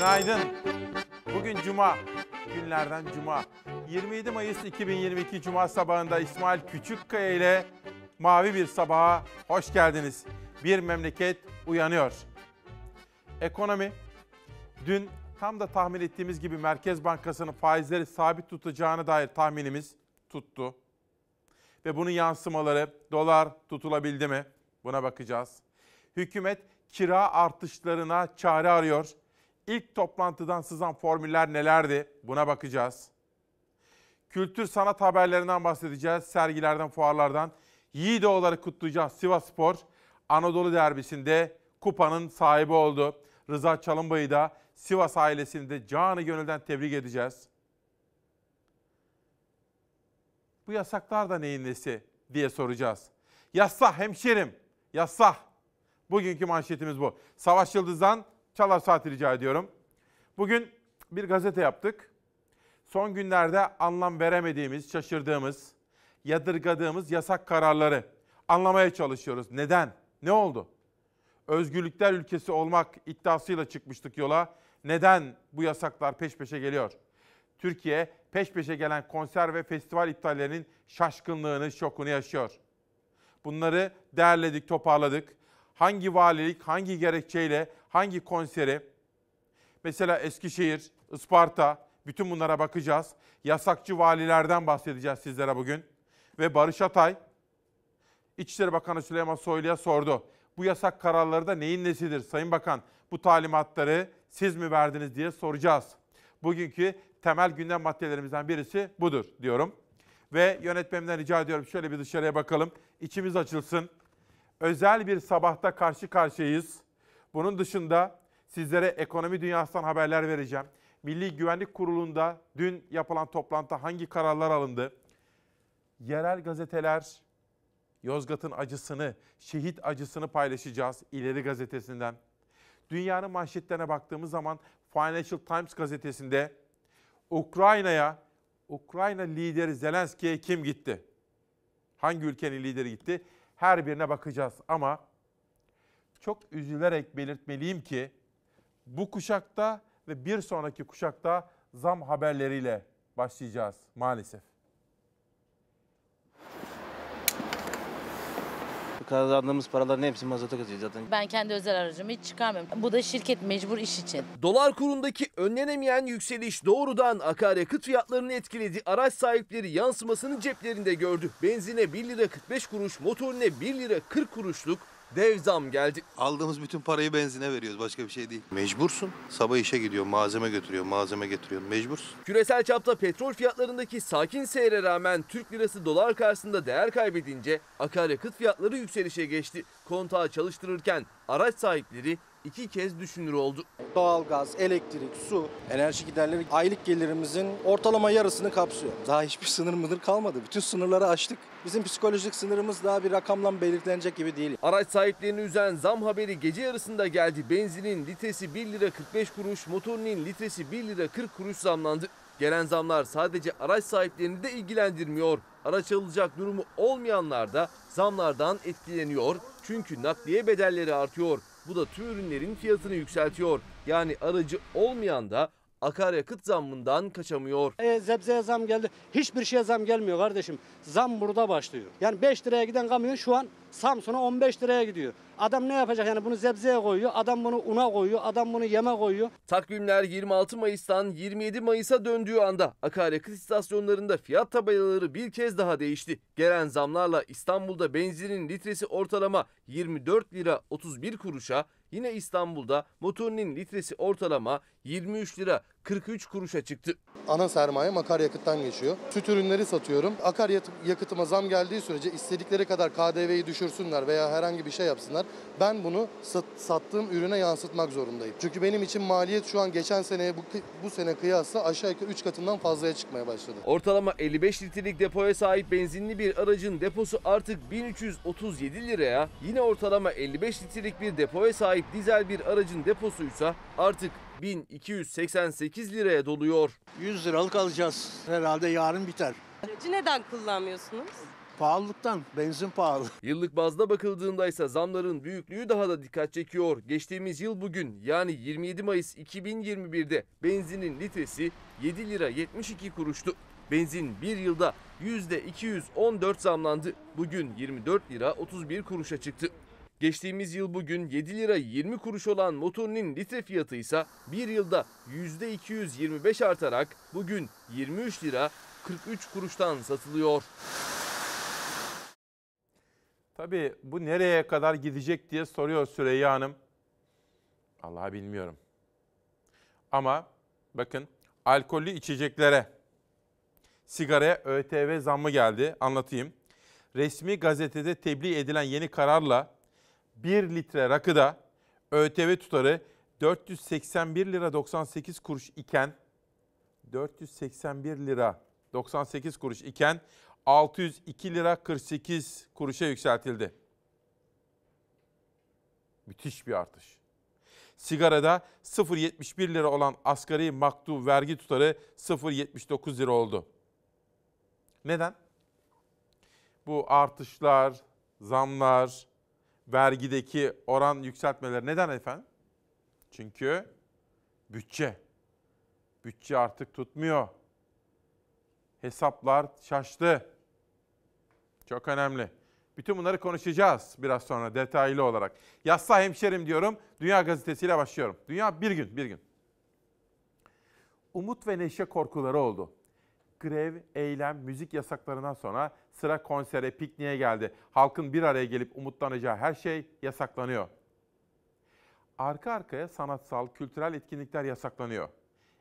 Günaydın. Bugün Cuma. Günlerden Cuma. 27 Mayıs 2022 Cuma sabahında İsmail Küçükkaya ile Mavi Bir Sabaha hoş geldiniz. Bir memleket uyanıyor. Ekonomi. Dün tam da tahmin ettiğimiz gibi Merkez Bankası'nın faizleri sabit tutacağına dair tahminimiz tuttu. Ve bunun yansımaları dolar tutulabildi mi? Buna bakacağız. Hükümet kira artışlarına çare arıyor. İlk toplantıdan sızan formüller nelerdi? Buna bakacağız. Kültür sanat haberlerinden bahsedeceğiz. Sergilerden, fuarlardan. Yiğidoğulları kutlayacağız. Sivas Spor Anadolu derbisinde kupanın sahibi oldu. Rıza Çalınbay'ı da Sivas ailesini de canı gönülden tebrik edeceğiz. Bu yasaklar da neyin nesi diye soracağız. Yassah hemşerim, yassah. Bugünkü manşetimiz bu. Savaş Yıldız'dan Çalar saat rica ediyorum. Bugün bir gazete yaptık. Son günlerde anlam veremediğimiz, şaşırdığımız, yadırgadığımız yasak kararları anlamaya çalışıyoruz. Neden? Ne oldu? Özgürlükler ülkesi olmak iddiasıyla çıkmıştık yola. Neden bu yasaklar peş peşe geliyor? Türkiye peş peşe gelen konser ve festival iptallerinin şaşkınlığını, şokunu yaşıyor. Bunları değerledik, toparladık. Hangi valilik, hangi gerekçeyle, hangi konseri? Mesela Eskişehir, Isparta, bütün bunlara bakacağız. Yasakçı valilerden bahsedeceğiz sizlere bugün. Ve Barış Atay, İçişleri Bakanı Süleyman Soylu'ya sordu. Bu yasak kararları da neyin nesidir Sayın Bakan? Bu talimatları siz mi verdiniz diye soracağız. Bugünkü temel gündem maddelerimizden birisi budur diyorum. Ve yönetmemden rica ediyorum şöyle bir dışarıya bakalım. İçimiz açılsın. Özel bir sabahta karşı karşıyayız. Bunun dışında sizlere ekonomi dünyasından haberler vereceğim. Milli Güvenlik Kurulu'nda dün yapılan toplantıda hangi kararlar alındı? Yerel gazeteler Yozgat'ın acısını, şehit acısını paylaşacağız İleri gazetesinden. Dünyanın manşetlerine baktığımız zaman Financial Times gazetesinde Ukrayna'ya, Ukrayna lideri Zelenski'ye kim gitti? Hangi ülkenin lideri gitti? Her birine bakacağız ama çok üzülerek belirtmeliyim ki bu kuşakta ve bir sonraki kuşakta zam haberleriyle başlayacağız maalesef. Kazandığımız paraların hepsi mazota katıyor zaten. Ben kendi özel aracımı hiç çıkarmıyorum. Bu da şirket mecbur iş için. Dolar kurundaki önlenemeyen yükseliş doğrudan akaryakıt fiyatlarını etkiledi. Araç sahipleri yansımasını ceplerinde gördü. Benzine 1 lira 45 kuruş, motorine 1 lira 40 kuruşluk, Dev zam geldi. Aldığımız bütün parayı benzine veriyoruz başka bir şey değil. Mecbursun. Sabah işe gidiyor, malzeme götürüyor, malzeme getiriyor. Mecbursun. Küresel çapta petrol fiyatlarındaki sakin seyre rağmen Türk lirası dolar karşısında değer kaybedince akaryakıt fiyatları yükselişe geçti. Kontağı çalıştırırken araç sahipleri iki kez düşünür oldu. Doğalgaz, elektrik, su, enerji giderleri aylık gelirimizin ortalama yarısını kapsıyor. Daha hiçbir sınır mıdır kalmadı. Bütün sınırları aştık. Bizim psikolojik sınırımız daha bir rakamla belirlenecek gibi değil. Araç sahiplerini üzen zam haberi gece yarısında geldi. Benzinin litresi 1 lira 45 kuruş, motorunun litresi 1 lira 40 kuruş zamlandı. Gelen zamlar sadece araç sahiplerini de ilgilendirmiyor. Araç alacak durumu olmayanlar da zamlardan etkileniyor. Çünkü nakliye bedelleri artıyor. Bu da tüm ürünlerin fiyatını yükseltiyor. Yani aracı olmayan da akaryakıt zammından kaçamıyor. E, zebzeye zam geldi. Hiçbir şeye zam gelmiyor kardeşim. Zam burada başlıyor. Yani 5 liraya giden kamyon şu an Samsun'a 15 liraya gidiyor. Adam ne yapacak yani bunu zebzeye koyuyor, adam bunu una koyuyor, adam bunu yeme koyuyor. Takvimler 26 Mayıs'tan 27 Mayıs'a döndüğü anda akaryakıt istasyonlarında fiyat tabelaları bir kez daha değişti. Gelen zamlarla İstanbul'da benzinin litresi ortalama 24 lira 31 kuruşa, yine İstanbul'da motorinin litresi ortalama 23 lira 43 kuruşa çıktı. Ana sermayem akaryakıttan geçiyor. Süt ürünleri satıyorum. Akaryakıtıma zam geldiği sürece istedikleri kadar KDV'yi düşürsünler veya herhangi bir şey yapsınlar. Ben bunu sat, sattığım ürüne yansıtmak zorundayım. Çünkü benim için maliyet şu an geçen seneye bu, bu sene kıyasla aşağı yukarı 3 katından fazlaya çıkmaya başladı. Ortalama 55 litrelik depoya sahip benzinli bir aracın deposu artık 1337 liraya, yine ortalama 55 litrelik bir depoya sahip dizel bir aracın deposuysa artık 1288 liraya doluyor. 100 liralık alacağız. Herhalde yarın biter. Aracı neden kullanmıyorsunuz? Pahalılıktan, benzin pahalı. Yıllık bazda bakıldığında ise zamların büyüklüğü daha da dikkat çekiyor. Geçtiğimiz yıl bugün yani 27 Mayıs 2021'de benzinin litresi 7 lira 72 kuruştu. Benzin bir yılda %214 zamlandı. Bugün 24 lira 31 kuruşa çıktı. Geçtiğimiz yıl bugün 7 lira 20 kuruş olan motorinin litre fiyatı ise bir yılda %225 artarak bugün 23 lira 43 kuruştan satılıyor. Tabii bu nereye kadar gidecek diye soruyor Süreyya Hanım. Allah bilmiyorum. Ama bakın alkollü içeceklere sigaraya ÖTV zammı geldi anlatayım. Resmi gazetede tebliğ edilen yeni kararla 1 litre rakıda ÖTV tutarı 481 lira 98 kuruş iken 481 lira 98 kuruş iken 602 lira 48 kuruşa yükseltildi. Müthiş bir artış. Sigarada 0.71 lira olan asgari maktu vergi tutarı 0.79 lira oldu. Neden? Bu artışlar, zamlar, vergideki oran yükseltmeleri. Neden efendim? Çünkü bütçe. Bütçe artık tutmuyor. Hesaplar şaştı. Çok önemli. Bütün bunları konuşacağız biraz sonra detaylı olarak. Yassa hemşerim diyorum. Dünya Gazetesi ile başlıyorum. Dünya bir gün, bir gün. Umut ve neşe korkuları oldu grev, eylem, müzik yasaklarından sonra sıra konsere, pikniğe geldi. Halkın bir araya gelip umutlanacağı her şey yasaklanıyor. Arka arkaya sanatsal, kültürel etkinlikler yasaklanıyor.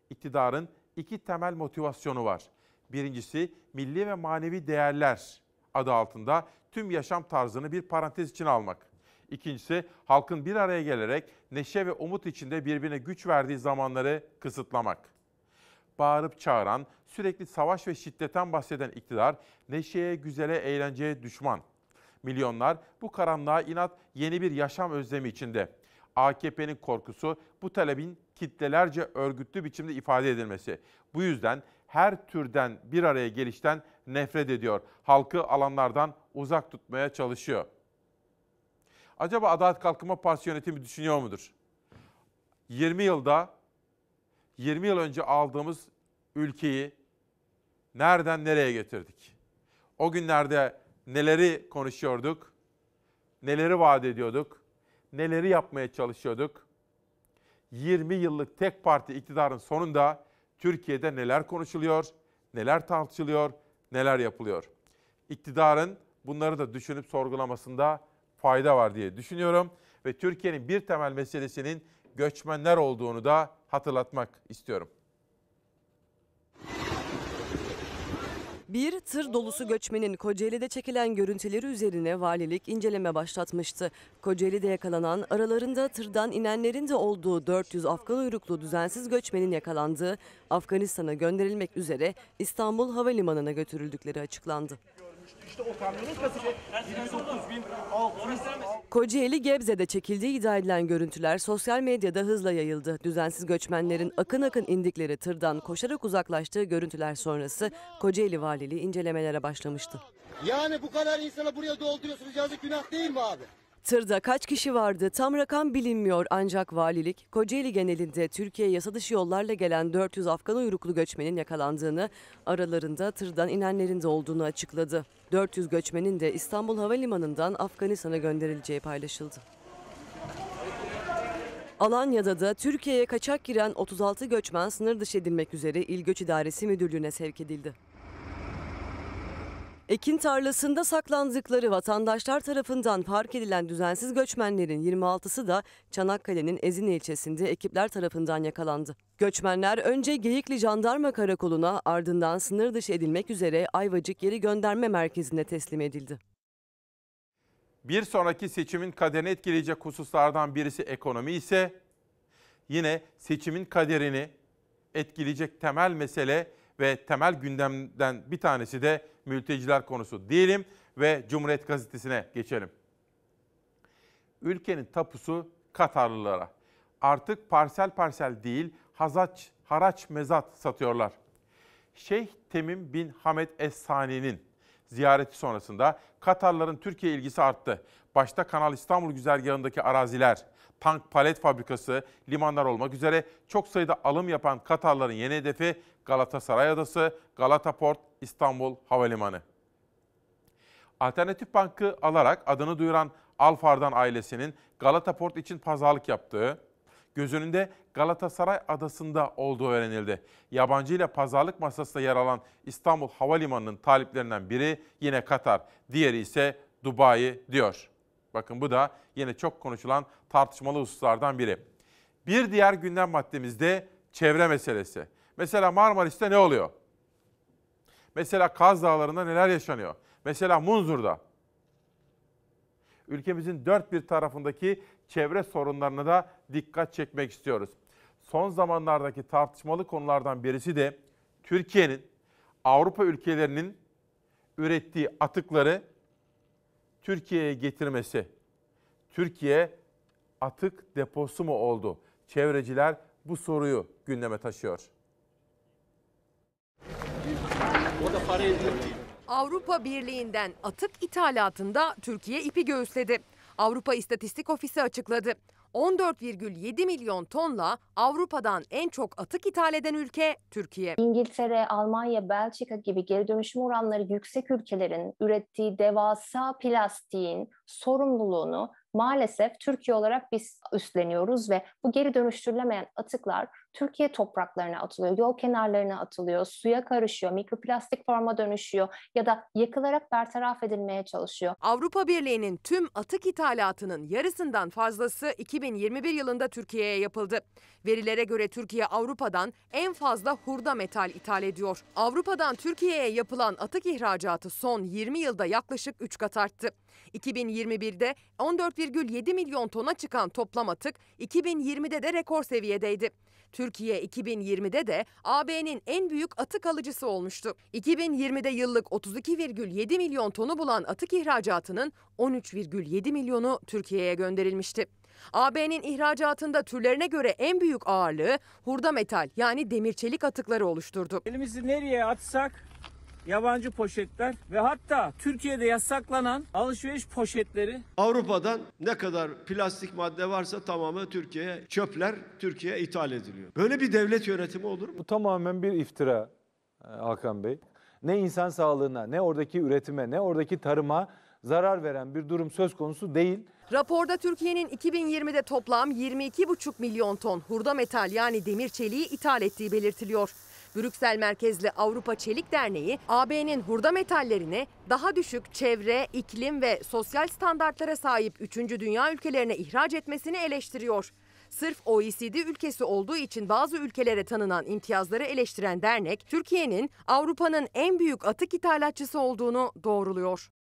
İktidarın iki temel motivasyonu var. Birincisi milli ve manevi değerler adı altında tüm yaşam tarzını bir parantez için almak. İkincisi halkın bir araya gelerek neşe ve umut içinde birbirine güç verdiği zamanları kısıtlamak bağırıp çağıran, sürekli savaş ve şiddetten bahseden iktidar neşeye, güzele, eğlenceye düşman. Milyonlar bu karanlığa inat yeni bir yaşam özlemi içinde. AKP'nin korkusu bu talebin kitlelerce örgütlü biçimde ifade edilmesi. Bu yüzden her türden bir araya gelişten nefret ediyor. Halkı alanlardan uzak tutmaya çalışıyor. Acaba Adalet Kalkınma Partisi yönetimi düşünüyor mudur? 20 yılda 20 yıl önce aldığımız ülkeyi nereden nereye getirdik? O günlerde neleri konuşuyorduk? Neleri vaat ediyorduk? Neleri yapmaya çalışıyorduk? 20 yıllık tek parti iktidarın sonunda Türkiye'de neler konuşuluyor, neler tartışılıyor, neler yapılıyor? İktidarın bunları da düşünüp sorgulamasında fayda var diye düşünüyorum ve Türkiye'nin bir temel meselesinin göçmenler olduğunu da hatırlatmak istiyorum. Bir tır dolusu göçmenin Kocaeli'de çekilen görüntüleri üzerine valilik inceleme başlatmıştı. Kocaeli'de yakalanan aralarında tırdan inenlerin de olduğu 400 Afgan uyruklu düzensiz göçmenin yakalandığı Afganistan'a gönderilmek üzere İstanbul Havalimanı'na götürüldükleri açıklandı. İşte o kamyonun kaseti 29.600. Kocaeli Gebze'de çekildiği iddia edilen görüntüler sosyal medyada hızla yayıldı. Düzensiz göçmenlerin akın akın indikleri tırdan koşarak uzaklaştığı görüntüler sonrası Kocaeli Valiliği incelemelere başlamıştı. Yani bu kadar insanı buraya dolduruyorsunuz yazık günah değil mi abi? Tırda kaç kişi vardı tam rakam bilinmiyor ancak valilik Kocaeli genelinde Türkiye yasa dışı yollarla gelen 400 Afgan uyruklu göçmenin yakalandığını aralarında tırdan inenlerin de olduğunu açıkladı. 400 göçmenin de İstanbul Havalimanı'ndan Afganistan'a gönderileceği paylaşıldı. Alanya'da da Türkiye'ye kaçak giren 36 göçmen sınır dışı edilmek üzere İl Göç İdaresi Müdürlüğü'ne sevk edildi. Ekin tarlasında saklandıkları vatandaşlar tarafından fark edilen düzensiz göçmenlerin 26'sı da Çanakkale'nin Ezine ilçesinde ekipler tarafından yakalandı. Göçmenler önce Geyikli Jandarma Karakolu'na ardından sınır dışı edilmek üzere Ayvacık Geri Gönderme Merkezi'ne teslim edildi. Bir sonraki seçimin kaderini etkileyecek hususlardan birisi ekonomi ise yine seçimin kaderini etkileyecek temel mesele ve temel gündemden bir tanesi de mülteciler konusu diyelim ve Cumhuriyet Gazetesi'ne geçelim. Ülkenin tapusu Katarlılara. Artık parsel parsel değil, hazaç, haraç mezat satıyorlar. Şeyh Temim bin Hamed Es-Sani'nin ziyareti sonrasında Katarların Türkiye ilgisi arttı. Başta Kanal İstanbul güzergahındaki araziler, tank palet fabrikası, limanlar olmak üzere çok sayıda alım yapan Katarların yeni hedefi Galatasaray Adası, Galata Port, İstanbul Havalimanı. Alternatif Bank'ı alarak adını duyuran Alfardan ailesinin Galata Port için pazarlık yaptığı, göz önünde Galatasaray adasında olduğu öğrenildi. Yabancı ile pazarlık masasında yer alan İstanbul Havalimanı'nın taliplerinden biri yine Katar, diğeri ise Dubai diyor. Bakın bu da yine çok konuşulan tartışmalı hususlardan biri. Bir diğer gündem maddemiz de çevre meselesi. Mesela Marmaris'te ne oluyor? Mesela Kaz Dağları'nda neler yaşanıyor? Mesela Munzur'da. Ülkemizin dört bir tarafındaki çevre sorunlarına da dikkat çekmek istiyoruz. Son zamanlardaki tartışmalı konulardan birisi de Türkiye'nin Avrupa ülkelerinin ürettiği atıkları Türkiye'ye getirmesi. Türkiye atık deposu mu oldu? Çevreciler bu soruyu gündeme taşıyor. Avrupa Birliği'nden atık ithalatında Türkiye ipi göğüsledi. Avrupa İstatistik Ofisi açıkladı. 14,7 milyon tonla Avrupa'dan en çok atık ithal eden ülke Türkiye. İngiltere, Almanya, Belçika gibi geri dönüşüm oranları yüksek ülkelerin ürettiği devasa plastiğin sorumluluğunu maalesef Türkiye olarak biz üstleniyoruz ve bu geri dönüştürülemeyen atıklar Türkiye topraklarına atılıyor, yol kenarlarına atılıyor, suya karışıyor, mikroplastik forma dönüşüyor ya da yakılarak bertaraf edilmeye çalışıyor. Avrupa Birliği'nin tüm atık ithalatının yarısından fazlası 2021 yılında Türkiye'ye yapıldı. Verilere göre Türkiye Avrupa'dan en fazla hurda metal ithal ediyor. Avrupa'dan Türkiye'ye yapılan atık ihracatı son 20 yılda yaklaşık 3 kat arttı. 2021'de 14,7 milyon tona çıkan toplam atık 2020'de de rekor seviyedeydi. Türkiye 2020'de de AB'nin en büyük atık alıcısı olmuştu. 2020'de yıllık 32,7 milyon tonu bulan atık ihracatının 13,7 milyonu Türkiye'ye gönderilmişti. AB'nin ihracatında türlerine göre en büyük ağırlığı hurda metal yani demir çelik atıkları oluşturdu. Elimizi nereye atsak yabancı poşetler ve hatta Türkiye'de yasaklanan alışveriş poşetleri Avrupa'dan ne kadar plastik madde varsa tamamı Türkiye'ye çöpler Türkiye'ye ithal ediliyor. Böyle bir devlet yönetimi olur mu? Bu tamamen bir iftira e, Hakan Bey. Ne insan sağlığına, ne oradaki üretime, ne oradaki tarıma zarar veren bir durum söz konusu değil. Raporda Türkiye'nin 2020'de toplam 22,5 milyon ton hurda metal yani demir çeliği ithal ettiği belirtiliyor. Brüksel merkezli Avrupa Çelik Derneği, AB'nin hurda metallerini daha düşük çevre, iklim ve sosyal standartlara sahip 3. dünya ülkelerine ihraç etmesini eleştiriyor. Sırf OECD ülkesi olduğu için bazı ülkelere tanınan imtiyazları eleştiren dernek, Türkiye'nin Avrupa'nın en büyük atık ithalatçısı olduğunu doğruluyor.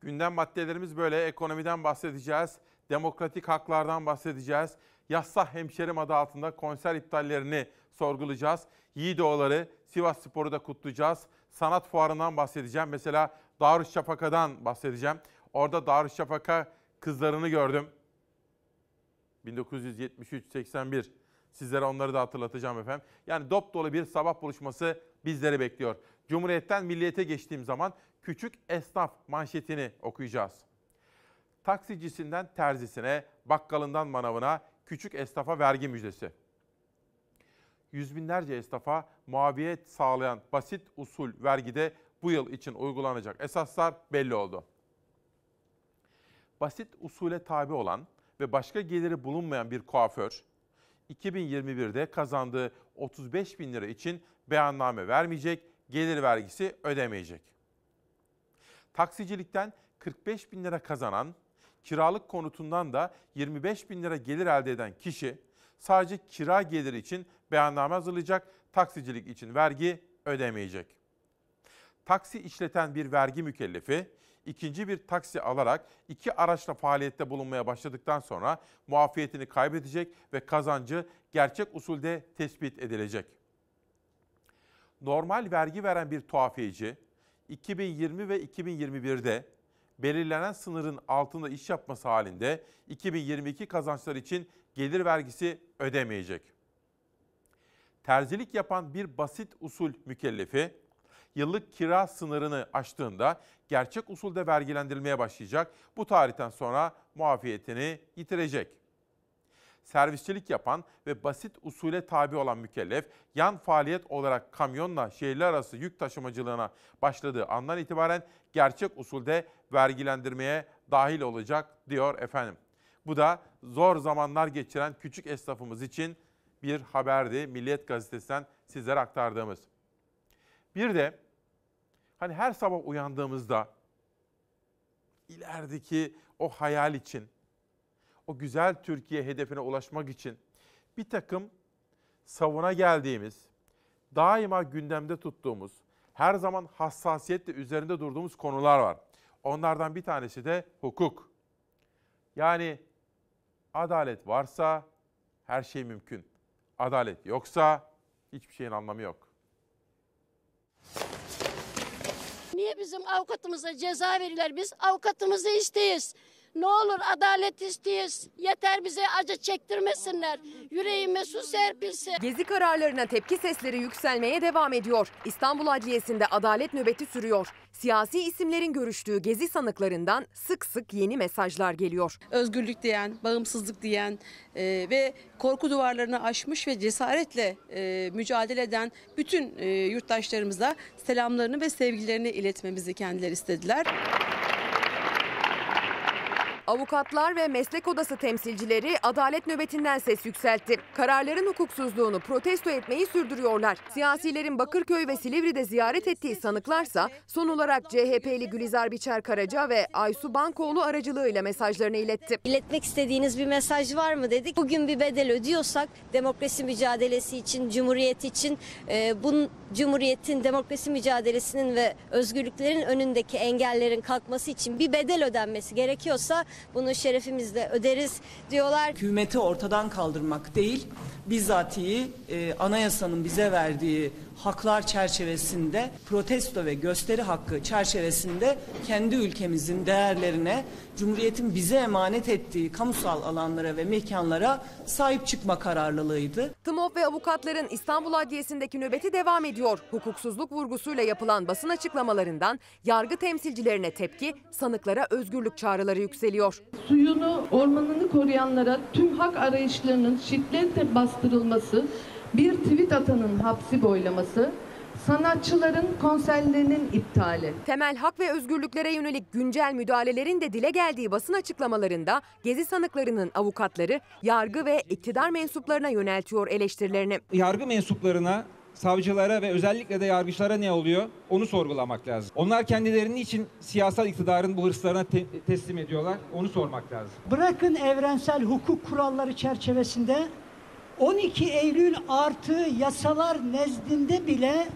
Gündem maddelerimiz böyle. Ekonomiden bahsedeceğiz, demokratik haklardan bahsedeceğiz. Yassa Hemşerim adı altında konser iptallerini sorgulayacağız. Yiğidoğulları, Sivas Spor'u da kutlayacağız. Sanat fuarından bahsedeceğim. Mesela Darüşşafaka'dan bahsedeceğim. Orada Darüşşafaka kızlarını gördüm. 1973-81. Sizlere onları da hatırlatacağım efendim. Yani dop dolu bir sabah buluşması bizleri bekliyor. Cumhuriyet'ten milliyete geçtiğim zaman küçük esnaf manşetini okuyacağız. Taksicisinden terzisine, bakkalından manavına, küçük esnafa vergi müjdesi yüz binlerce esnafa muafiyet sağlayan basit usul vergide bu yıl için uygulanacak esaslar belli oldu. Basit usule tabi olan ve başka geliri bulunmayan bir kuaför, 2021'de kazandığı 35 bin lira için beyanname vermeyecek, gelir vergisi ödemeyecek. Taksicilikten 45 bin lira kazanan, kiralık konutundan da 25 bin lira gelir elde eden kişi sadece kira geliri için beyanname hazırlayacak, taksicilik için vergi ödemeyecek. Taksi işleten bir vergi mükellefi, ikinci bir taksi alarak iki araçla faaliyette bulunmaya başladıktan sonra muafiyetini kaybedecek ve kazancı gerçek usulde tespit edilecek. Normal vergi veren bir tuhafiyeci 2020 ve 2021'de belirlenen sınırın altında iş yapması halinde 2022 kazançları için gelir vergisi ödemeyecek. Terzilik yapan bir basit usul mükellefi yıllık kira sınırını aştığında gerçek usulde vergilendirilmeye başlayacak. Bu tarihten sonra muafiyetini yitirecek servisçilik yapan ve basit usule tabi olan mükellef, yan faaliyet olarak kamyonla şehirler arası yük taşımacılığına başladığı andan itibaren gerçek usulde vergilendirmeye dahil olacak diyor efendim. Bu da zor zamanlar geçiren küçük esnafımız için bir haberdi Milliyet Gazetesi'nden sizlere aktardığımız. Bir de hani her sabah uyandığımızda ilerideki o hayal için o güzel Türkiye hedefine ulaşmak için bir takım savuna geldiğimiz, daima gündemde tuttuğumuz, her zaman hassasiyetle üzerinde durduğumuz konular var. Onlardan bir tanesi de hukuk. Yani adalet varsa her şey mümkün. Adalet yoksa hiçbir şeyin anlamı yok. Niye bizim avukatımıza ceza verirler? Biz avukatımızı isteyiz. Ne olur adalet isteyiz. Yeter bize acı çektirmesinler. Yüreğime su serpilsin. Gezi kararlarına tepki sesleri yükselmeye devam ediyor. İstanbul Adliyesi'nde adalet nöbeti sürüyor. Siyasi isimlerin görüştüğü gezi sanıklarından sık sık yeni mesajlar geliyor. Özgürlük diyen, bağımsızlık diyen e, ve korku duvarlarını aşmış ve cesaretle e, mücadele eden bütün e, yurttaşlarımıza selamlarını ve sevgilerini iletmemizi kendileri istediler. Avukatlar ve meslek odası temsilcileri adalet nöbetinden ses yükseltti. Kararların hukuksuzluğunu protesto etmeyi sürdürüyorlar. Siyasilerin Bakırköy ve Silivri'de ziyaret ettiği sanıklarsa son olarak CHP'li Gülizar Biçer Karaca ve Aysu Bankoğlu aracılığıyla mesajlarını iletti. İletmek istediğiniz bir mesaj var mı dedik. Bugün bir bedel ödüyorsak demokrasi mücadelesi için, cumhuriyet için e, bunun Cumhuriyetin demokrasi mücadelesinin ve özgürlüklerin önündeki engellerin kalkması için bir bedel ödenmesi gerekiyorsa bunu şerefimizle öderiz diyorlar. Hükümeti ortadan kaldırmak değil, bizatihi e, anayasanın bize verdiği haklar çerçevesinde protesto ve gösteri hakkı çerçevesinde kendi ülkemizin değerlerine, Cumhuriyet'in bize emanet ettiği kamusal alanlara ve mekanlara sahip çıkma kararlılığıydı. TMOB ve avukatların İstanbul Adliyesi'ndeki nöbeti devam ediyor. Hukuksuzluk vurgusuyla yapılan basın açıklamalarından yargı temsilcilerine tepki, sanıklara özgürlük çağrıları yükseliyor. Suyunu, ormanını koruyanlara tüm hak arayışlarının şiddetle bas bastırılması, bir tweet atanın hapsi boylaması, sanatçıların konserlerinin iptali. Temel hak ve özgürlüklere yönelik güncel müdahalelerin de dile geldiği basın açıklamalarında gezi sanıklarının avukatları yargı ve iktidar mensuplarına yöneltiyor eleştirilerini. Yargı mensuplarına savcılara ve özellikle de yargıçlara ne oluyor onu sorgulamak lazım. Onlar kendilerini için siyasal iktidarın bu hırslarına te- teslim ediyorlar onu sormak lazım. Bırakın evrensel hukuk kuralları çerçevesinde 12 Eylül artı yasalar nezdinde bile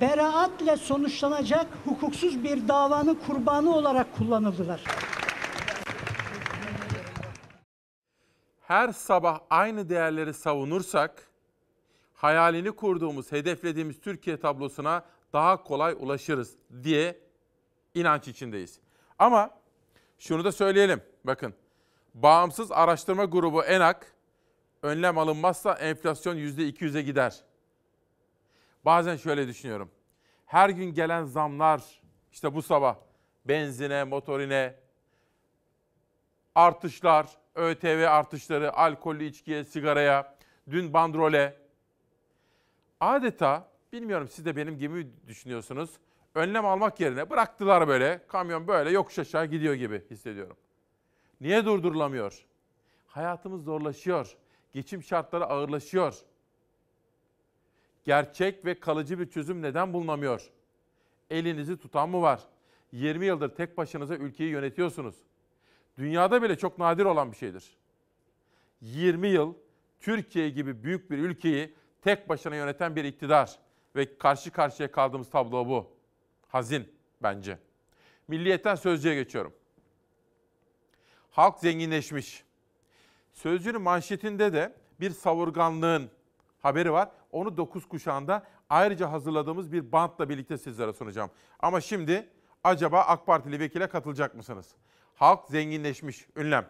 beraatle sonuçlanacak hukuksuz bir davanın kurbanı olarak kullanıldılar. Her sabah aynı değerleri savunursak hayalini kurduğumuz, hedeflediğimiz Türkiye tablosuna daha kolay ulaşırız diye inanç içindeyiz. Ama şunu da söyleyelim. Bakın. Bağımsız Araştırma Grubu ENAK önlem alınmazsa enflasyon %200'e gider. Bazen şöyle düşünüyorum. Her gün gelen zamlar işte bu sabah benzine, motorine artışlar, ÖTV artışları, alkollü içkiye, sigaraya, dün bandrole. Adeta bilmiyorum siz de benim gibi düşünüyorsunuz. Önlem almak yerine bıraktılar böyle. Kamyon böyle yokuş aşağı gidiyor gibi hissediyorum. Niye durdurulamıyor? Hayatımız zorlaşıyor geçim şartları ağırlaşıyor. Gerçek ve kalıcı bir çözüm neden bulunamıyor? Elinizi tutan mı var? 20 yıldır tek başınıza ülkeyi yönetiyorsunuz. Dünyada bile çok nadir olan bir şeydir. 20 yıl Türkiye gibi büyük bir ülkeyi tek başına yöneten bir iktidar ve karşı karşıya kaldığımız tablo bu. Hazin bence. Milliyetten sözcüye geçiyorum. Halk zenginleşmiş. Sözcü'nün manşetinde de bir savurganlığın haberi var. Onu 9 kuşağında ayrıca hazırladığımız bir bantla birlikte sizlere sunacağım. Ama şimdi acaba AK Partili vekile katılacak mısınız? Halk zenginleşmiş ünlem.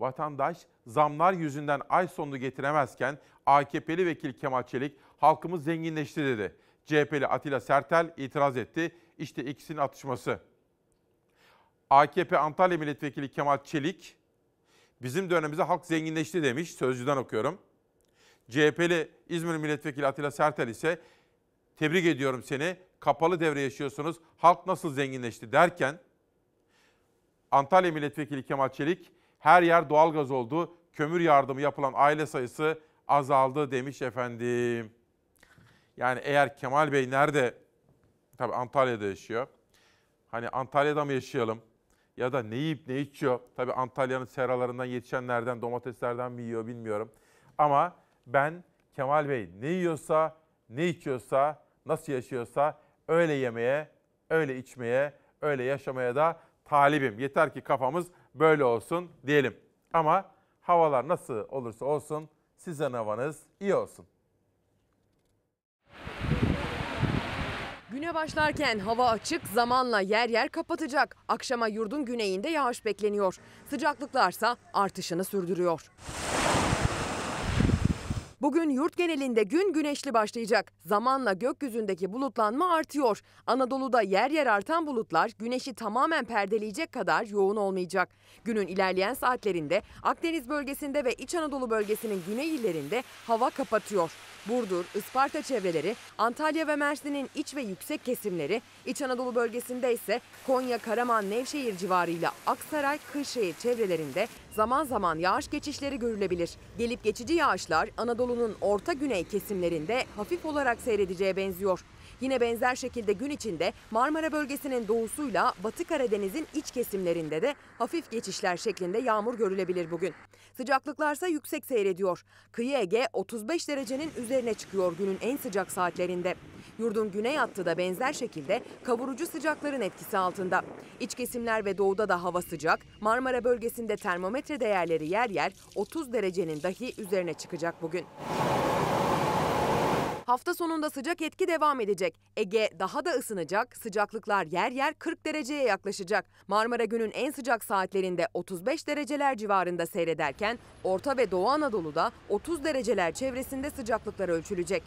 Vatandaş zamlar yüzünden ay sonunu getiremezken AKP'li vekil Kemal Çelik halkımız zenginleşti dedi. CHP'li Atilla Sertel itiraz etti. İşte ikisinin atışması. AKP Antalya Milletvekili Kemal Çelik Bizim dönemimizde halk zenginleşti demiş. Sözcüden okuyorum. CHP'li İzmir Milletvekili Atilla Sertel ise tebrik ediyorum seni. Kapalı devre yaşıyorsunuz. Halk nasıl zenginleşti derken Antalya Milletvekili Kemal Çelik her yer doğalgaz oldu. Kömür yardımı yapılan aile sayısı azaldı demiş efendim. Yani eğer Kemal Bey nerede? Tabii Antalya'da yaşıyor. Hani Antalya'da mı yaşayalım? ya da ne yiyip ne içiyor. Tabii Antalya'nın seralarından yetişenlerden, domateslerden mi yiyor bilmiyorum. Ama ben Kemal Bey ne yiyorsa, ne içiyorsa, nasıl yaşıyorsa öyle yemeye, öyle içmeye, öyle yaşamaya da talibim. Yeter ki kafamız böyle olsun diyelim. Ama havalar nasıl olursa olsun sizin havanız iyi olsun. Güne başlarken hava açık zamanla yer yer kapatacak. Akşama yurdun güneyinde yağış bekleniyor. Sıcaklıklarsa artışını sürdürüyor. Bugün yurt genelinde gün güneşli başlayacak. Zamanla gökyüzündeki bulutlanma artıyor. Anadolu'da yer yer artan bulutlar güneşi tamamen perdeleyecek kadar yoğun olmayacak. Günün ilerleyen saatlerinde Akdeniz bölgesinde ve İç Anadolu bölgesinin güney illerinde hava kapatıyor. Burdur, Isparta çevreleri, Antalya ve Mersin'in iç ve yüksek kesimleri, İç Anadolu bölgesinde ise Konya, Karaman, Nevşehir civarıyla Aksaray, Kırşehir çevrelerinde zaman zaman yağış geçişleri görülebilir. Gelip geçici yağışlar Anadolu'nun orta güney kesimlerinde hafif olarak seyredeceğe benziyor. Yine benzer şekilde gün içinde Marmara bölgesinin doğusuyla Batı Karadeniz'in iç kesimlerinde de hafif geçişler şeklinde yağmur görülebilir bugün. Sıcaklıklarsa yüksek seyrediyor. Kıyı Ege 35 derecenin üzerine çıkıyor günün en sıcak saatlerinde. Yurdun güney hattı da benzer şekilde kavurucu sıcakların etkisi altında. İç kesimler ve doğuda da hava sıcak. Marmara bölgesinde termometre değerleri yer yer 30 derecenin dahi üzerine çıkacak bugün. Hafta sonunda sıcak etki devam edecek. Ege daha da ısınacak, sıcaklıklar yer yer 40 dereceye yaklaşacak. Marmara günün en sıcak saatlerinde 35 dereceler civarında seyrederken Orta ve Doğu Anadolu'da 30 dereceler çevresinde sıcaklıklar ölçülecek.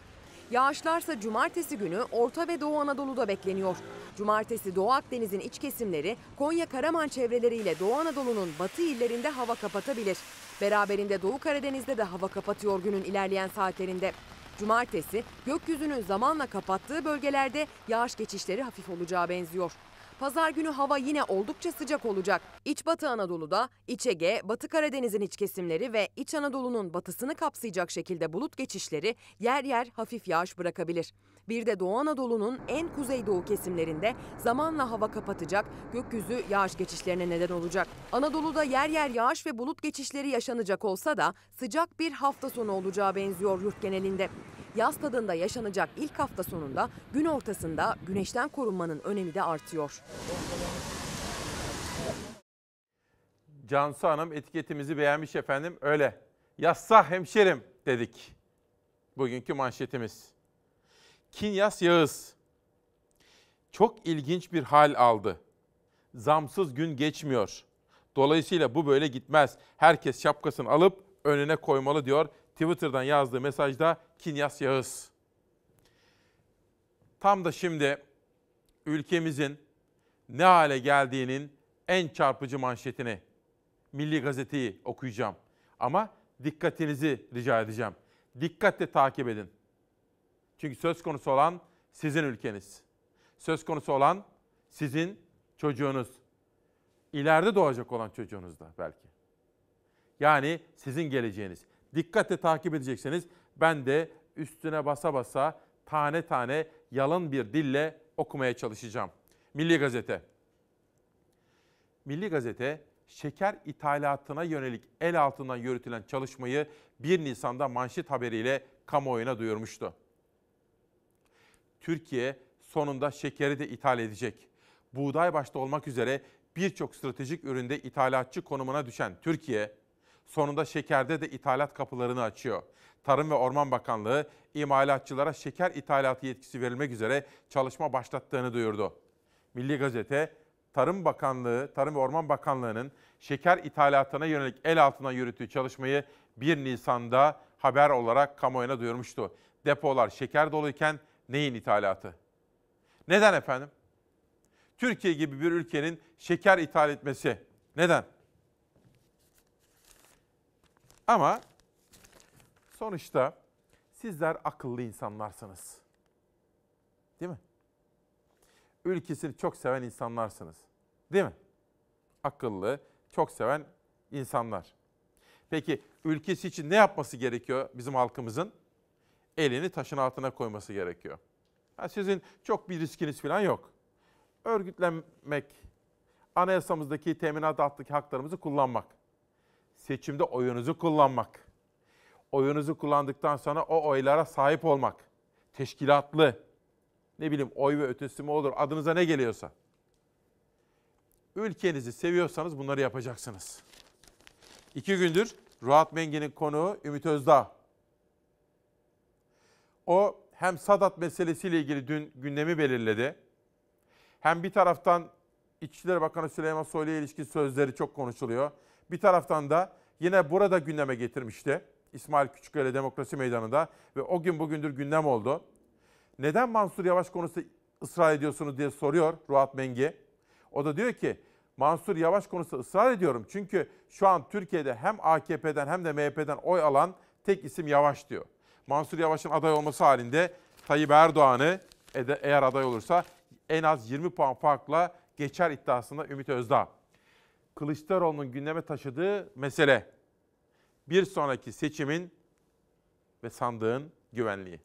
Yağışlarsa cumartesi günü Orta ve Doğu Anadolu'da bekleniyor. Cumartesi Doğu Akdeniz'in iç kesimleri Konya Karaman çevreleriyle Doğu Anadolu'nun batı illerinde hava kapatabilir. Beraberinde Doğu Karadeniz'de de hava kapatıyor günün ilerleyen saatlerinde. Cumartesi gökyüzünün zamanla kapattığı bölgelerde yağış geçişleri hafif olacağı benziyor. Pazar günü hava yine oldukça sıcak olacak. İç Batı Anadolu'da, İç Ege, Batı Karadeniz'in iç kesimleri ve İç Anadolu'nun batısını kapsayacak şekilde bulut geçişleri yer yer hafif yağış bırakabilir. Bir de Doğu Anadolu'nun en kuzeydoğu kesimlerinde zamanla hava kapatacak, gökyüzü yağış geçişlerine neden olacak. Anadolu'da yer yer yağış ve bulut geçişleri yaşanacak olsa da sıcak bir hafta sonu olacağı benziyor yurt genelinde. Yaz tadında yaşanacak ilk hafta sonunda gün ortasında güneşten korunmanın önemi de artıyor. Cansu Hanım etiketimizi beğenmiş efendim. Öyle. Yazsa hemşerim dedik. Bugünkü manşetimiz. Kinyas Yağız. Çok ilginç bir hal aldı. Zamsız gün geçmiyor. Dolayısıyla bu böyle gitmez. Herkes şapkasını alıp önüne koymalı diyor. Twitter'dan yazdığı mesajda Kinyas Yağız. Tam da şimdi ülkemizin ne hale geldiğinin en çarpıcı manşetini Milli Gazete'yi okuyacağım. Ama dikkatinizi rica edeceğim. Dikkatle takip edin. Çünkü söz konusu olan sizin ülkeniz. Söz konusu olan sizin çocuğunuz. İleride doğacak olan çocuğunuz da belki. Yani sizin geleceğiniz. Dikkatle takip edeceksiniz. Ben de üstüne basa basa tane tane yalın bir dille okumaya çalışacağım. Milli Gazete. Milli Gazete şeker ithalatına yönelik el altından yürütülen çalışmayı 1 Nisan'da manşet haberiyle kamuoyuna duyurmuştu. Türkiye sonunda şekeri de ithal edecek. Buğday başta olmak üzere birçok stratejik üründe ithalatçı konumuna düşen Türkiye Sonunda şekerde de ithalat kapılarını açıyor. Tarım ve Orman Bakanlığı imalatçılara şeker ithalatı yetkisi verilmek üzere çalışma başlattığını duyurdu. Milli Gazete, Tarım Bakanlığı, Tarım ve Orman Bakanlığı'nın şeker ithalatına yönelik el altına yürüttüğü çalışmayı 1 Nisan'da haber olarak kamuoyuna duyurmuştu. Depolar şeker doluyken neyin ithalatı? Neden efendim? Türkiye gibi bir ülkenin şeker ithal etmesi. Neden? Ama sonuçta sizler akıllı insanlarsınız. Değil mi? Ülkesini çok seven insanlarsınız. Değil mi? Akıllı, çok seven insanlar. Peki ülkesi için ne yapması gerekiyor bizim halkımızın? Elini taşın altına koyması gerekiyor. Yani sizin çok bir riskiniz falan yok. Örgütlenmek, anayasamızdaki teminat altındaki haklarımızı kullanmak seçimde oyunuzu kullanmak. Oyunuzu kullandıktan sonra o oylara sahip olmak. Teşkilatlı, ne bileyim oy ve ötesi mi olur adınıza ne geliyorsa. Ülkenizi seviyorsanız bunları yapacaksınız. İki gündür Ruat Mengi'nin konuğu Ümit Özdağ. O hem Sadat meselesiyle ilgili dün gündemi belirledi. Hem bir taraftan İçişleri Bakanı Süleyman Soylu'ya ilişkin sözleri çok konuşuluyor. Bir taraftan da yine burada gündeme getirmişti. İsmail Küçüköy'le Demokrasi Meydanı'nda ve o gün bugündür gündem oldu. Neden Mansur Yavaş konusu ısrar ediyorsunuz diye soruyor Ruat Mengi. O da diyor ki Mansur Yavaş konusu ısrar ediyorum. Çünkü şu an Türkiye'de hem AKP'den hem de MHP'den oy alan tek isim Yavaş diyor. Mansur Yavaş'ın aday olması halinde Tayyip Erdoğan'ı eğer aday olursa en az 20 puan farkla geçer iddiasında Ümit Özdağ. Kılıçdaroğlu'nun gündeme taşıdığı mesele bir sonraki seçimin ve sandığın güvenliği.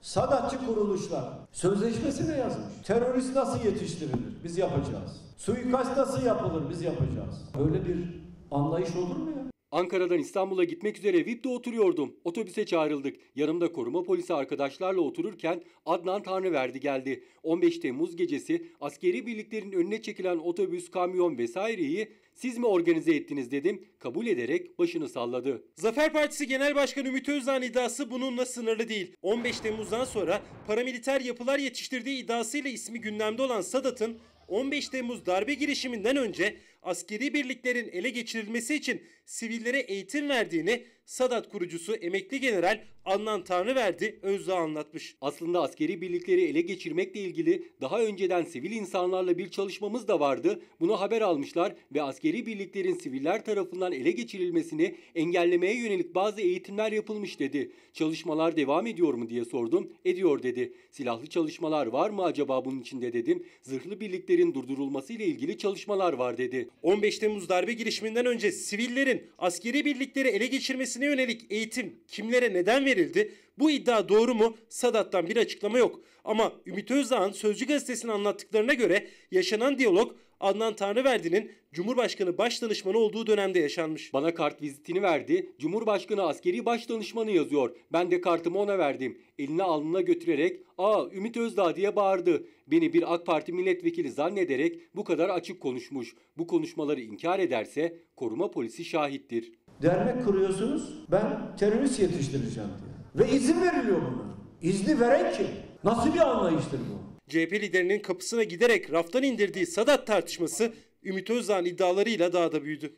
Sanatçı kuruluşlar sözleşmesi sözleşmesine yazmış. Terörist nasıl yetiştirilir? Biz yapacağız. Suikast nasıl yapılır? Biz yapacağız. Böyle bir anlayış olur mu ya? Ankara'dan İstanbul'a gitmek üzere VIP'te oturuyordum. Otobüse çağrıldık. Yanımda koruma polisi arkadaşlarla otururken Adnan verdi geldi. 15 Temmuz gecesi askeri birliklerin önüne çekilen otobüs, kamyon vesaireyi siz mi organize ettiniz dedim. Kabul ederek başını salladı. Zafer Partisi Genel Başkanı Ümit Özdağ'ın iddiası bununla sınırlı değil. 15 Temmuz'dan sonra paramiliter yapılar yetiştirdiği iddiasıyla ismi gündemde olan Sadat'ın 15 Temmuz darbe girişiminden önce askeri birliklerin ele geçirilmesi için sivillere eğitim verdiğini Sadat kurucusu emekli general Adnan Tanrıverdi Özdağ anlatmış. Aslında askeri birlikleri ele geçirmekle ilgili daha önceden sivil insanlarla bir çalışmamız da vardı. Bunu haber almışlar ve askeri birliklerin siviller tarafından ele geçirilmesini engellemeye yönelik bazı eğitimler yapılmış dedi. Çalışmalar devam ediyor mu diye sordum. Ediyor dedi. Silahlı çalışmalar var mı acaba bunun içinde dedim. Zırhlı birliklerin durdurulması ile ilgili çalışmalar var dedi. 15 Temmuz darbe girişiminden önce sivillerin askeri birlikleri ele geçirmesine yönelik eğitim kimlere neden verildi? Bu iddia doğru mu? Sadat'tan bir açıklama yok. Ama Ümit Özdağ'ın Sözcü Gazetesi'nin anlattıklarına göre yaşanan diyalog Adnan Tanrıverdi'nin Cumhurbaşkanı Başdanışmanı olduğu dönemde yaşanmış. Bana kart vizitini verdi. Cumhurbaşkanı askeri başdanışmanı yazıyor. Ben de kartımı ona verdim. Eline alnına götürerek ''Aa Ümit Özdağ'' diye bağırdı. Beni bir AK Parti milletvekili zannederek bu kadar açık konuşmuş. Bu konuşmaları inkar ederse koruma polisi şahittir. Dernek kuruyorsunuz ben terörist yetiştireceğim diye. Ve izin veriliyor bunlar. İzni veren kim? Nasıl bir anlayıştır bu? CHP liderinin kapısına giderek raftan indirdiği Sadat tartışması Ümit Özdağ'ın iddialarıyla daha da büyüdü.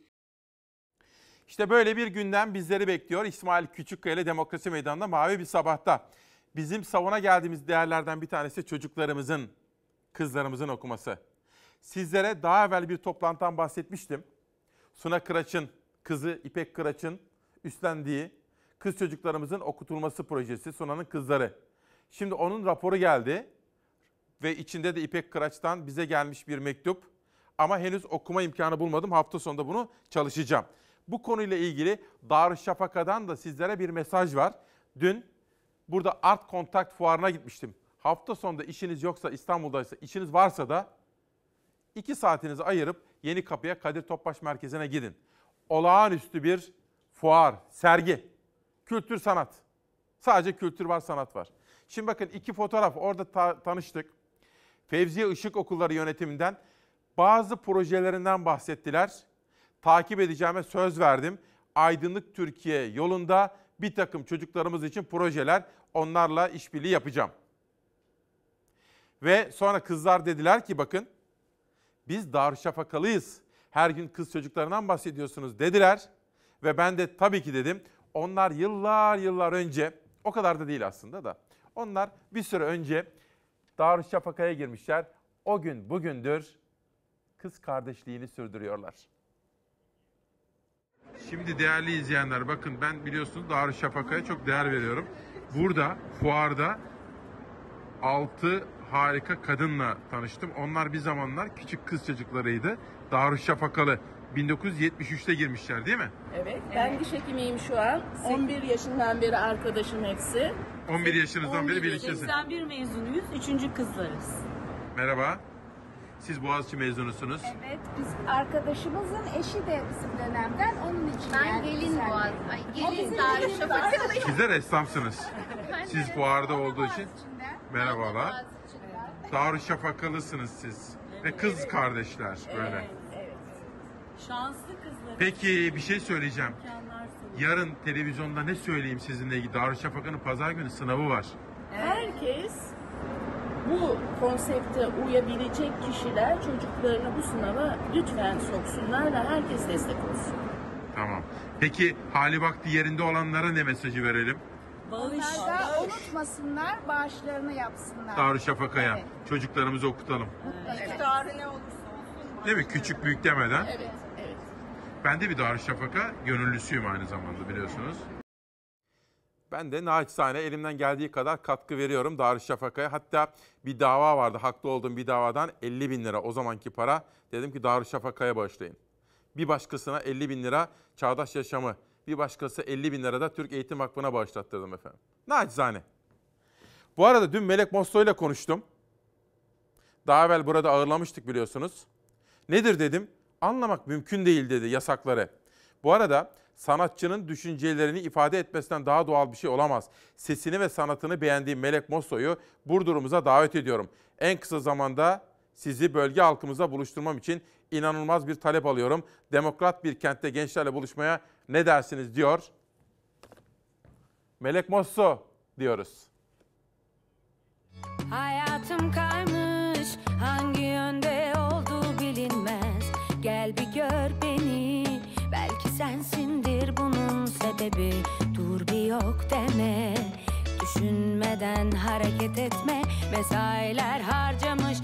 İşte böyle bir gündem bizleri bekliyor. İsmail Küçükkaya ile Demokrasi Meydanı'nda mavi bir sabahta. Bizim savuna geldiğimiz değerlerden bir tanesi çocuklarımızın, kızlarımızın okuması. Sizlere daha evvel bir toplantıdan bahsetmiştim. Suna Kıraç'ın, kızı İpek Kıraç'ın üstlendiği kız çocuklarımızın okutulması projesi Suna'nın kızları. Şimdi onun raporu geldi ve içinde de İpek Kıraç'tan bize gelmiş bir mektup. Ama henüz okuma imkanı bulmadım. Hafta sonunda bunu çalışacağım. Bu konuyla ilgili Darüşşafaka'dan da sizlere bir mesaj var. Dün burada Art Kontakt Fuarına gitmiştim. Hafta sonunda işiniz yoksa İstanbul'daysa işiniz varsa da 2 saatinizi ayırıp Yeni Kapı'ya Kadir Topbaş Merkezi'ne gidin. Olağanüstü bir fuar, sergi, kültür sanat. Sadece kültür var, sanat var. Şimdi bakın iki fotoğraf orada ta- tanıştık. Fevziye Işık Okulları yönetiminden bazı projelerinden bahsettiler. Takip edeceğime söz verdim. Aydınlık Türkiye yolunda bir takım çocuklarımız için projeler onlarla işbirliği yapacağım. Ve sonra kızlar dediler ki bakın biz Darüşşafakalıyız. Her gün kız çocuklarından bahsediyorsunuz dediler. Ve ben de tabii ki dedim onlar yıllar yıllar önce o kadar da değil aslında da onlar bir süre önce Darüşşafaka'ya girmişler. O gün bugündür kız kardeşliğini sürdürüyorlar. Şimdi değerli izleyenler bakın ben biliyorsunuz Darüşşafaka'ya çok değer veriyorum. Burada fuarda 6 harika kadınla tanıştım. Onlar bir zamanlar küçük kız çocuklarıydı. Darüşşafakalı 1973'te girmişler değil mi? Evet. Ben diş hekimiyim şu an. 11 yaşından beri arkadaşım hepsi. 11 yaşınızdan beri birliktesiniz. 81 mezunuyuz, üçüncü kızlarız. Merhaba. Siz Boğaziçi mezunusunuz. Evet, biz arkadaşımızın eşi de bizim dönemden onun için. Ben yani gelin boğaz. Ay gelin Darüşşafakalı. Sizler ressamsınız. Siz fuarda olduğu için. Merhabalar. Darüşşafakalısınız siz. Ve kız Evet. kardeşler böyle. Evet, evet. Şanslı kızlar. Peki bir şey söyleyeceğim. Yarın televizyonda ne söyleyeyim sizinle ilgili? Darüşşafaka'nın pazar günü sınavı var. Herkes bu konsepte uyabilecek kişiler çocuklarını bu sınava lütfen soksunlar ve herkes destek olsun. Tamam. Peki hali vakti yerinde olanlara ne mesajı verelim? Bağış. Onlar da unutmasınlar, bağışlarını yapsınlar. Darüşşafaka'ya Evet. çocuklarımızı okutalım. Mutlaka. İktidarı ne olursa olsun. Değil mi? Küçük büyük demeden. Evet, evet. Ben de bir Darüşşafaka gönüllüsüyüm aynı zamanda biliyorsunuz. Ben de naçizane elimden geldiği kadar katkı veriyorum Darüşşafaka'ya. Hatta bir dava vardı haklı olduğum bir davadan 50 bin lira o zamanki para. Dedim ki Darüşşafaka'ya bağışlayın. Bir başkasına 50 bin lira Çağdaş Yaşamı bir başkası 50 bin lirada Türk Eğitim Vakfı'na bağışlattırdım efendim. Nacizane. Bu arada dün Melek Mosso ile konuştum. Daha evvel burada ağırlamıştık biliyorsunuz. Nedir dedim. Anlamak mümkün değil dedi yasakları. Bu arada sanatçının düşüncelerini ifade etmesinden daha doğal bir şey olamaz. Sesini ve sanatını beğendiğim Melek Mosso'yu Burdur'umuza davet ediyorum. En kısa zamanda sizi bölge halkımıza buluşturmam için inanılmaz bir talep alıyorum. Demokrat bir kentte gençlerle buluşmaya ne dersiniz diyor. Melek Mosso diyoruz. Hayatım kaymış, hangi yönde olduğu bilinmez. Gel bir gör beni, belki sensindir bunun sebebi. Dur bir yok deme, düşünmeden hareket etme. Mesailer harcamış,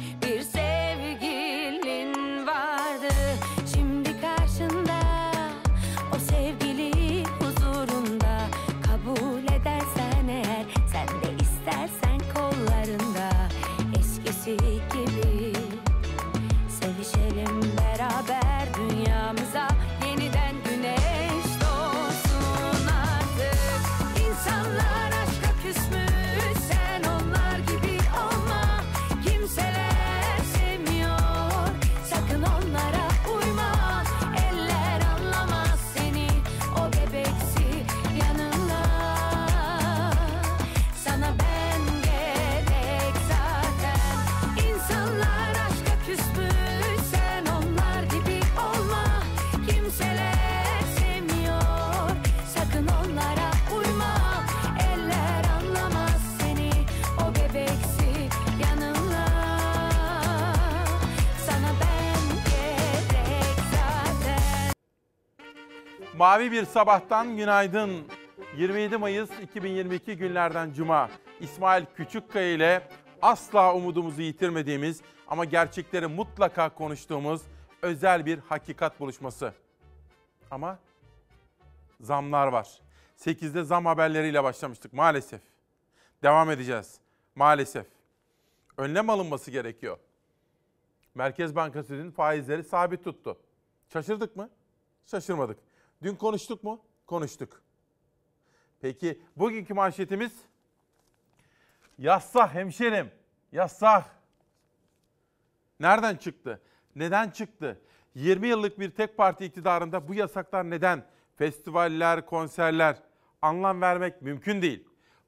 Mavi bir sabahtan günaydın. 27 Mayıs 2022 günlerden cuma. İsmail Küçükkaya ile asla umudumuzu yitirmediğimiz ama gerçekleri mutlaka konuştuğumuz özel bir hakikat buluşması. Ama zamlar var. 8'de zam haberleriyle başlamıştık maalesef. Devam edeceğiz maalesef. Önlem alınması gerekiyor. Merkez Bankası'nın faizleri sabit tuttu. Şaşırdık mı? Şaşırmadık. Dün konuştuk mu? Konuştuk. Peki bugünkü manşetimiz yassak hemşerim. Yassak. Nereden çıktı? Neden çıktı? 20 yıllık bir tek parti iktidarında bu yasaklar neden? Festivaller, konserler anlam vermek mümkün değil.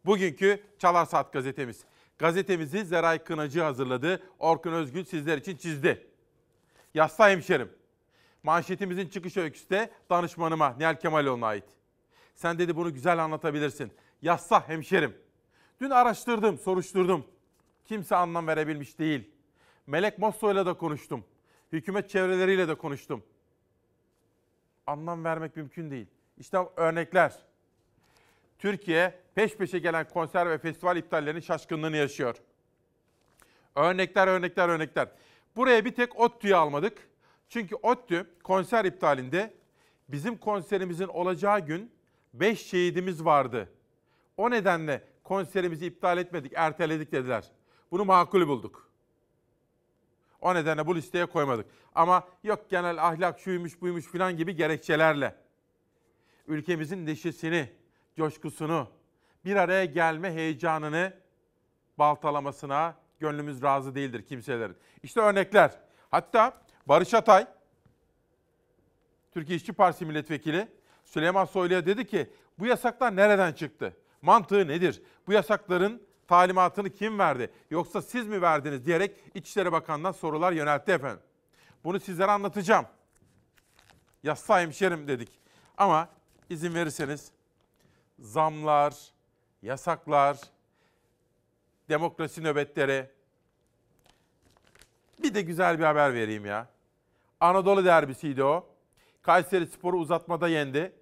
Bugünkü Çalar Saat gazetemiz. Gazetemizi Zeray Kınacı hazırladı. Orkun Özgül sizler için çizdi. Yasla hemşerim. Manşetimizin çıkış öyküsü de danışmanıma Nihal Kemaloğlu'na ait. Sen dedi bunu güzel anlatabilirsin. Yazsa hemşerim. Dün araştırdım, soruşturdum. Kimse anlam verebilmiş değil. Melek Mosso'yla da konuştum. Hükümet çevreleriyle de konuştum. Anlam vermek mümkün değil. İşte örnekler. Türkiye peş peşe gelen konser ve festival iptallerinin şaşkınlığını yaşıyor. Örnekler, örnekler, örnekler. Buraya bir tek ot ODTÜ'yü almadık. Çünkü ODTÜ konser iptalinde bizim konserimizin olacağı gün 5 şehidimiz vardı. O nedenle konserimizi iptal etmedik, erteledik dediler. Bunu makul bulduk. O nedenle bu listeye koymadık. Ama yok genel ahlak şuymuş buymuş filan gibi gerekçelerle ülkemizin neşesini, coşkusunu, bir araya gelme heyecanını baltalamasına gönlümüz razı değildir kimselerin. İşte örnekler. Hatta Barış Atay, Türkiye İşçi Partisi milletvekili Süleyman Soylu'ya dedi ki bu yasaklar nereden çıktı? Mantığı nedir? Bu yasakların talimatını kim verdi? Yoksa siz mi verdiniz diyerek İçişleri Bakanı'na sorular yöneltti efendim. Bunu sizlere anlatacağım. Yassa hemşerim dedik. Ama izin verirseniz zamlar, yasaklar, demokrasi nöbetleri. Bir de güzel bir haber vereyim ya. Anadolu derbisiydi o. Kayseri Sporu uzatmada yendi.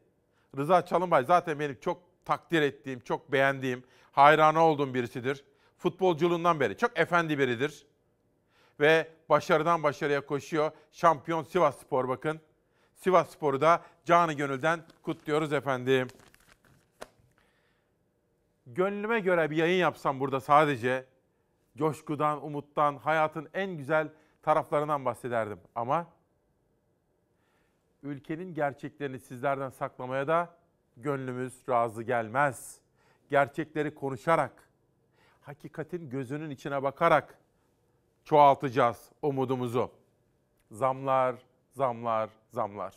Rıza Çalınbay zaten benim çok takdir ettiğim, çok beğendiğim, hayranı olduğum birisidir. Futbolculuğundan beri çok efendi biridir. Ve başarıdan başarıya koşuyor. Şampiyon Sivas Spor bakın. Sivas Spor'u da canı gönülden kutluyoruz efendim. Gönlüme göre bir yayın yapsam burada sadece coşkudan, umuttan, hayatın en güzel taraflarından bahsederdim. Ama ülkenin gerçeklerini sizlerden saklamaya da gönlümüz razı gelmez. Gerçekleri konuşarak, hakikatin gözünün içine bakarak çoğaltacağız umudumuzu. Zamlar, zamlar, zamlar.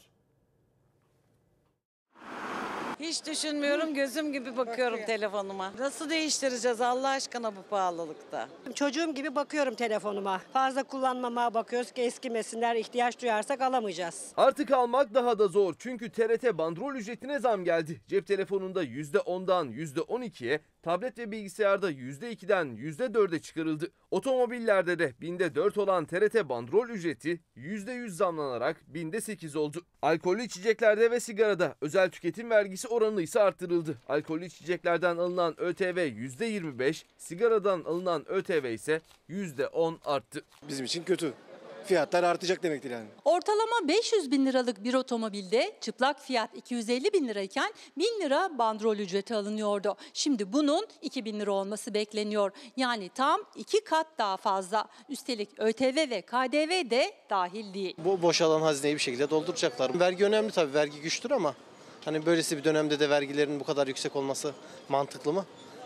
Hiç düşünmüyorum gözüm gibi bakıyorum Bakıyor. telefonuma. Nasıl değiştireceğiz Allah aşkına bu pahalılıkta? Çocuğum gibi bakıyorum telefonuma. Fazla kullanmamaya bakıyoruz ki eskimesinler ihtiyaç duyarsak alamayacağız. Artık almak daha da zor çünkü TRT bandrol ücretine zam geldi. Cep telefonunda %10'dan %12'ye tablet ve bilgisayarda %2'den %4'e çıkarıldı. Otomobillerde de binde 4 olan TRT bandrol ücreti %100 zamlanarak binde 8 oldu. Alkollü içeceklerde ve sigarada özel tüketim vergisi oranı ise arttırıldı. Alkollü içeceklerden alınan ÖTV %25, sigaradan alınan ÖTV ise %10 arttı. Bizim için kötü fiyatlar artacak demektir yani. Ortalama 500 bin liralık bir otomobilde çıplak fiyat 250 bin lirayken 1000 lira bandrol ücreti alınıyordu. Şimdi bunun 2000 lira olması bekleniyor. Yani tam iki kat daha fazla. Üstelik ÖTV ve KDV de dahil değil. Bu boşalan hazineyi bir şekilde dolduracaklar. Vergi önemli tabii vergi güçtür ama hani böylesi bir dönemde de vergilerin bu kadar yüksek olması mantıklı mı?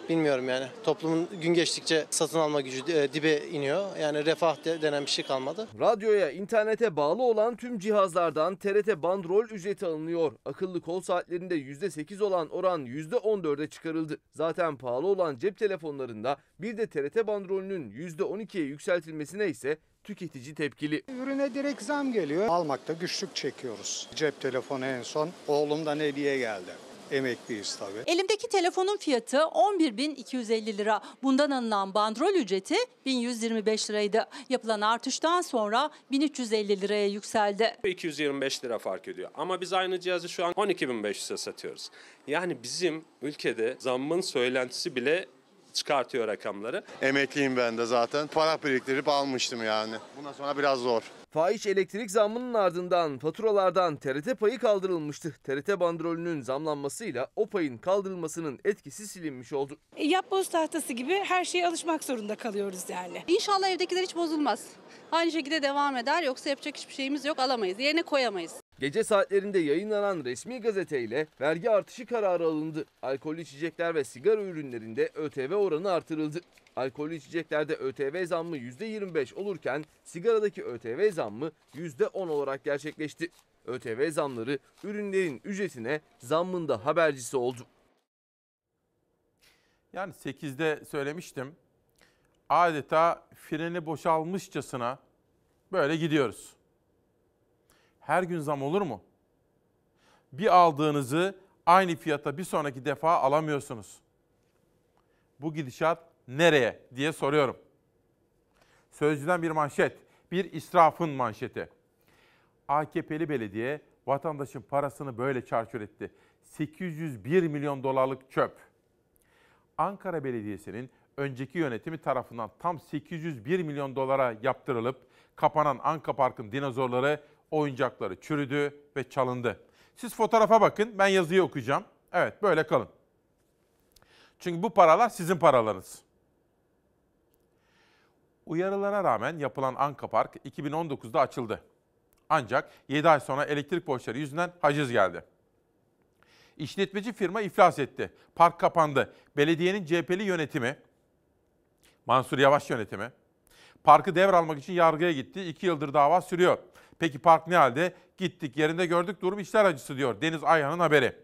Bilmiyorum yani. Toplumun gün geçtikçe satın alma gücü e, dibe iniyor. Yani refah denen bir şey kalmadı. Radyoya, internete bağlı olan tüm cihazlardan TRT bandrol ücreti alınıyor. Akıllı kol saatlerinde %8 olan oran %14'e çıkarıldı. Zaten pahalı olan cep telefonlarında bir de TRT bandrolünün %12'ye yükseltilmesine ise tüketici tepkili. Ürüne direkt zam geliyor. Almakta güçlük çekiyoruz. Cep telefonu en son oğlumdan hediye geldi emekliyiz tabii. Elimdeki telefonun fiyatı 11.250 lira. Bundan alınan bandrol ücreti 1125 liraydı. Yapılan artıştan sonra 1350 liraya yükseldi. 225 lira fark ediyor ama biz aynı cihazı şu an 12.500'e satıyoruz. Yani bizim ülkede zammın söylentisi bile çıkartıyor rakamları. Emekliyim ben de zaten. Para biriktirip almıştım yani. Bundan sonra biraz zor. Fahiş elektrik zammının ardından faturalardan TRT payı kaldırılmıştı. TRT bandrolünün zamlanmasıyla o payın kaldırılmasının etkisi silinmiş oldu. E, yapboz tahtası gibi her şeye alışmak zorunda kalıyoruz yani. İnşallah evdekiler hiç bozulmaz. Aynı şekilde devam eder yoksa yapacak hiçbir şeyimiz yok alamayız yerine koyamayız. Gece saatlerinde yayınlanan resmi gazeteyle vergi artışı kararı alındı. Alkollü içecekler ve sigara ürünlerinde ÖTV oranı artırıldı. Alkollü içeceklerde ÖTV zammı %25 olurken sigaradaki ÖTV zammı %10 olarak gerçekleşti. ÖTV zamları ürünlerin ücretine zammın habercisi oldu. Yani 8'de söylemiştim. Adeta freni boşalmışçasına böyle gidiyoruz her gün zam olur mu? Bir aldığınızı aynı fiyata bir sonraki defa alamıyorsunuz. Bu gidişat nereye diye soruyorum. Sözcüden bir manşet, bir israfın manşeti. AKP'li belediye vatandaşın parasını böyle çarçur etti. 801 milyon dolarlık çöp. Ankara Belediyesi'nin önceki yönetimi tarafından tam 801 milyon dolara yaptırılıp kapanan Anka Park'ın dinozorları oyuncakları çürüdü ve çalındı. Siz fotoğrafa bakın, ben yazıyı okuyacağım. Evet, böyle kalın. Çünkü bu paralar sizin paralarınız. Uyarılara rağmen yapılan Anka Park 2019'da açıldı. Ancak 7 ay sonra elektrik borçları yüzünden haciz geldi. İşletmeci firma iflas etti. Park kapandı. Belediyenin CHP'li yönetimi, Mansur Yavaş yönetimi, parkı devralmak için yargıya gitti. 2 yıldır dava sürüyor. Peki park ne halde? Gittik yerinde gördük durum işler acısı diyor Deniz Ayhan'ın haberi.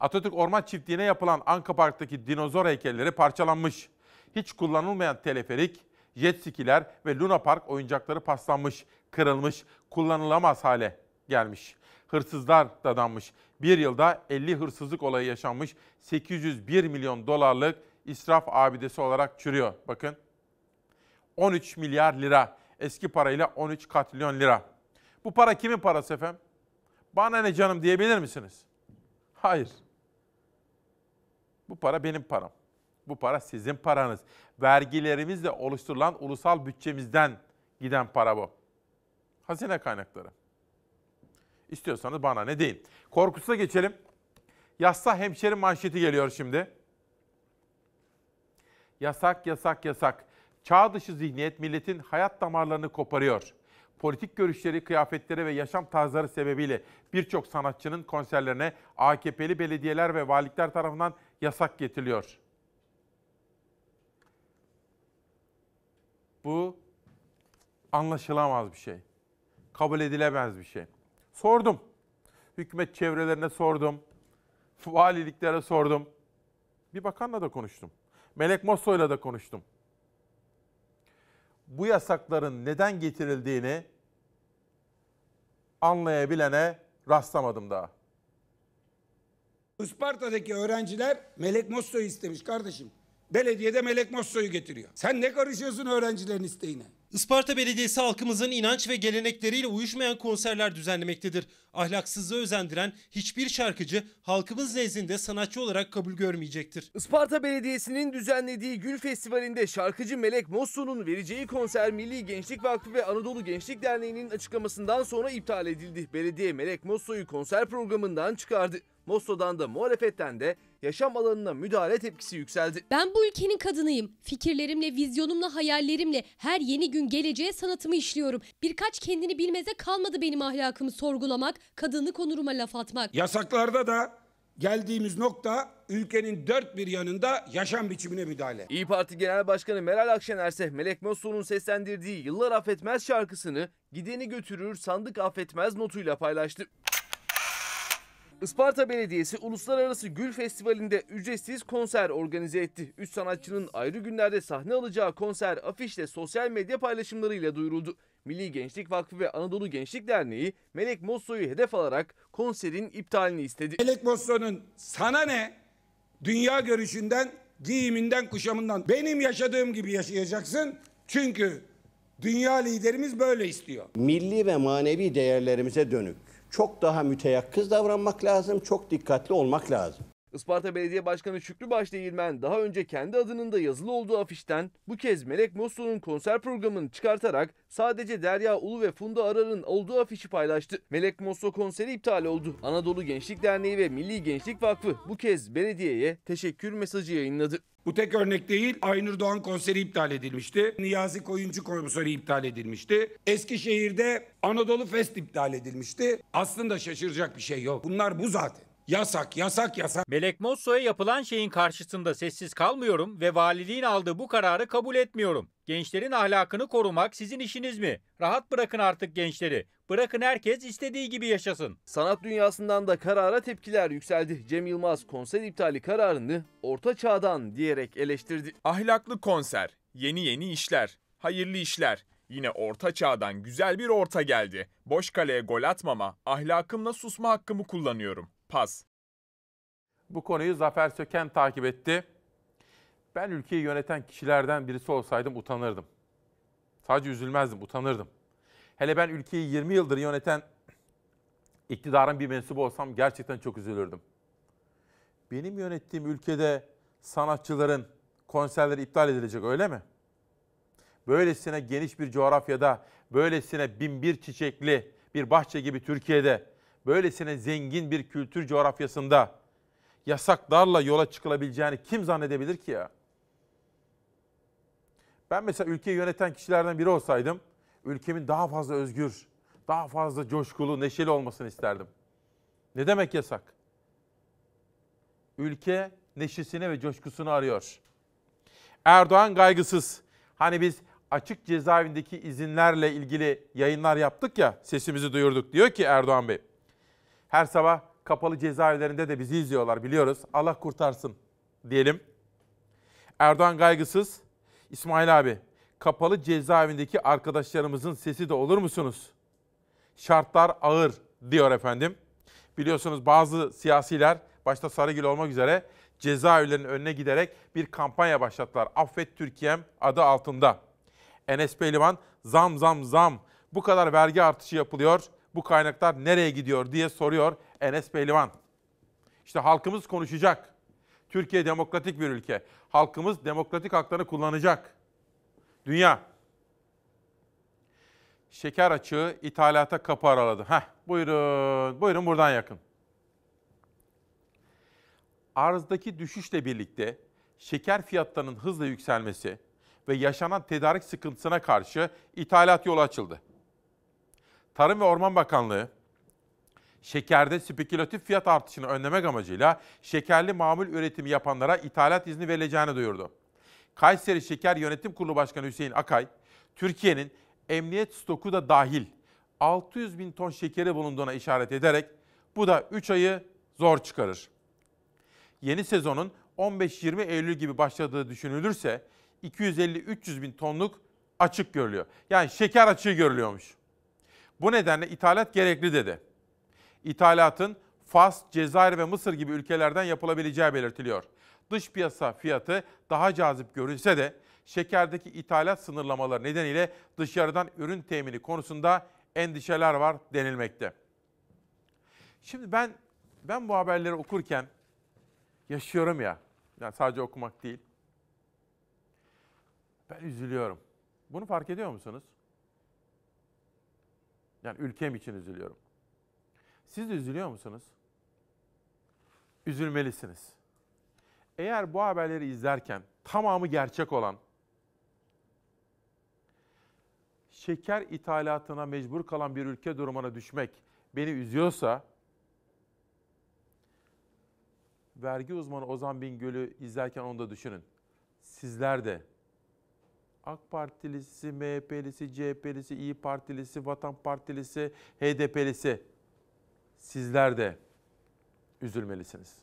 Atatürk Orman Çiftliği'ne yapılan Anka Park'taki dinozor heykelleri parçalanmış. Hiç kullanılmayan teleferik, jet skiler ve Luna Park oyuncakları paslanmış, kırılmış, kullanılamaz hale gelmiş. Hırsızlar dadanmış. Bir yılda 50 hırsızlık olayı yaşanmış. 801 milyon dolarlık israf abidesi olarak çürüyor. Bakın 13 milyar lira Eski parayla 13 katrilyon lira. Bu para kimin parası efendim? Bana ne canım diyebilir misiniz? Hayır. Bu para benim param. Bu para sizin paranız. Vergilerimizle oluşturulan ulusal bütçemizden giden para bu. Hazine kaynakları. İstiyorsanız bana ne deyin. Korkusuna geçelim. Yassa hemşeri manşeti geliyor şimdi. Yasak, yasak, yasak. Çağ dışı zihniyet milletin hayat damarlarını koparıyor. Politik görüşleri, kıyafetleri ve yaşam tarzları sebebiyle birçok sanatçının konserlerine AKP'li belediyeler ve valilikler tarafından yasak getiriliyor. Bu anlaşılamaz bir şey. Kabul edilemez bir şey. Sordum. Hükümet çevrelerine sordum. Valiliklere sordum. Bir bakanla da konuştum. Melek Mosso'yla da konuştum bu yasakların neden getirildiğini anlayabilene rastlamadım daha. Isparta'daki öğrenciler Melek Mosso'yu istemiş kardeşim. Belediyede Melek Mosso'yu getiriyor. Sen ne karışıyorsun öğrencilerin isteğine? Isparta Belediyesi halkımızın inanç ve gelenekleriyle uyuşmayan konserler düzenlemektedir. Ahlaksızlığı özendiren hiçbir şarkıcı halkımız nezdinde sanatçı olarak kabul görmeyecektir. Isparta Belediyesi'nin düzenlediği Gül Festivali'nde şarkıcı Melek Mosso'nun vereceği konser Milli Gençlik Vakfı ve Anadolu Gençlik Derneği'nin açıklamasından sonra iptal edildi. Belediye Melek Mosso'yu konser programından çıkardı. Mosso'dan da muhalefetten de yaşam alanına müdahale tepkisi yükseldi. Ben bu ülkenin kadınıyım. Fikirlerimle, vizyonumla, hayallerimle her yeni gün bugün geleceğe sanatımı işliyorum. Birkaç kendini bilmeze kalmadı benim ahlakımı sorgulamak, kadını konuruma laf atmak. Yasaklarda da geldiğimiz nokta ülkenin dört bir yanında yaşam biçimine müdahale. İyi Parti Genel Başkanı Meral Akşener ise Melek Mosul'un seslendirdiği Yıllar Affetmez şarkısını gideni götürür sandık affetmez notuyla paylaştı. Isparta Belediyesi Uluslararası Gül Festivali'nde ücretsiz konser organize etti. Üç sanatçının ayrı günlerde sahne alacağı konser afişle sosyal medya paylaşımlarıyla duyuruldu. Milli Gençlik Vakfı ve Anadolu Gençlik Derneği Melek Mosso'yu hedef alarak konserin iptalini istedi. Melek Mosso'nun sana ne dünya görüşünden, giyiminden, kuşamından benim yaşadığım gibi yaşayacaksın. Çünkü dünya liderimiz böyle istiyor. Milli ve manevi değerlerimize dönük çok daha müteyakkız davranmak lazım, çok dikkatli olmak lazım. Isparta Belediye Başkanı Şükrü Başdeğirmen daha önce kendi adının da yazılı olduğu afişten bu kez Melek Mosso'nun konser programını çıkartarak sadece Derya Ulu ve Funda Arar'ın olduğu afişi paylaştı. Melek Mosso konseri iptal oldu. Anadolu Gençlik Derneği ve Milli Gençlik Vakfı bu kez belediyeye teşekkür mesajı yayınladı. Bu tek örnek değil. Aynur Doğan konseri iptal edilmişti. Niyazi Koyuncu konseri iptal edilmişti. Eskişehir'de Anadolu Fest iptal edilmişti. Aslında şaşıracak bir şey yok. Bunlar bu zaten. Yasak, yasak, yasak. Melek Mosso'ya yapılan şeyin karşısında sessiz kalmıyorum ve valiliğin aldığı bu kararı kabul etmiyorum. Gençlerin ahlakını korumak sizin işiniz mi? Rahat bırakın artık gençleri. Bırakın herkes istediği gibi yaşasın. Sanat dünyasından da karara tepkiler yükseldi. Cem Yılmaz konser iptali kararını orta çağdan diyerek eleştirdi. Ahlaklı konser, yeni yeni işler, hayırlı işler. Yine orta çağdan güzel bir orta geldi. Boş kaleye gol atmama, ahlakımla susma hakkımı kullanıyorum pas. Bu konuyu Zafer Söken takip etti. Ben ülkeyi yöneten kişilerden birisi olsaydım utanırdım. Sadece üzülmezdim, utanırdım. Hele ben ülkeyi 20 yıldır yöneten iktidarın bir mensubu olsam gerçekten çok üzülürdüm. Benim yönettiğim ülkede sanatçıların konserleri iptal edilecek öyle mi? Böylesine geniş bir coğrafyada, böylesine bir çiçekli bir bahçe gibi Türkiye'de böylesine zengin bir kültür coğrafyasında yasaklarla yola çıkılabileceğini kim zannedebilir ki ya? Ben mesela ülkeyi yöneten kişilerden biri olsaydım, ülkemin daha fazla özgür, daha fazla coşkulu, neşeli olmasını isterdim. Ne demek yasak? Ülke neşesini ve coşkusunu arıyor. Erdoğan kaygısız. Hani biz açık cezaevindeki izinlerle ilgili yayınlar yaptık ya, sesimizi duyurduk. Diyor ki Erdoğan Bey, her sabah kapalı cezaevlerinde de bizi izliyorlar biliyoruz. Allah kurtarsın diyelim. Erdoğan kaygısız. İsmail abi, kapalı cezaevindeki arkadaşlarımızın sesi de olur musunuz? Şartlar ağır diyor efendim. Biliyorsunuz bazı siyasiler, başta Sarıgül olmak üzere cezaevlerinin önüne giderek bir kampanya başlattılar. Affet Türkiye'm adı altında. Enes Pehlivan zam zam zam bu kadar vergi artışı yapılıyor bu kaynaklar nereye gidiyor diye soruyor Enes Pehlivan. İşte halkımız konuşacak. Türkiye demokratik bir ülke. Halkımız demokratik haklarını kullanacak. Dünya. Şeker açığı ithalata kapı araladı. Heh, buyurun, buyurun buradan yakın. Arzdaki düşüşle birlikte şeker fiyatlarının hızla yükselmesi ve yaşanan tedarik sıkıntısına karşı ithalat yolu açıldı. Tarım ve Orman Bakanlığı şekerde spekülatif fiyat artışını önlemek amacıyla şekerli mamul üretimi yapanlara ithalat izni verileceğini duyurdu. Kayseri Şeker Yönetim Kurulu Başkanı Hüseyin Akay, Türkiye'nin emniyet stoku da dahil 600 bin ton şekeri bulunduğuna işaret ederek bu da 3 ayı zor çıkarır. Yeni sezonun 15-20 Eylül gibi başladığı düşünülürse 250-300 bin tonluk açık görülüyor. Yani şeker açığı görülüyormuş. Bu nedenle ithalat gerekli dedi. İthalatın Fas, Cezayir ve Mısır gibi ülkelerden yapılabileceği belirtiliyor. Dış piyasa fiyatı daha cazip görünse de şekerdeki ithalat sınırlamaları nedeniyle dışarıdan ürün temini konusunda endişeler var denilmekte. Şimdi ben ben bu haberleri okurken yaşıyorum ya. Yani sadece okumak değil. Ben üzülüyorum. Bunu fark ediyor musunuz? Yani ülkem için üzülüyorum. Siz de üzülüyor musunuz? Üzülmelisiniz. Eğer bu haberleri izlerken tamamı gerçek olan şeker ithalatına mecbur kalan bir ülke durumuna düşmek beni üzüyorsa vergi uzmanı Ozan Bingöl'ü izlerken onu da düşünün. Sizler de AK Partilisi, MHP'lisi, CHP'lisi, İyi Partilisi, Vatan Partilisi, HDP'lisi sizler de üzülmelisiniz.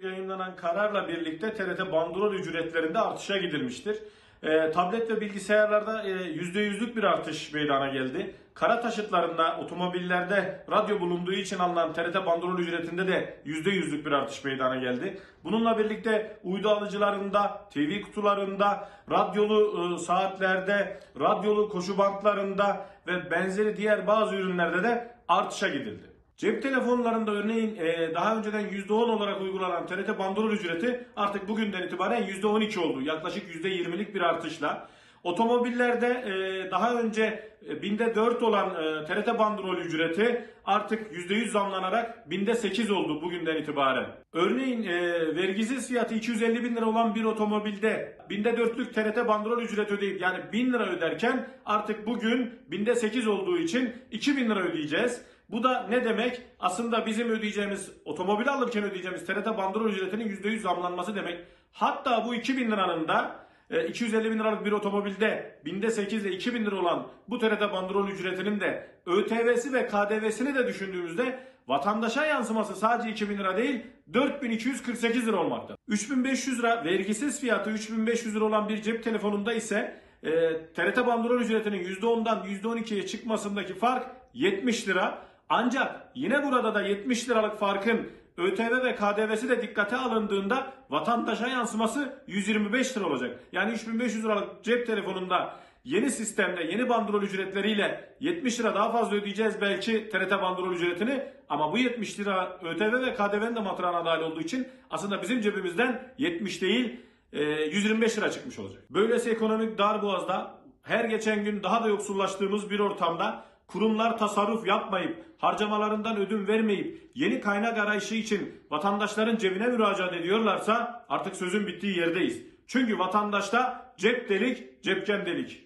Yayınlanan kararla birlikte TRT bandrol ücretlerinde artışa gidilmiştir. E, tablet ve bilgisayarlarda e, %100'lük bir artış meydana geldi. Kara taşıtlarında, otomobillerde radyo bulunduğu için alınan TRT bandrol ücretinde de %100'lük bir artış meydana geldi. Bununla birlikte uydu alıcılarında, TV kutularında, radyolu e, saatlerde, radyolu koşu bantlarında ve benzeri diğer bazı ürünlerde de artışa gidildi. Cep telefonlarında örneğin e, daha önceden %10 olarak uygulanan TRT bandrol ücreti artık bugünden itibaren %12 oldu. Yaklaşık %20'lik bir artışla. Otomobillerde e, daha önce e, binde 4 olan e, TRT bandrol ücreti artık %100 zamlanarak binde 8 oldu bugünden itibaren. Örneğin e, vergisiz fiyatı 250 bin lira olan bir otomobilde binde 4'lük TRT bandrol ücreti ödeyip yani 1000 lira öderken artık bugün binde 8 olduğu için 2000 lira ödeyeceğiz. Bu da ne demek? Aslında bizim ödeyeceğimiz, otomobil alırken ödeyeceğimiz TRT bandrol ücretinin %100 zamlanması demek. Hatta bu 2000 liranın da 250 e, bin liralık bir otomobilde binde 8 ile 2000 lira olan bu TRT bandrol ücretinin de ÖTV'si ve KDV'sini de düşündüğümüzde vatandaşa yansıması sadece 2000 lira değil 4248 lira olmakta. 3500 lira vergisiz fiyatı 3500 lira olan bir cep telefonunda ise e, TRT bandrol ücretinin %10'dan %12'ye çıkmasındaki fark 70 lira. Ancak yine burada da 70 liralık farkın ÖTV ve KDV'si de dikkate alındığında vatandaşa yansıması 125 lira olacak. Yani 3500 liralık cep telefonunda yeni sistemde yeni bandrol ücretleriyle 70 lira daha fazla ödeyeceğiz belki TRT bandrol ücretini ama bu 70 lira ÖTV ve KDV'nin de matrağına dahil olduğu için aslında bizim cebimizden 70 değil 125 e, lira çıkmış olacak. Böylesi ekonomik dar boğazda her geçen gün daha da yoksullaştığımız bir ortamda kurumlar tasarruf yapmayıp, harcamalarından ödün vermeyip yeni kaynak arayışı için vatandaşların cebine müracaat ediyorlarsa artık sözün bittiği yerdeyiz. Çünkü vatandaşta cep delik, cepken delik.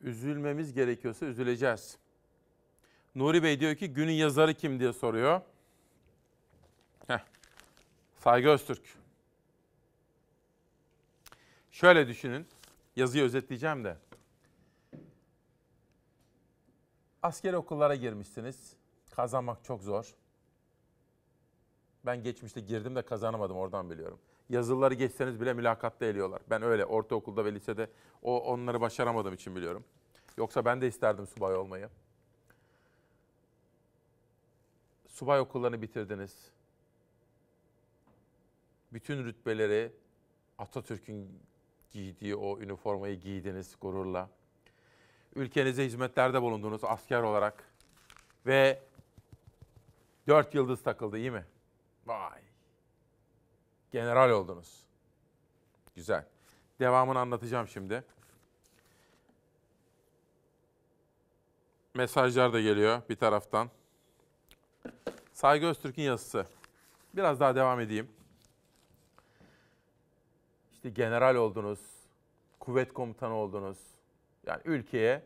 Üzülmemiz gerekiyorsa üzüleceğiz. Nuri Bey diyor ki günün yazarı kim diye soruyor. Heh. Saygı Öztürk. Şöyle düşünün. Yazıyı özetleyeceğim de. Askeri okullara girmişsiniz. Kazanmak çok zor. Ben geçmişte girdim de kazanamadım oradan biliyorum. Yazıları geçseniz bile mülakatta eliyorlar. Ben öyle ortaokulda ve lisede o onları başaramadığım için biliyorum. Yoksa ben de isterdim subay olmayı. Subay okullarını bitirdiniz. Bütün rütbeleri Atatürk'ün giydiği o üniformayı giydiniz gururla. Ülkenize hizmetlerde bulundunuz asker olarak. Ve dört yıldız takıldı iyi mi? Vay. General oldunuz. Güzel. Devamını anlatacağım şimdi. Mesajlar da geliyor bir taraftan. Saygı Öztürk'ün yazısı. Biraz daha devam edeyim işte general oldunuz, kuvvet komutanı oldunuz. Yani ülkeye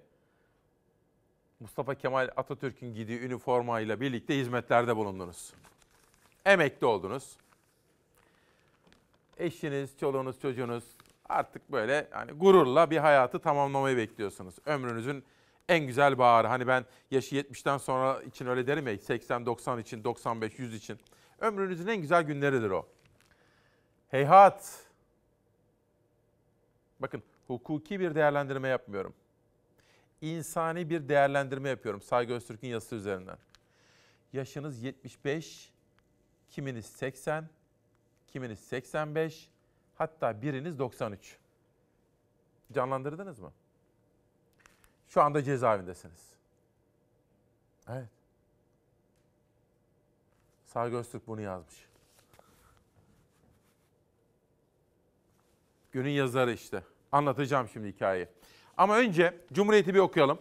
Mustafa Kemal Atatürk'ün giydiği üniformayla birlikte hizmetlerde bulundunuz. Emekli oldunuz. Eşiniz, çoluğunuz, çocuğunuz artık böyle hani gururla bir hayatı tamamlamayı bekliyorsunuz. Ömrünüzün en güzel baharı. Hani ben yaşı 70'ten sonra için öyle derim ya 80, 90 için, 95, 100 için. Ömrünüzün en güzel günleridir o. Heyhat Bakın hukuki bir değerlendirme yapmıyorum. İnsani bir değerlendirme yapıyorum Saygı Öztürk'ün yazısı üzerinden. Yaşınız 75, kiminiz 80, kiminiz 85, hatta biriniz 93. Canlandırdınız mı? Şu anda cezaevindesiniz. Evet. Sarı Göztürk bunu yazmış. Günün yazarı işte. Anlatacağım şimdi hikayeyi. Ama önce Cumhuriyet'i bir okuyalım.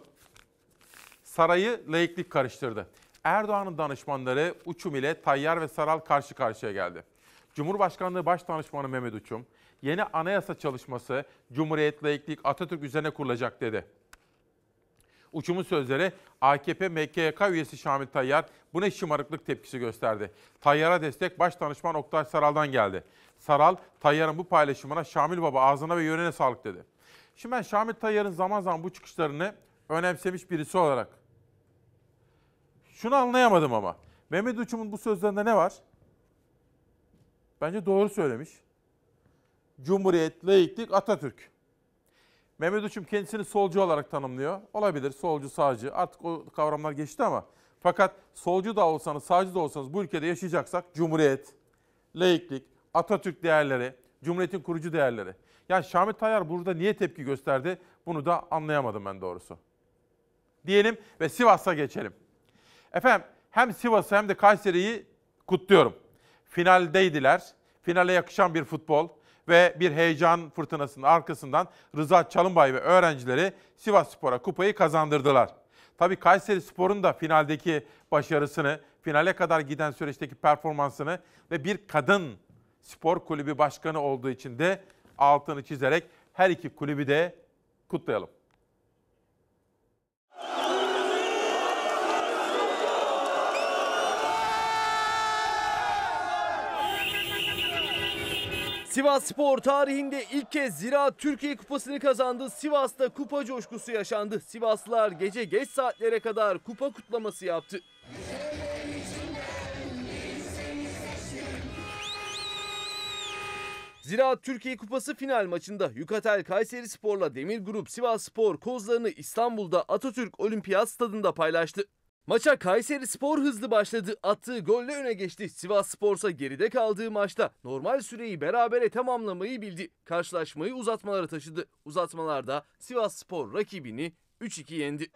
Sarayı layıklık karıştırdı. Erdoğan'ın danışmanları Uçum ile Tayyar ve Saral karşı karşıya geldi. Cumhurbaşkanlığı Baş Danışmanı Mehmet Uçum, yeni anayasa çalışması Cumhuriyet, layıklık, Atatürk üzerine kurulacak dedi. Uçumun sözleri AKP MKYK üyesi Şamil Tayyar bu ne şımarıklık tepkisi gösterdi. Tayyar'a destek baş danışman Oktay Saral'dan geldi. Saral, Tayyar'ın bu paylaşımına Şamil Baba ağzına ve yönene sağlık dedi. Şimdi ben Şamil Tayyar'ın zaman zaman bu çıkışlarını önemsemiş birisi olarak şunu anlayamadım ama. Mehmet Uçum'un bu sözlerinde ne var? Bence doğru söylemiş. Cumhuriyet, laiklik, Atatürk. Mehmet Uçum kendisini solcu olarak tanımlıyor. Olabilir solcu, sağcı. Artık o kavramlar geçti ama. Fakat solcu da olsanız, sağcı da olsanız bu ülkede yaşayacaksak cumhuriyet, laiklik, Atatürk değerleri, cumhuriyetin kurucu değerleri. Yani Şahmet Tayyar burada niye tepki gösterdi bunu da anlayamadım ben doğrusu. Diyelim ve Sivas'a geçelim. Efendim hem Sivas'ı hem de Kayseri'yi kutluyorum. Finaldeydiler. Finale yakışan bir futbol ve bir heyecan fırtınasının arkasından Rıza Çalınbay ve öğrencileri Sivas Spor'a kupayı kazandırdılar. Tabii Kayseri Spor'un da finaldeki başarısını, finale kadar giden süreçteki performansını ve bir kadın spor kulübü başkanı olduğu için de altını çizerek her iki kulübü de kutlayalım. Sivas Spor tarihinde ilk kez Zira Türkiye Kupası'nı kazandı. Sivas'ta kupa coşkusu yaşandı. Sivaslılar gece geç saatlere kadar kupa kutlaması yaptı. Zira Türkiye Kupası final maçında Yukatel Kayseri Spor'la Demir Grup Sivas Spor kozlarını İstanbul'da Atatürk Olimpiyat Stadında paylaştı. Maça Kayseri Spor hızlı başladı. Attığı golle öne geçti. Sivas Spor'sa geride kaldığı maçta normal süreyi berabere tamamlamayı bildi. Karşılaşmayı uzatmalara taşıdı. Uzatmalarda Sivas Spor rakibini 3-2 yendi.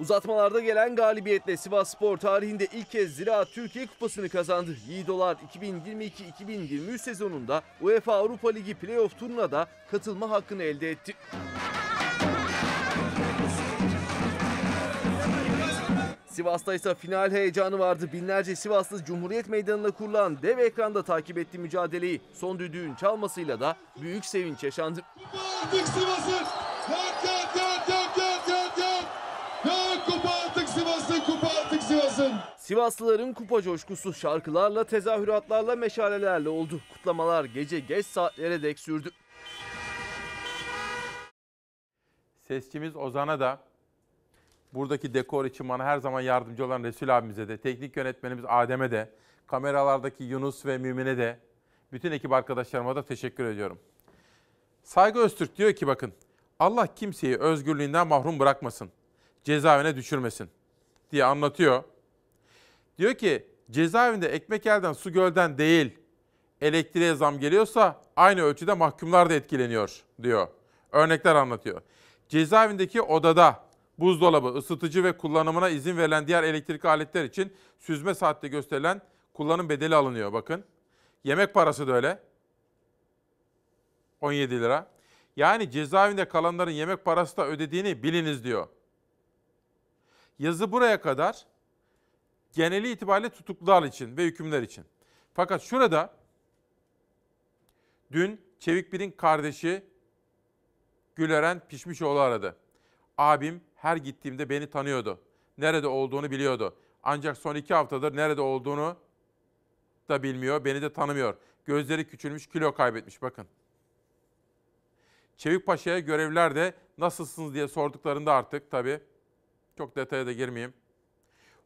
Uzatmalarda gelen galibiyetle Sivas Spor tarihinde ilk kez Ziraat Türkiye Kupası'nı kazandı. Yiğidolar 2022-2023 sezonunda UEFA Avrupa Ligi playoff turuna da katılma hakkını elde etti. Sivas'ta ise final heyecanı vardı. Binlerce Sivaslı Cumhuriyet Meydanında kurulan dev ekranda takip etti mücadeleyi. Son düdüğün çalmasıyla da büyük sevinç yaşandı. Sivas'ı! Sivaslıların kupa coşkusu şarkılarla, tezahüratlarla, meşalelerle oldu. Kutlamalar gece geç saatlere dek sürdü. Sesçimiz Ozan'a da buradaki dekor için bana her zaman yardımcı olan Resul abimize de, teknik yönetmenimiz Adem'e de, kameralardaki Yunus ve Mümin'e de, bütün ekip arkadaşlarıma da teşekkür ediyorum. Saygı Öztürk diyor ki bakın, Allah kimseyi özgürlüğünden mahrum bırakmasın, cezaevine düşürmesin diye anlatıyor. Diyor ki cezaevinde ekmek elden su gölden değil elektriğe zam geliyorsa aynı ölçüde mahkumlar da etkileniyor diyor. Örnekler anlatıyor. Cezaevindeki odada buzdolabı, ısıtıcı ve kullanımına izin verilen diğer elektrik aletler için süzme saatte gösterilen kullanım bedeli alınıyor bakın. Yemek parası da öyle. 17 lira. Yani cezaevinde kalanların yemek parası da ödediğini biliniz diyor. Yazı buraya kadar geneli itibariyle tutuklular için ve hükümler için. Fakat şurada dün Çevikbir'in kardeşi Güleren Pişmişoğlu aradı. Abim her gittiğimde beni tanıyordu. Nerede olduğunu biliyordu. Ancak son iki haftadır nerede olduğunu da bilmiyor, beni de tanımıyor. Gözleri küçülmüş, kilo kaybetmiş bakın. Çevik Paşa'ya görevlerde nasılsınız diye sorduklarında artık tabii çok detaya da girmeyeyim.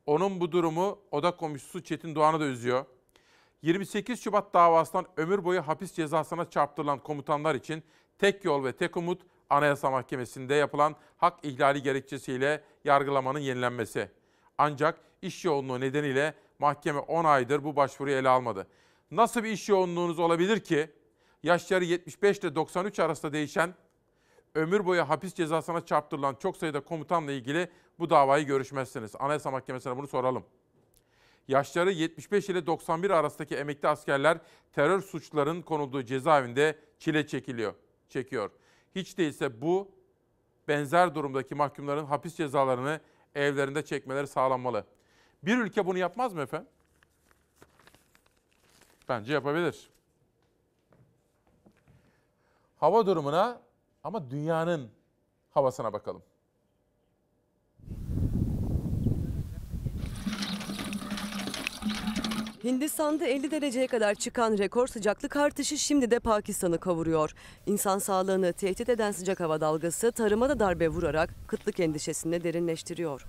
Onun bu durumu oda komşusu Çetin Doğan'ı da üzüyor. 28 Şubat davasından ömür boyu hapis cezasına çarptırılan komutanlar için tek yol ve tek umut Anayasa Mahkemesi'nde yapılan hak ihlali gerekçesiyle yargılamanın yenilenmesi. Ancak iş yoğunluğu nedeniyle mahkeme 10 aydır bu başvuruyu ele almadı. Nasıl bir iş yoğunluğunuz olabilir ki? Yaşları 75 ile 93 arasında değişen ömür boyu hapis cezasına çarptırılan çok sayıda komutanla ilgili bu davayı görüşmezsiniz. Anayasa Mahkemesi'ne bunu soralım. Yaşları 75 ile 91 arasındaki emekli askerler terör suçlarının konulduğu cezaevinde çile çekiliyor, çekiyor. Hiç değilse bu benzer durumdaki mahkumların hapis cezalarını evlerinde çekmeleri sağlanmalı. Bir ülke bunu yapmaz mı efendim? Bence yapabilir. Hava durumuna ama dünyanın havasına bakalım. Hindistan'da 50 dereceye kadar çıkan rekor sıcaklık artışı şimdi de Pakistan'ı kavuruyor. İnsan sağlığını tehdit eden sıcak hava dalgası tarıma da darbe vurarak kıtlık endişesini derinleştiriyor.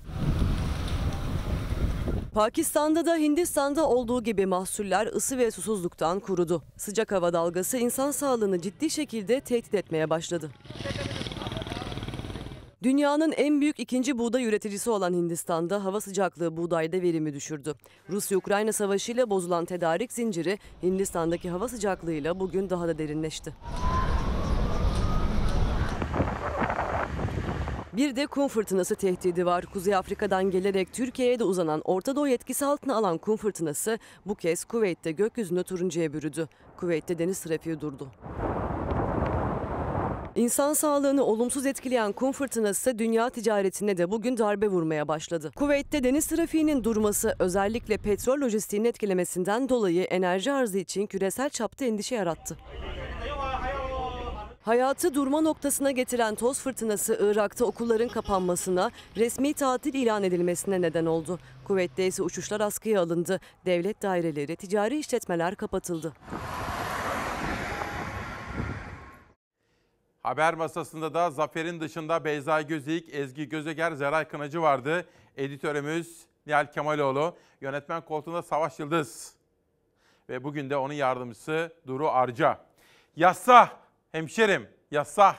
Pakistan'da da Hindistan'da olduğu gibi mahsuller ısı ve susuzluktan kurudu. Sıcak hava dalgası insan sağlığını ciddi şekilde tehdit etmeye başladı. Dünyanın en büyük ikinci buğday üreticisi olan Hindistan'da hava sıcaklığı buğdayda verimi düşürdü. Rusya-Ukrayna savaşıyla bozulan tedarik zinciri Hindistan'daki hava sıcaklığıyla bugün daha da derinleşti. Bir de kum fırtınası tehdidi var. Kuzey Afrika'dan gelerek Türkiye'ye de uzanan Orta Doğu etkisi altına alan kum fırtınası bu kez Kuveyt'te gökyüzünü turuncuya bürüdü. Kuveyt'te deniz trafiği durdu. İnsan sağlığını olumsuz etkileyen kum fırtınası dünya ticaretine de bugün darbe vurmaya başladı. Kuveyt'te deniz trafiğinin durması özellikle petrol lojistiğini etkilemesinden dolayı enerji arzı için küresel çapta endişe yarattı. Hayatı durma noktasına getiren toz fırtınası Irak'ta okulların kapanmasına, resmi tatil ilan edilmesine neden oldu. Kuvvette ise uçuşlar askıya alındı. Devlet daireleri, ticari işletmeler kapatıldı. Haber masasında da Zafer'in dışında Beyza Gözeyik, Ezgi Gözeger, Zeray Kınacı vardı. Editörümüz Nihal Kemaloğlu, yönetmen koltuğunda Savaş Yıldız ve bugün de onun yardımcısı Duru Arca. Yassa Hemşerim, yasah.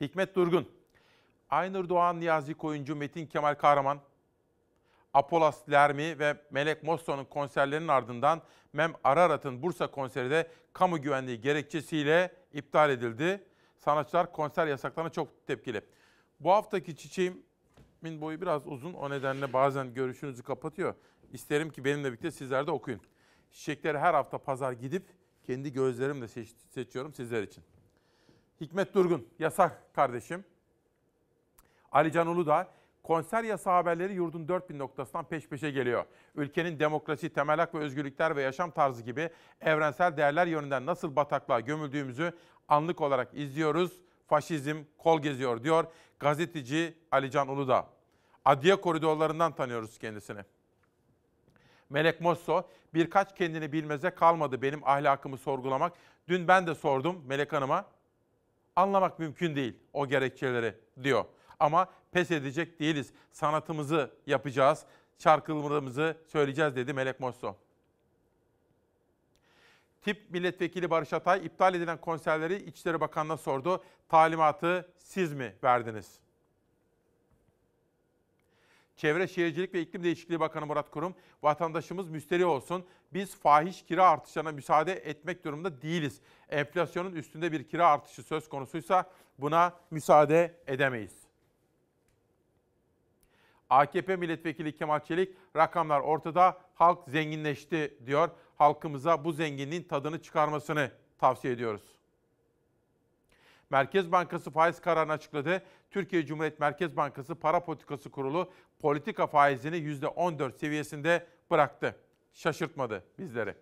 Hikmet Durgun. Aynur Doğan, Niyazi Koyuncu, Metin Kemal Kahraman, Apolas Lermi ve Melek Mosso'nun konserlerinin ardından Mem Ararat'ın Bursa konseri de kamu güvenliği gerekçesiyle iptal edildi. Sanatçılar konser yasaklarına çok tepkili. Bu haftaki çiçeğimin boyu biraz uzun. O nedenle bazen görüşünüzü kapatıyor. İsterim ki benimle birlikte sizler de okuyun. Çiçekleri her hafta pazar gidip kendi gözlerimle seç, seçiyorum sizler için. Hikmet Durgun, yasak kardeşim. Ali Can da. konser yasağı haberleri yurdun 4000 noktasından peş peşe geliyor. Ülkenin demokrasi, temel hak ve özgürlükler ve yaşam tarzı gibi evrensel değerler yönünden nasıl bataklığa gömüldüğümüzü anlık olarak izliyoruz. Faşizm kol geziyor diyor gazeteci Ali Can Uludağ. Adliye koridorlarından tanıyoruz kendisini. Melek Mosso birkaç kendini bilmeze kalmadı benim ahlakımı sorgulamak. Dün ben de sordum Melek Hanım'a. Anlamak mümkün değil o gerekçeleri diyor. Ama pes edecek değiliz. Sanatımızı yapacağız, şarkılarımızı söyleyeceğiz dedi Melek Mosso. Tip Milletvekili Barış Atay iptal edilen konserleri İçişleri Bakanı'na sordu. Talimatı siz mi verdiniz? Çevre Şehircilik ve İklim Değişikliği Bakanı Murat Kurum, vatandaşımız müsteri olsun. Biz fahiş kira artışlarına müsaade etmek durumunda değiliz. Enflasyonun üstünde bir kira artışı söz konusuysa buna müsaade edemeyiz. AKP milletvekili Kemal Çelik rakamlar ortada halk zenginleşti diyor. Halkımıza bu zenginliğin tadını çıkarmasını tavsiye ediyoruz. Merkez Bankası faiz kararını açıkladı. Türkiye Cumhuriyet Merkez Bankası Para Politikası Kurulu politika faizini %14 seviyesinde bıraktı. Şaşırtmadı bizleri.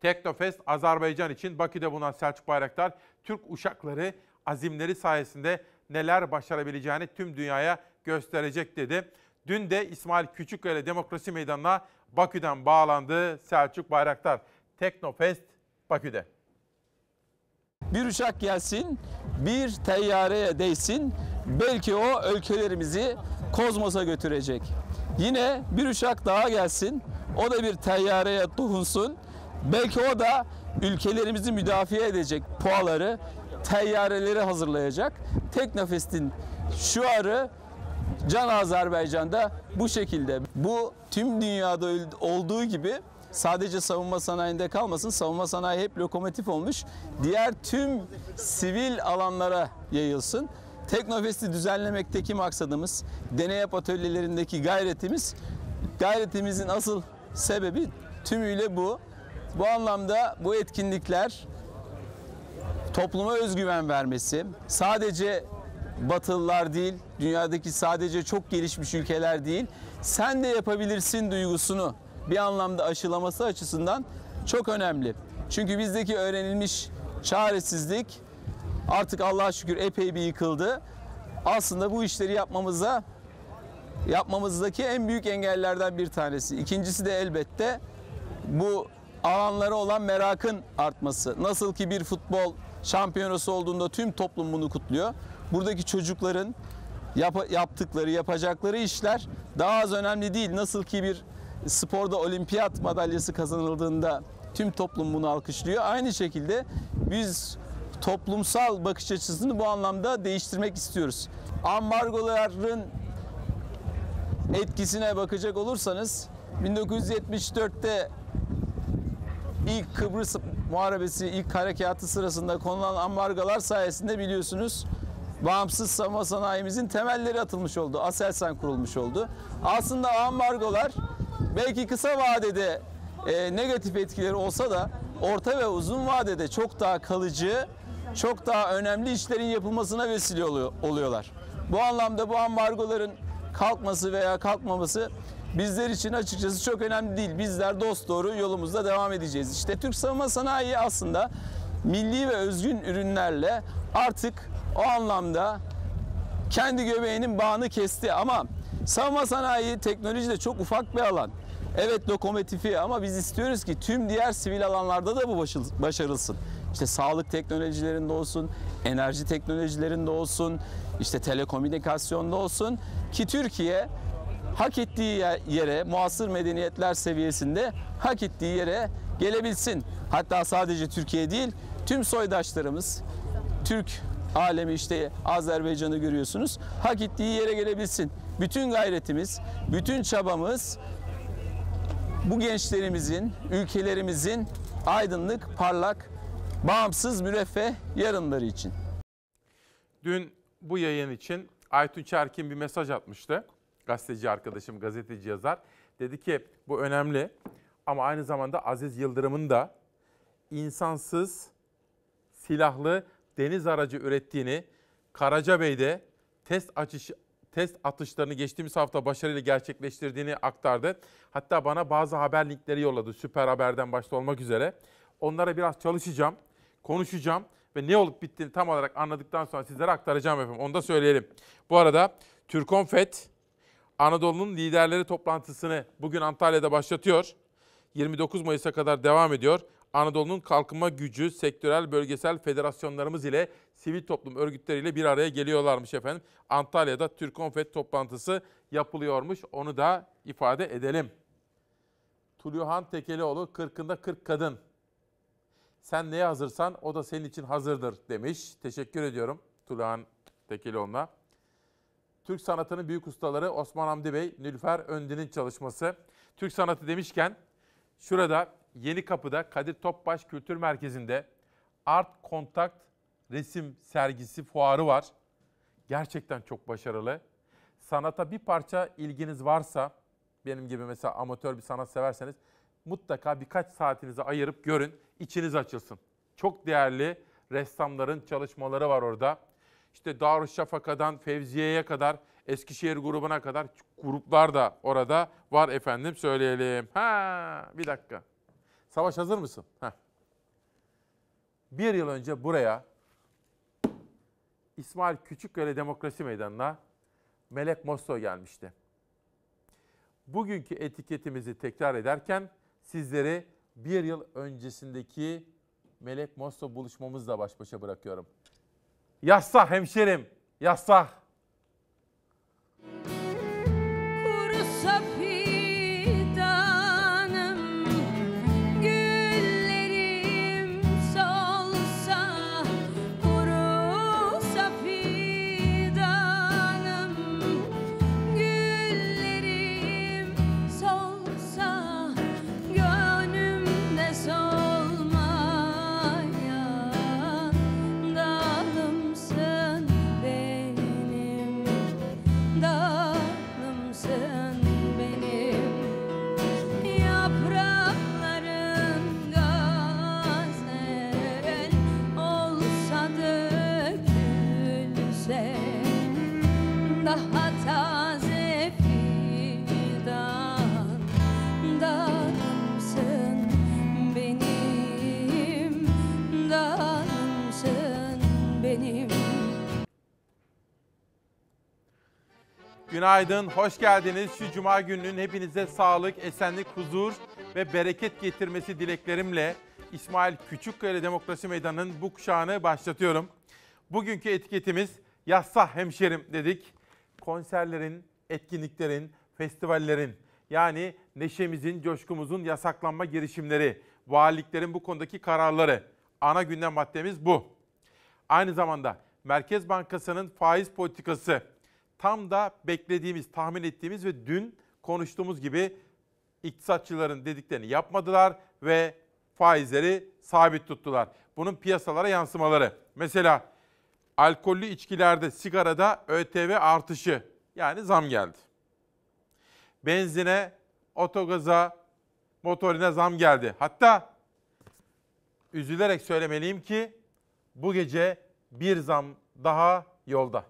Teknofest Azerbaycan için Bakü'de bulunan Selçuk Bayraktar, Türk uşakları azimleri sayesinde neler başarabileceğini tüm dünyaya gösterecek dedi. Dün de İsmail ile Demokrasi Meydanı'na Bakü'den bağlandı Selçuk Bayraktar. Teknofest Bakü'de. Bir uçak gelsin, bir teyyareye değsin, Belki o ülkelerimizi kozmosa götürecek. Yine bir uçak daha gelsin. O da bir teyyareye dokunsun. Belki o da ülkelerimizi müdafiye edecek puaları, teyyareleri hazırlayacak. Tek nefestin şu arı Can Azerbaycan'da bu şekilde. Bu tüm dünyada olduğu gibi sadece savunma sanayinde kalmasın. Savunma sanayi hep lokomotif olmuş. Diğer tüm sivil alanlara yayılsın. Teknofest'i düzenlemekteki maksadımız, deneyap atölyelerindeki gayretimiz, gayretimizin asıl sebebi tümüyle bu. Bu anlamda bu etkinlikler topluma özgüven vermesi, sadece Batılılar değil, dünyadaki sadece çok gelişmiş ülkeler değil, sen de yapabilirsin duygusunu bir anlamda aşılaması açısından çok önemli. Çünkü bizdeki öğrenilmiş çaresizlik artık Allah'a şükür epey bir yıkıldı. Aslında bu işleri yapmamıza yapmamızdaki en büyük engellerden bir tanesi. İkincisi de elbette bu alanlara olan merakın artması. Nasıl ki bir futbol şampiyonası olduğunda tüm toplum bunu kutluyor. Buradaki çocukların yap yaptıkları, yapacakları işler daha az önemli değil. Nasıl ki bir sporda olimpiyat madalyası kazanıldığında tüm toplum bunu alkışlıyor. Aynı şekilde biz toplumsal bakış açısını bu anlamda değiştirmek istiyoruz. Ambargoların etkisine bakacak olursanız 1974'te ilk Kıbrıs Muharebesi ilk harekatı sırasında konulan ambargolar sayesinde biliyorsunuz bağımsız savunma sanayimizin temelleri atılmış oldu. Aselsan kurulmuş oldu. Aslında ambargolar belki kısa vadede e, negatif etkileri olsa da orta ve uzun vadede çok daha kalıcı çok daha önemli işlerin yapılmasına vesile oluyorlar. Bu anlamda bu ambargoların kalkması veya kalkmaması bizler için açıkçası çok önemli değil. Bizler dost doğru yolumuzda devam edeceğiz. İşte Türk savunma sanayi aslında milli ve özgün ürünlerle artık o anlamda kendi göbeğinin bağını kesti ama savunma sanayi teknoloji de çok ufak bir alan. Evet lokomotifi ama biz istiyoruz ki tüm diğer sivil alanlarda da bu başarılsın işte sağlık teknolojilerinde olsun, enerji teknolojilerinde olsun, işte telekomünikasyonda olsun ki Türkiye hak ettiği yere muasır medeniyetler seviyesinde hak ettiği yere gelebilsin. Hatta sadece Türkiye değil tüm soydaşlarımız Türk alemi işte Azerbaycan'ı görüyorsunuz. Hak ettiği yere gelebilsin. Bütün gayretimiz, bütün çabamız bu gençlerimizin, ülkelerimizin aydınlık, parlak bağımsız müreffeh yarınları için. Dün bu yayın için Aytun Çerkin bir mesaj atmıştı. Gazeteci arkadaşım, gazeteci yazar. Dedi ki bu önemli ama aynı zamanda Aziz Yıldırım'ın da insansız silahlı deniz aracı ürettiğini Karacabey'de test açış test atışlarını geçtiğimiz hafta başarıyla gerçekleştirdiğini aktardı. Hatta bana bazı haber linkleri yolladı Süper Haber'den başta olmak üzere. Onlara biraz çalışacağım konuşacağım ve ne olup bittiğini tam olarak anladıktan sonra sizlere aktaracağım efendim. Onu da söyleyelim. Bu arada Türkonfet Anadolu'nun liderleri toplantısını bugün Antalya'da başlatıyor. 29 Mayıs'a kadar devam ediyor. Anadolu'nun kalkınma gücü, sektörel, bölgesel federasyonlarımız ile sivil toplum örgütleriyle bir araya geliyorlarmış efendim. Antalya'da Türk Konfet toplantısı yapılıyormuş. Onu da ifade edelim. Tuluhan Tekelioğlu 40'ında 40 kadın sen neye hazırsan o da senin için hazırdır demiş. Teşekkür ediyorum Tulahan Tekilioğlu'na. Türk sanatının büyük ustaları Osman Hamdi Bey, Nülfer Öndin'in çalışması. Türk sanatı demişken şurada Yeni Kapı'da Kadir Topbaş Kültür Merkezi'nde Art Kontakt resim sergisi fuarı var. Gerçekten çok başarılı. Sanata bir parça ilginiz varsa, benim gibi mesela amatör bir sanat severseniz mutlaka birkaç saatinizi ayırıp görün, içiniz açılsın. Çok değerli ressamların çalışmaları var orada. İşte Darüşşafaka'dan Fevziye'ye kadar, Eskişehir grubuna kadar gruplar da orada var efendim söyleyelim. Ha, bir dakika. Savaş hazır mısın? Heh. Bir yıl önce buraya İsmail Küçükkale Demokrasi Meydanı'na Melek Mosso gelmişti. Bugünkü etiketimizi tekrar ederken sizleri bir yıl öncesindeki Melek Mosso buluşmamızla baş başa bırakıyorum. Yassah hemşerim, Yassah. Kuru safir. benim. Günaydın, hoş geldiniz. Şu cuma gününün hepinize sağlık, esenlik, huzur ve bereket getirmesi dileklerimle İsmail Küçükkaya Demokrasi Meydanı'nın bu kuşağını başlatıyorum. Bugünkü etiketimiz yassa hemşerim dedik. Konserlerin, etkinliklerin, festivallerin yani neşemizin, coşkumuzun yasaklanma girişimleri, valiliklerin bu konudaki kararları. Ana gündem maddemiz bu. Aynı zamanda Merkez Bankası'nın faiz politikası tam da beklediğimiz, tahmin ettiğimiz ve dün konuştuğumuz gibi iktisatçıların dediklerini yapmadılar ve faizleri sabit tuttular. Bunun piyasalara yansımaları. Mesela alkollü içkilerde, sigarada ÖTV artışı yani zam geldi. Benzine, otogaza, motorine zam geldi. Hatta üzülerek söylemeliyim ki bu gece bir zam daha yolda.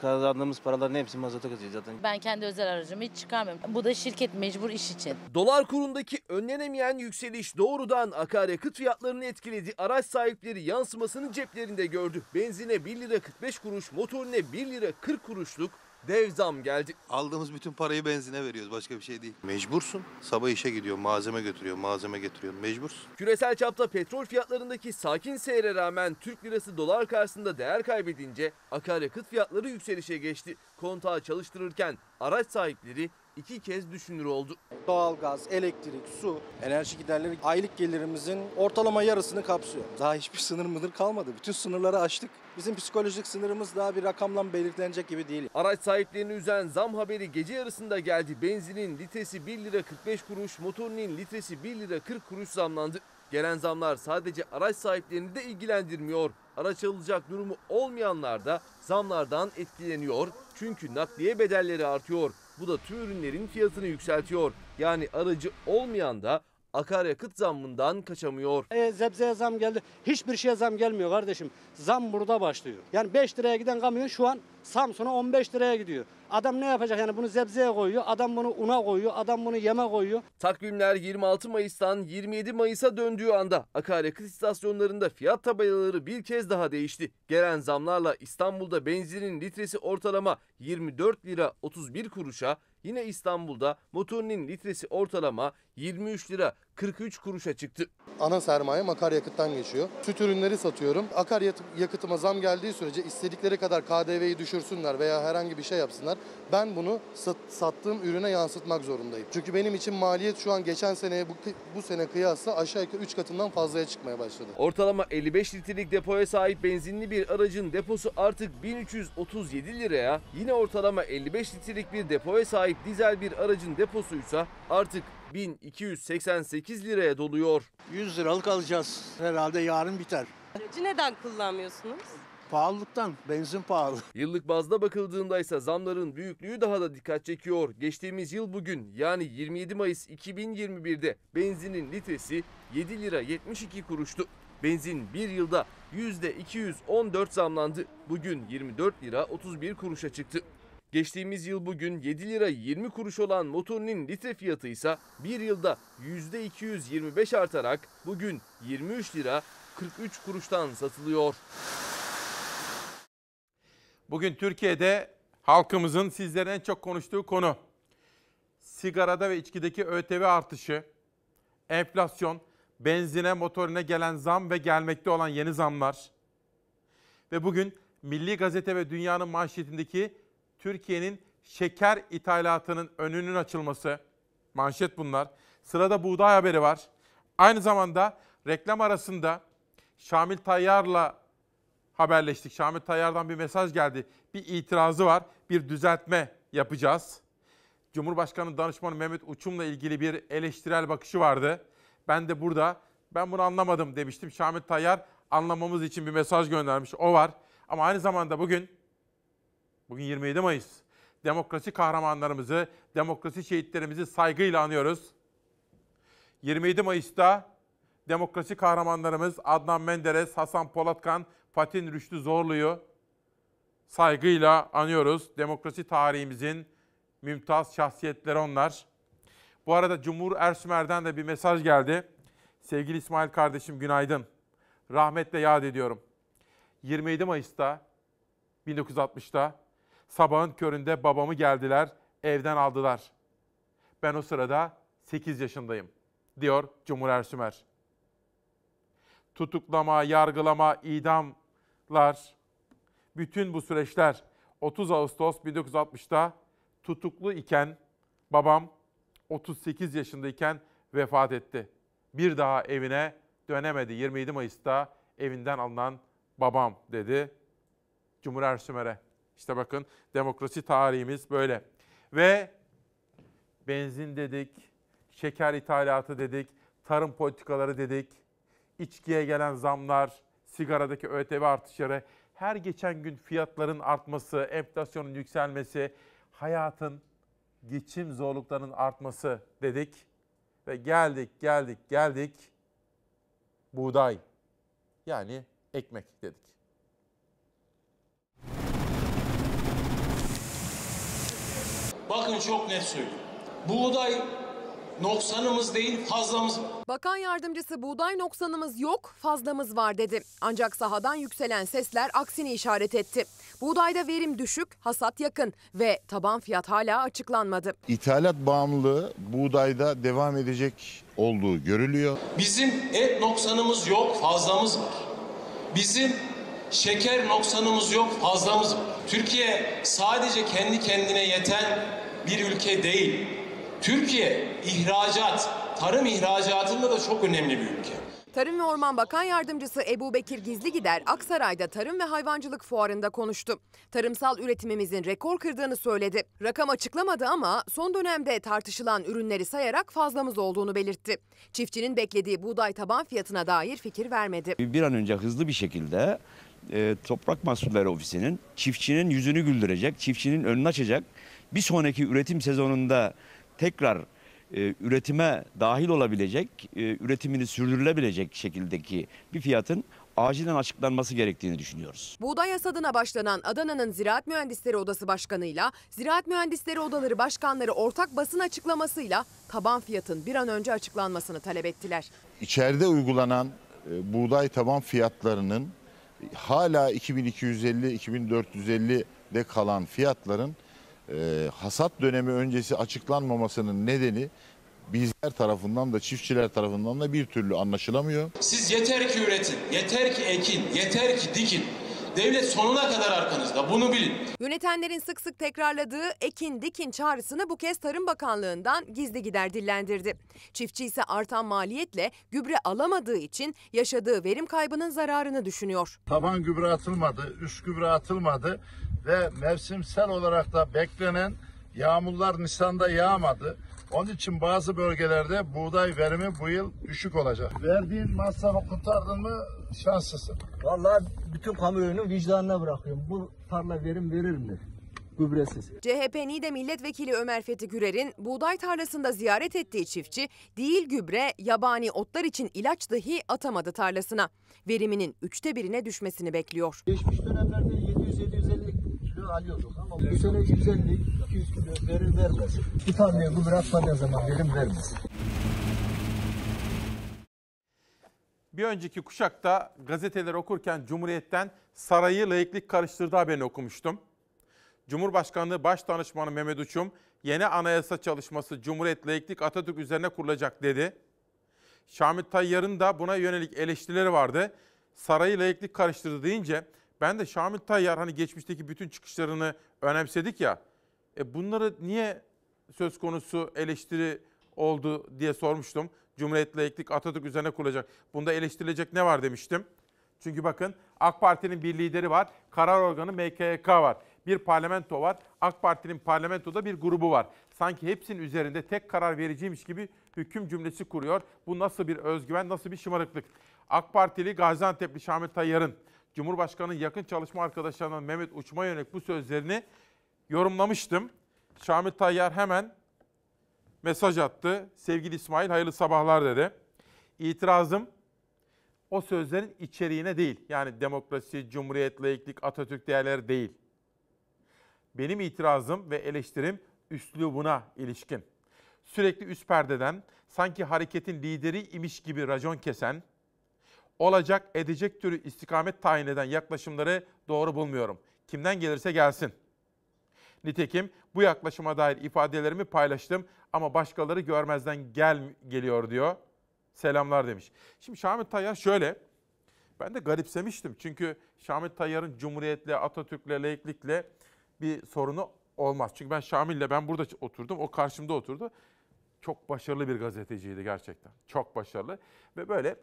Kazandığımız paraların hepsi mazota kaçıyor zaten. Ben kendi özel aracımı hiç çıkarmıyorum. Bu da şirket mecbur iş için. Dolar kurundaki önlenemeyen yükseliş doğrudan akaryakıt fiyatlarını etkiledi. Araç sahipleri yansımasını ceplerinde gördü. Benzine 1 lira 45 kuruş, motorine 1 lira 40 kuruşluk, Dev zam geldi. Aldığımız bütün parayı benzine veriyoruz. Başka bir şey değil. Mecbursun. Sabah işe gidiyor, malzeme götürüyor, malzeme getiriyor. Mecbursun. Küresel çapta petrol fiyatlarındaki sakin seyre rağmen Türk lirası dolar karşısında değer kaybedince akaryakıt fiyatları yükselişe geçti. Kontağı çalıştırırken araç sahipleri iki kez düşünür oldu. Doğalgaz, elektrik, su, enerji giderleri aylık gelirimizin ortalama yarısını kapsıyor. Daha hiçbir sınır mıdır kalmadı. Bütün sınırları aştık. Bizim psikolojik sınırımız daha bir rakamla belirlenecek gibi değil. Araç sahiplerini üzen zam haberi gece yarısında geldi. Benzinin litresi 1 lira 45 kuruş, motorunun litresi 1 lira 40 kuruş zamlandı. Gelen zamlar sadece araç sahiplerini de ilgilendirmiyor. Araç alacak durumu olmayanlar da zamlardan etkileniyor. Çünkü nakliye bedelleri artıyor. Bu da tüm ürünlerin fiyatını yükseltiyor. Yani aracı olmayan da akaryakıt zammından kaçamıyor. E, zebzeye zam geldi. Hiçbir şeye zam gelmiyor kardeşim. Zam burada başlıyor. Yani 5 liraya giden kamyon şu an Samsun'a 15 liraya gidiyor. Adam ne yapacak yani bunu zebzeye koyuyor, adam bunu una koyuyor, adam bunu yeme koyuyor. Takvimler 26 Mayıs'tan 27 Mayıs'a döndüğü anda akaryakıt istasyonlarında fiyat tabelaları bir kez daha değişti. Gelen zamlarla İstanbul'da benzinin litresi ortalama 24 lira 31 kuruşa, yine İstanbul'da motorinin litresi ortalama 23 lira 43 kuruşa çıktı. Ana sermaye akaryakıttan geçiyor. Süt ürünleri satıyorum. Akaryakıtıma zam geldiği sürece istedikleri kadar KDV'yi düşürsünler veya herhangi bir şey yapsınlar. Ben bunu sat, sattığım ürüne yansıtmak zorundayım. Çünkü benim için maliyet şu an geçen seneye bu, bu sene kıyasla aşağı yukarı 3 katından fazlaya çıkmaya başladı. Ortalama 55 litrelik depoya sahip benzinli bir aracın deposu artık 1337 liraya, yine ortalama 55 litrelik bir depoya sahip dizel bir aracın deposu ise artık 1288 liraya doluyor. 100 liralık alacağız. Herhalde yarın biter. Aracı neden kullanmıyorsunuz? Pahalılıktan, benzin pahalı. Yıllık bazda bakıldığında ise zamların büyüklüğü daha da dikkat çekiyor. Geçtiğimiz yıl bugün yani 27 Mayıs 2021'de benzinin litresi 7 lira 72 kuruştu. Benzin bir yılda %214 zamlandı. Bugün 24 lira 31 kuruşa çıktı. Geçtiğimiz yıl bugün 7 lira 20 kuruş olan motorinin litre fiyatı ise bir yılda %225 artarak bugün 23 lira 43 kuruştan satılıyor. Bugün Türkiye'de halkımızın sizlerin en çok konuştuğu konu sigarada ve içkideki ÖTV artışı, enflasyon, benzine, motorine gelen zam ve gelmekte olan yeni zamlar ve bugün Milli Gazete ve Dünya'nın manşetindeki Türkiye'nin şeker ithalatının önünün açılması. Manşet bunlar. Sırada buğday haberi var. Aynı zamanda reklam arasında Şamil Tayyar'la haberleştik. Şamil Tayyar'dan bir mesaj geldi. Bir itirazı var. Bir düzeltme yapacağız. Cumhurbaşkanı danışmanı Mehmet Uçum'la ilgili bir eleştirel bakışı vardı. Ben de burada ben bunu anlamadım demiştim. Şamil Tayyar anlamamız için bir mesaj göndermiş. O var. Ama aynı zamanda bugün Bugün 27 Mayıs. Demokrasi kahramanlarımızı, demokrasi şehitlerimizi saygıyla anıyoruz. 27 Mayıs'ta demokrasi kahramanlarımız Adnan Menderes, Hasan Polatkan, Fatin Rüştü Zorlu'yu saygıyla anıyoruz. Demokrasi tarihimizin mümtaz şahsiyetleri onlar. Bu arada Cumhur Ersümer'den de bir mesaj geldi. Sevgili İsmail kardeşim günaydın. Rahmetle yad ediyorum. 27 Mayıs'ta 1960'ta Sabahın köründe babamı geldiler, evden aldılar. Ben o sırada 8 yaşındayım, diyor Cumhur Ersümer. Tutuklama, yargılama, idamlar, bütün bu süreçler 30 Ağustos 1960'ta tutuklu iken babam 38 yaşındayken vefat etti. Bir daha evine dönemedi. 27 Mayıs'ta evinden alınan babam dedi Cumhur Ersümer'e. İşte bakın demokrasi tarihimiz böyle. Ve benzin dedik, şeker ithalatı dedik, tarım politikaları dedik, içkiye gelen zamlar, sigaradaki ÖTV artışları, her geçen gün fiyatların artması, enflasyonun yükselmesi, hayatın geçim zorluklarının artması dedik ve geldik geldik geldik buğday yani ekmek dedik. Bakın çok net söylüyorum. Buğday noksanımız değil fazlamız var. Bakan yardımcısı buğday noksanımız yok fazlamız var dedi. Ancak sahadan yükselen sesler aksini işaret etti. Buğdayda verim düşük, hasat yakın ve taban fiyat hala açıklanmadı. İthalat bağımlılığı buğdayda devam edecek olduğu görülüyor. Bizim et noksanımız yok fazlamız var. Bizim şeker noksanımız yok fazlamız var. Türkiye sadece kendi kendine yeten bir ülke değil. Türkiye ihracat, tarım ihracatında da çok önemli bir ülke. Tarım ve Orman Bakan Yardımcısı Ebu Bekir Gizligider Aksaray'da Tarım ve Hayvancılık Fuarı'nda konuştu. Tarımsal üretimimizin rekor kırdığını söyledi. Rakam açıklamadı ama son dönemde tartışılan ürünleri sayarak fazlamız olduğunu belirtti. Çiftçinin beklediği buğday taban fiyatına dair fikir vermedi. Bir an önce hızlı bir şekilde e, Toprak Mahsulleri Ofisi'nin çiftçinin yüzünü güldürecek, çiftçinin önünü açacak bir sonraki üretim sezonunda tekrar e, üretime dahil olabilecek, e, üretimini sürdürülebilecek şekildeki bir fiyatın acilen açıklanması gerektiğini düşünüyoruz. Buğday hasadına başlanan Adana'nın Ziraat Mühendisleri Odası Başkanı'yla Ziraat Mühendisleri Odaları Başkanları ortak basın açıklamasıyla taban fiyatın bir an önce açıklanmasını talep ettiler. İçeride uygulanan e, buğday taban fiyatlarının hala 2250-2450'de kalan fiyatların e, hasat dönemi öncesi açıklanmamasının nedeni bizler tarafından da çiftçiler tarafından da bir türlü anlaşılamıyor. Siz yeter ki üretin, yeter ki ekin, yeter ki dikin. Devlet sonuna kadar arkanızda bunu bilin. Yönetenlerin sık sık tekrarladığı ekin dikin çağrısını bu kez Tarım Bakanlığı'ndan gizli gider dillendirdi. Çiftçi ise artan maliyetle gübre alamadığı için yaşadığı verim kaybının zararını düşünüyor. Taban gübre atılmadı, üst gübre atılmadı ve mevsimsel olarak da beklenen yağmurlar Nisan'da yağmadı. Onun için bazı bölgelerde buğday verimi bu yıl düşük olacak. Verdiğin masrafı kurtardın mı şanslısın. Vallahi bütün kamuoyunun vicdanına bırakıyorum. Bu tarla verim verir mi? gübresiz. CHP NİDE milletvekili Ömer Fethi Gürer'in buğday tarlasında ziyaret ettiği çiftçi değil gübre, yabani otlar için ilaç dahi atamadı tarlasına. Veriminin üçte birine düşmesini bekliyor. Geçmiş dönemlerde 700-750 kilo alıyorduk ama bu sene 150 200 kilo verir vermez. Bir tane gübre atmadığı zaman verim vermez. Bir önceki kuşakta gazeteleri okurken Cumhuriyet'ten sarayı layıklık karıştırdı haberini okumuştum. Cumhurbaşkanlığı Baş Danışmanı Mehmet Uçum, yeni anayasa çalışması Cumhuriyet layıklık Atatürk üzerine kurulacak dedi. Şamil Tayyar'ın da buna yönelik eleştirileri vardı. Sarayı layıklık karıştırdı deyince ben de Şamil Tayyar hani geçmişteki bütün çıkışlarını önemsedik ya. E bunları niye söz konusu eleştiri oldu diye sormuştum. Cumhuriyet layıklık Atatürk üzerine kurulacak. Bunda eleştirilecek ne var demiştim. Çünkü bakın AK Parti'nin bir lideri var. Karar organı MKYK var. Bir parlamento var. AK Parti'nin parlamentoda bir grubu var. Sanki hepsinin üzerinde tek karar vericiymiş gibi hüküm cümlesi kuruyor. Bu nasıl bir özgüven, nasıl bir şımarıklık? AK Partili Gaziantep'li Şamil Tayyar'ın Cumhurbaşkanı'nın yakın çalışma arkadaşlarından Mehmet Uçma yönelik bu sözlerini yorumlamıştım. Şamil Tayyar hemen mesaj attı. Sevgili İsmail hayırlı sabahlar dedi. İtirazım o sözlerin içeriğine değil. Yani demokrasi, cumhuriyet, laiklik, Atatürk değerleri değil. Benim itirazım ve eleştirim üslubuna ilişkin. Sürekli üst perdeden, sanki hareketin lideri imiş gibi racon kesen, olacak edecek türü istikamet tayin eden yaklaşımları doğru bulmuyorum. Kimden gelirse gelsin. Nitekim bu yaklaşıma dair ifadelerimi paylaştım ama başkaları görmezden gel geliyor diyor. Selamlar demiş. Şimdi Şamit Tayyar şöyle. Ben de garipsemiştim. Çünkü Şamit Tayyar'ın Cumhuriyet'le, Atatürk'le, laiklikle bir sorunu olmaz. Çünkü ben Şamil'le ben burada oturdum. O karşımda oturdu. Çok başarılı bir gazeteciydi gerçekten. Çok başarılı. Ve böyle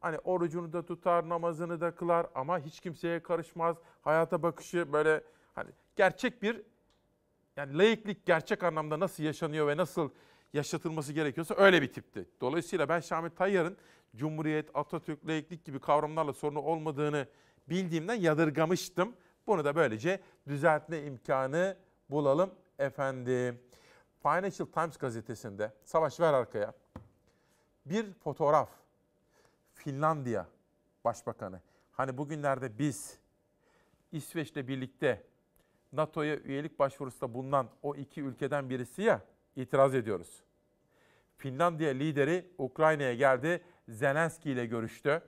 Hani orucunu da tutar, namazını da kılar ama hiç kimseye karışmaz. Hayata bakışı böyle hani gerçek bir yani laiklik gerçek anlamda nasıl yaşanıyor ve nasıl yaşatılması gerekiyorsa öyle bir tipti. Dolayısıyla ben Şamil Tayyar'ın Cumhuriyet, Atatürk, laiklik gibi kavramlarla sorunu olmadığını bildiğimden yadırgamıştım. Bunu da böylece düzeltme imkanı bulalım efendim. Financial Times gazetesinde, Savaş ver arkaya, bir fotoğraf Finlandiya Başbakanı. Hani bugünlerde biz İsveç'le birlikte NATO'ya üyelik başvurusunda bulunan o iki ülkeden birisi ya itiraz ediyoruz. Finlandiya lideri Ukrayna'ya geldi. Zelenski ile görüştü.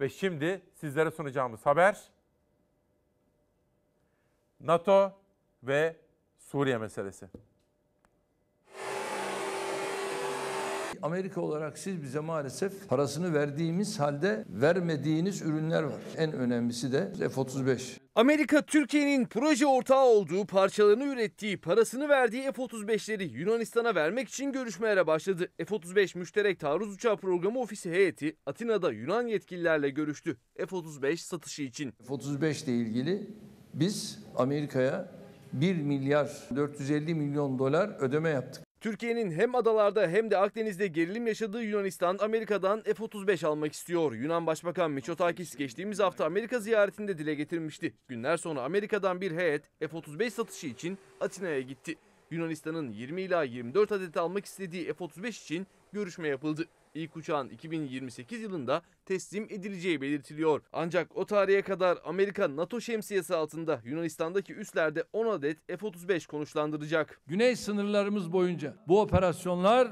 Ve şimdi sizlere sunacağımız haber NATO ve Suriye meselesi. Amerika olarak siz bize maalesef parasını verdiğimiz halde vermediğiniz ürünler var. En önemlisi de F-35. Amerika Türkiye'nin proje ortağı olduğu parçalarını ürettiği parasını verdiği F-35'leri Yunanistan'a vermek için görüşmelere başladı. F-35 müşterek taarruz uçağı programı ofisi heyeti Atina'da Yunan yetkililerle görüştü F-35 satışı için. F-35 ile ilgili biz Amerika'ya 1 milyar 450 milyon dolar ödeme yaptık. Türkiye'nin hem adalarda hem de Akdeniz'de gerilim yaşadığı Yunanistan Amerika'dan F-35 almak istiyor. Yunan Başbakan Mitsotakis geçtiğimiz hafta Amerika ziyaretinde dile getirmişti. Günler sonra Amerika'dan bir heyet F-35 satışı için Atina'ya gitti. Yunanistan'ın 20 ila 24 adet almak istediği F-35 için görüşme yapıldı. İlk uçağın 2028 yılında teslim edileceği belirtiliyor. Ancak o tarihe kadar Amerika NATO şemsiyesi altında Yunanistan'daki üslerde 10 adet F-35 konuşlandıracak. Güney sınırlarımız boyunca bu operasyonlar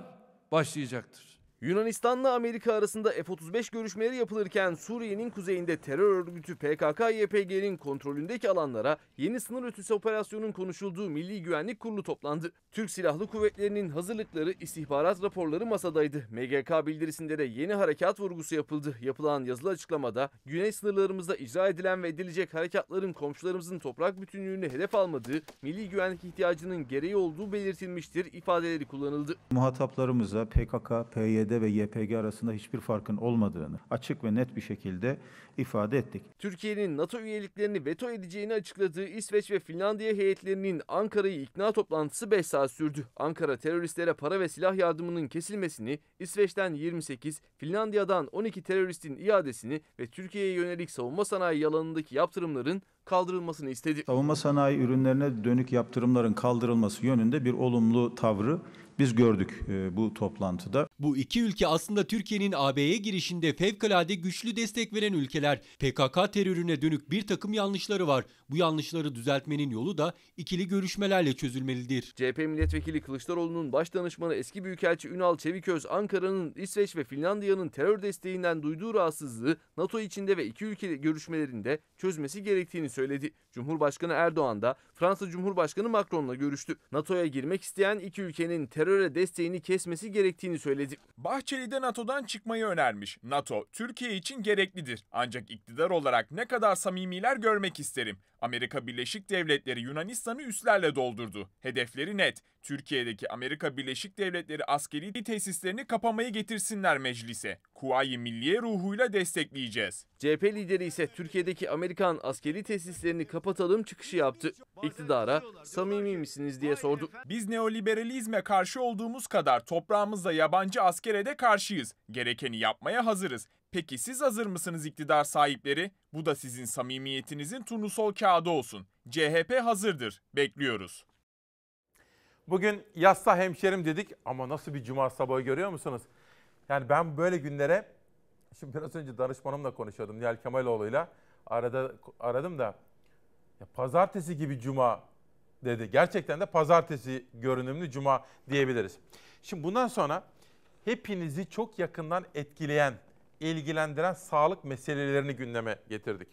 başlayacaktır. Yunanistan'la Amerika arasında F-35 görüşmeleri yapılırken Suriye'nin kuzeyinde terör örgütü PKK-YPG'nin kontrolündeki alanlara yeni sınır ötesi operasyonun konuşulduğu Milli Güvenlik Kurulu toplandı. Türk Silahlı Kuvvetleri'nin hazırlıkları, istihbarat raporları masadaydı. MGK bildirisinde de yeni harekat vurgusu yapıldı. Yapılan yazılı açıklamada güney sınırlarımızda icra edilen ve edilecek harekatların komşularımızın toprak bütünlüğünü hedef almadığı, milli güvenlik ihtiyacının gereği olduğu belirtilmiştir ifadeleri kullanıldı. Muhataplarımıza PKK, PYD, PYD ve YPG arasında hiçbir farkın olmadığını açık ve net bir şekilde ifade ettik. Türkiye'nin NATO üyeliklerini veto edeceğini açıkladığı İsveç ve Finlandiya heyetlerinin Ankara'yı ikna toplantısı 5 saat sürdü. Ankara teröristlere para ve silah yardımının kesilmesini, İsveç'ten 28, Finlandiya'dan 12 teröristin iadesini ve Türkiye'ye yönelik savunma sanayi yalanındaki yaptırımların kaldırılmasını istedi. Savunma sanayi ürünlerine dönük yaptırımların kaldırılması yönünde bir olumlu tavrı biz gördük e, bu toplantıda. Bu iki ülke aslında Türkiye'nin AB'ye girişinde fevkalade güçlü destek veren ülkeler. PKK terörüne dönük bir takım yanlışları var. Bu yanlışları düzeltmenin yolu da ikili görüşmelerle çözülmelidir. CHP milletvekili Kılıçdaroğlu'nun başdanışmanı eski büyükelçi Ünal Çeviköz Ankara'nın İsveç ve Finlandiya'nın terör desteğinden duyduğu rahatsızlığı NATO içinde ve iki ülke görüşmelerinde çözmesi gerektiğini söyledi. Cumhurbaşkanı Erdoğan da Fransa Cumhurbaşkanı Macron'la görüştü. NATO'ya girmek isteyen iki ülkenin teröre desteğini kesmesi gerektiğini söyledi söyledi. Bahçeli de NATO'dan çıkmayı önermiş. NATO Türkiye için gereklidir. Ancak iktidar olarak ne kadar samimiler görmek isterim. Amerika Birleşik Devletleri Yunanistan'ı üslerle doldurdu. Hedefleri net. Türkiye'deki Amerika Birleşik Devletleri askeri tesislerini kapamayı getirsinler meclise. Kuvayi Milliye ruhuyla destekleyeceğiz. CHP lideri ise Türkiye'deki Amerikan askeri tesislerini kapatalım çıkışı yaptı. İktidara samimi misiniz diye sordu. Biz neoliberalizme karşı olduğumuz kadar toprağımızda yabancı askere de karşıyız. Gerekeni yapmaya hazırız. Peki siz hazır mısınız iktidar sahipleri? Bu da sizin samimiyetinizin turnusol kağıdı olsun. CHP hazırdır. Bekliyoruz. Bugün yassa hemşerim dedik ama nasıl bir cuma sabahı görüyor musunuz? Yani ben böyle günlere, şimdi biraz önce danışmanımla konuşuyordum Nihal Kemaloğlu'yla. Arada, aradım da ya pazartesi gibi cuma dedi. Gerçekten de pazartesi görünümlü cuma diyebiliriz. Şimdi bundan sonra hepinizi çok yakından etkileyen, ilgilendiren sağlık meselelerini gündeme getirdik.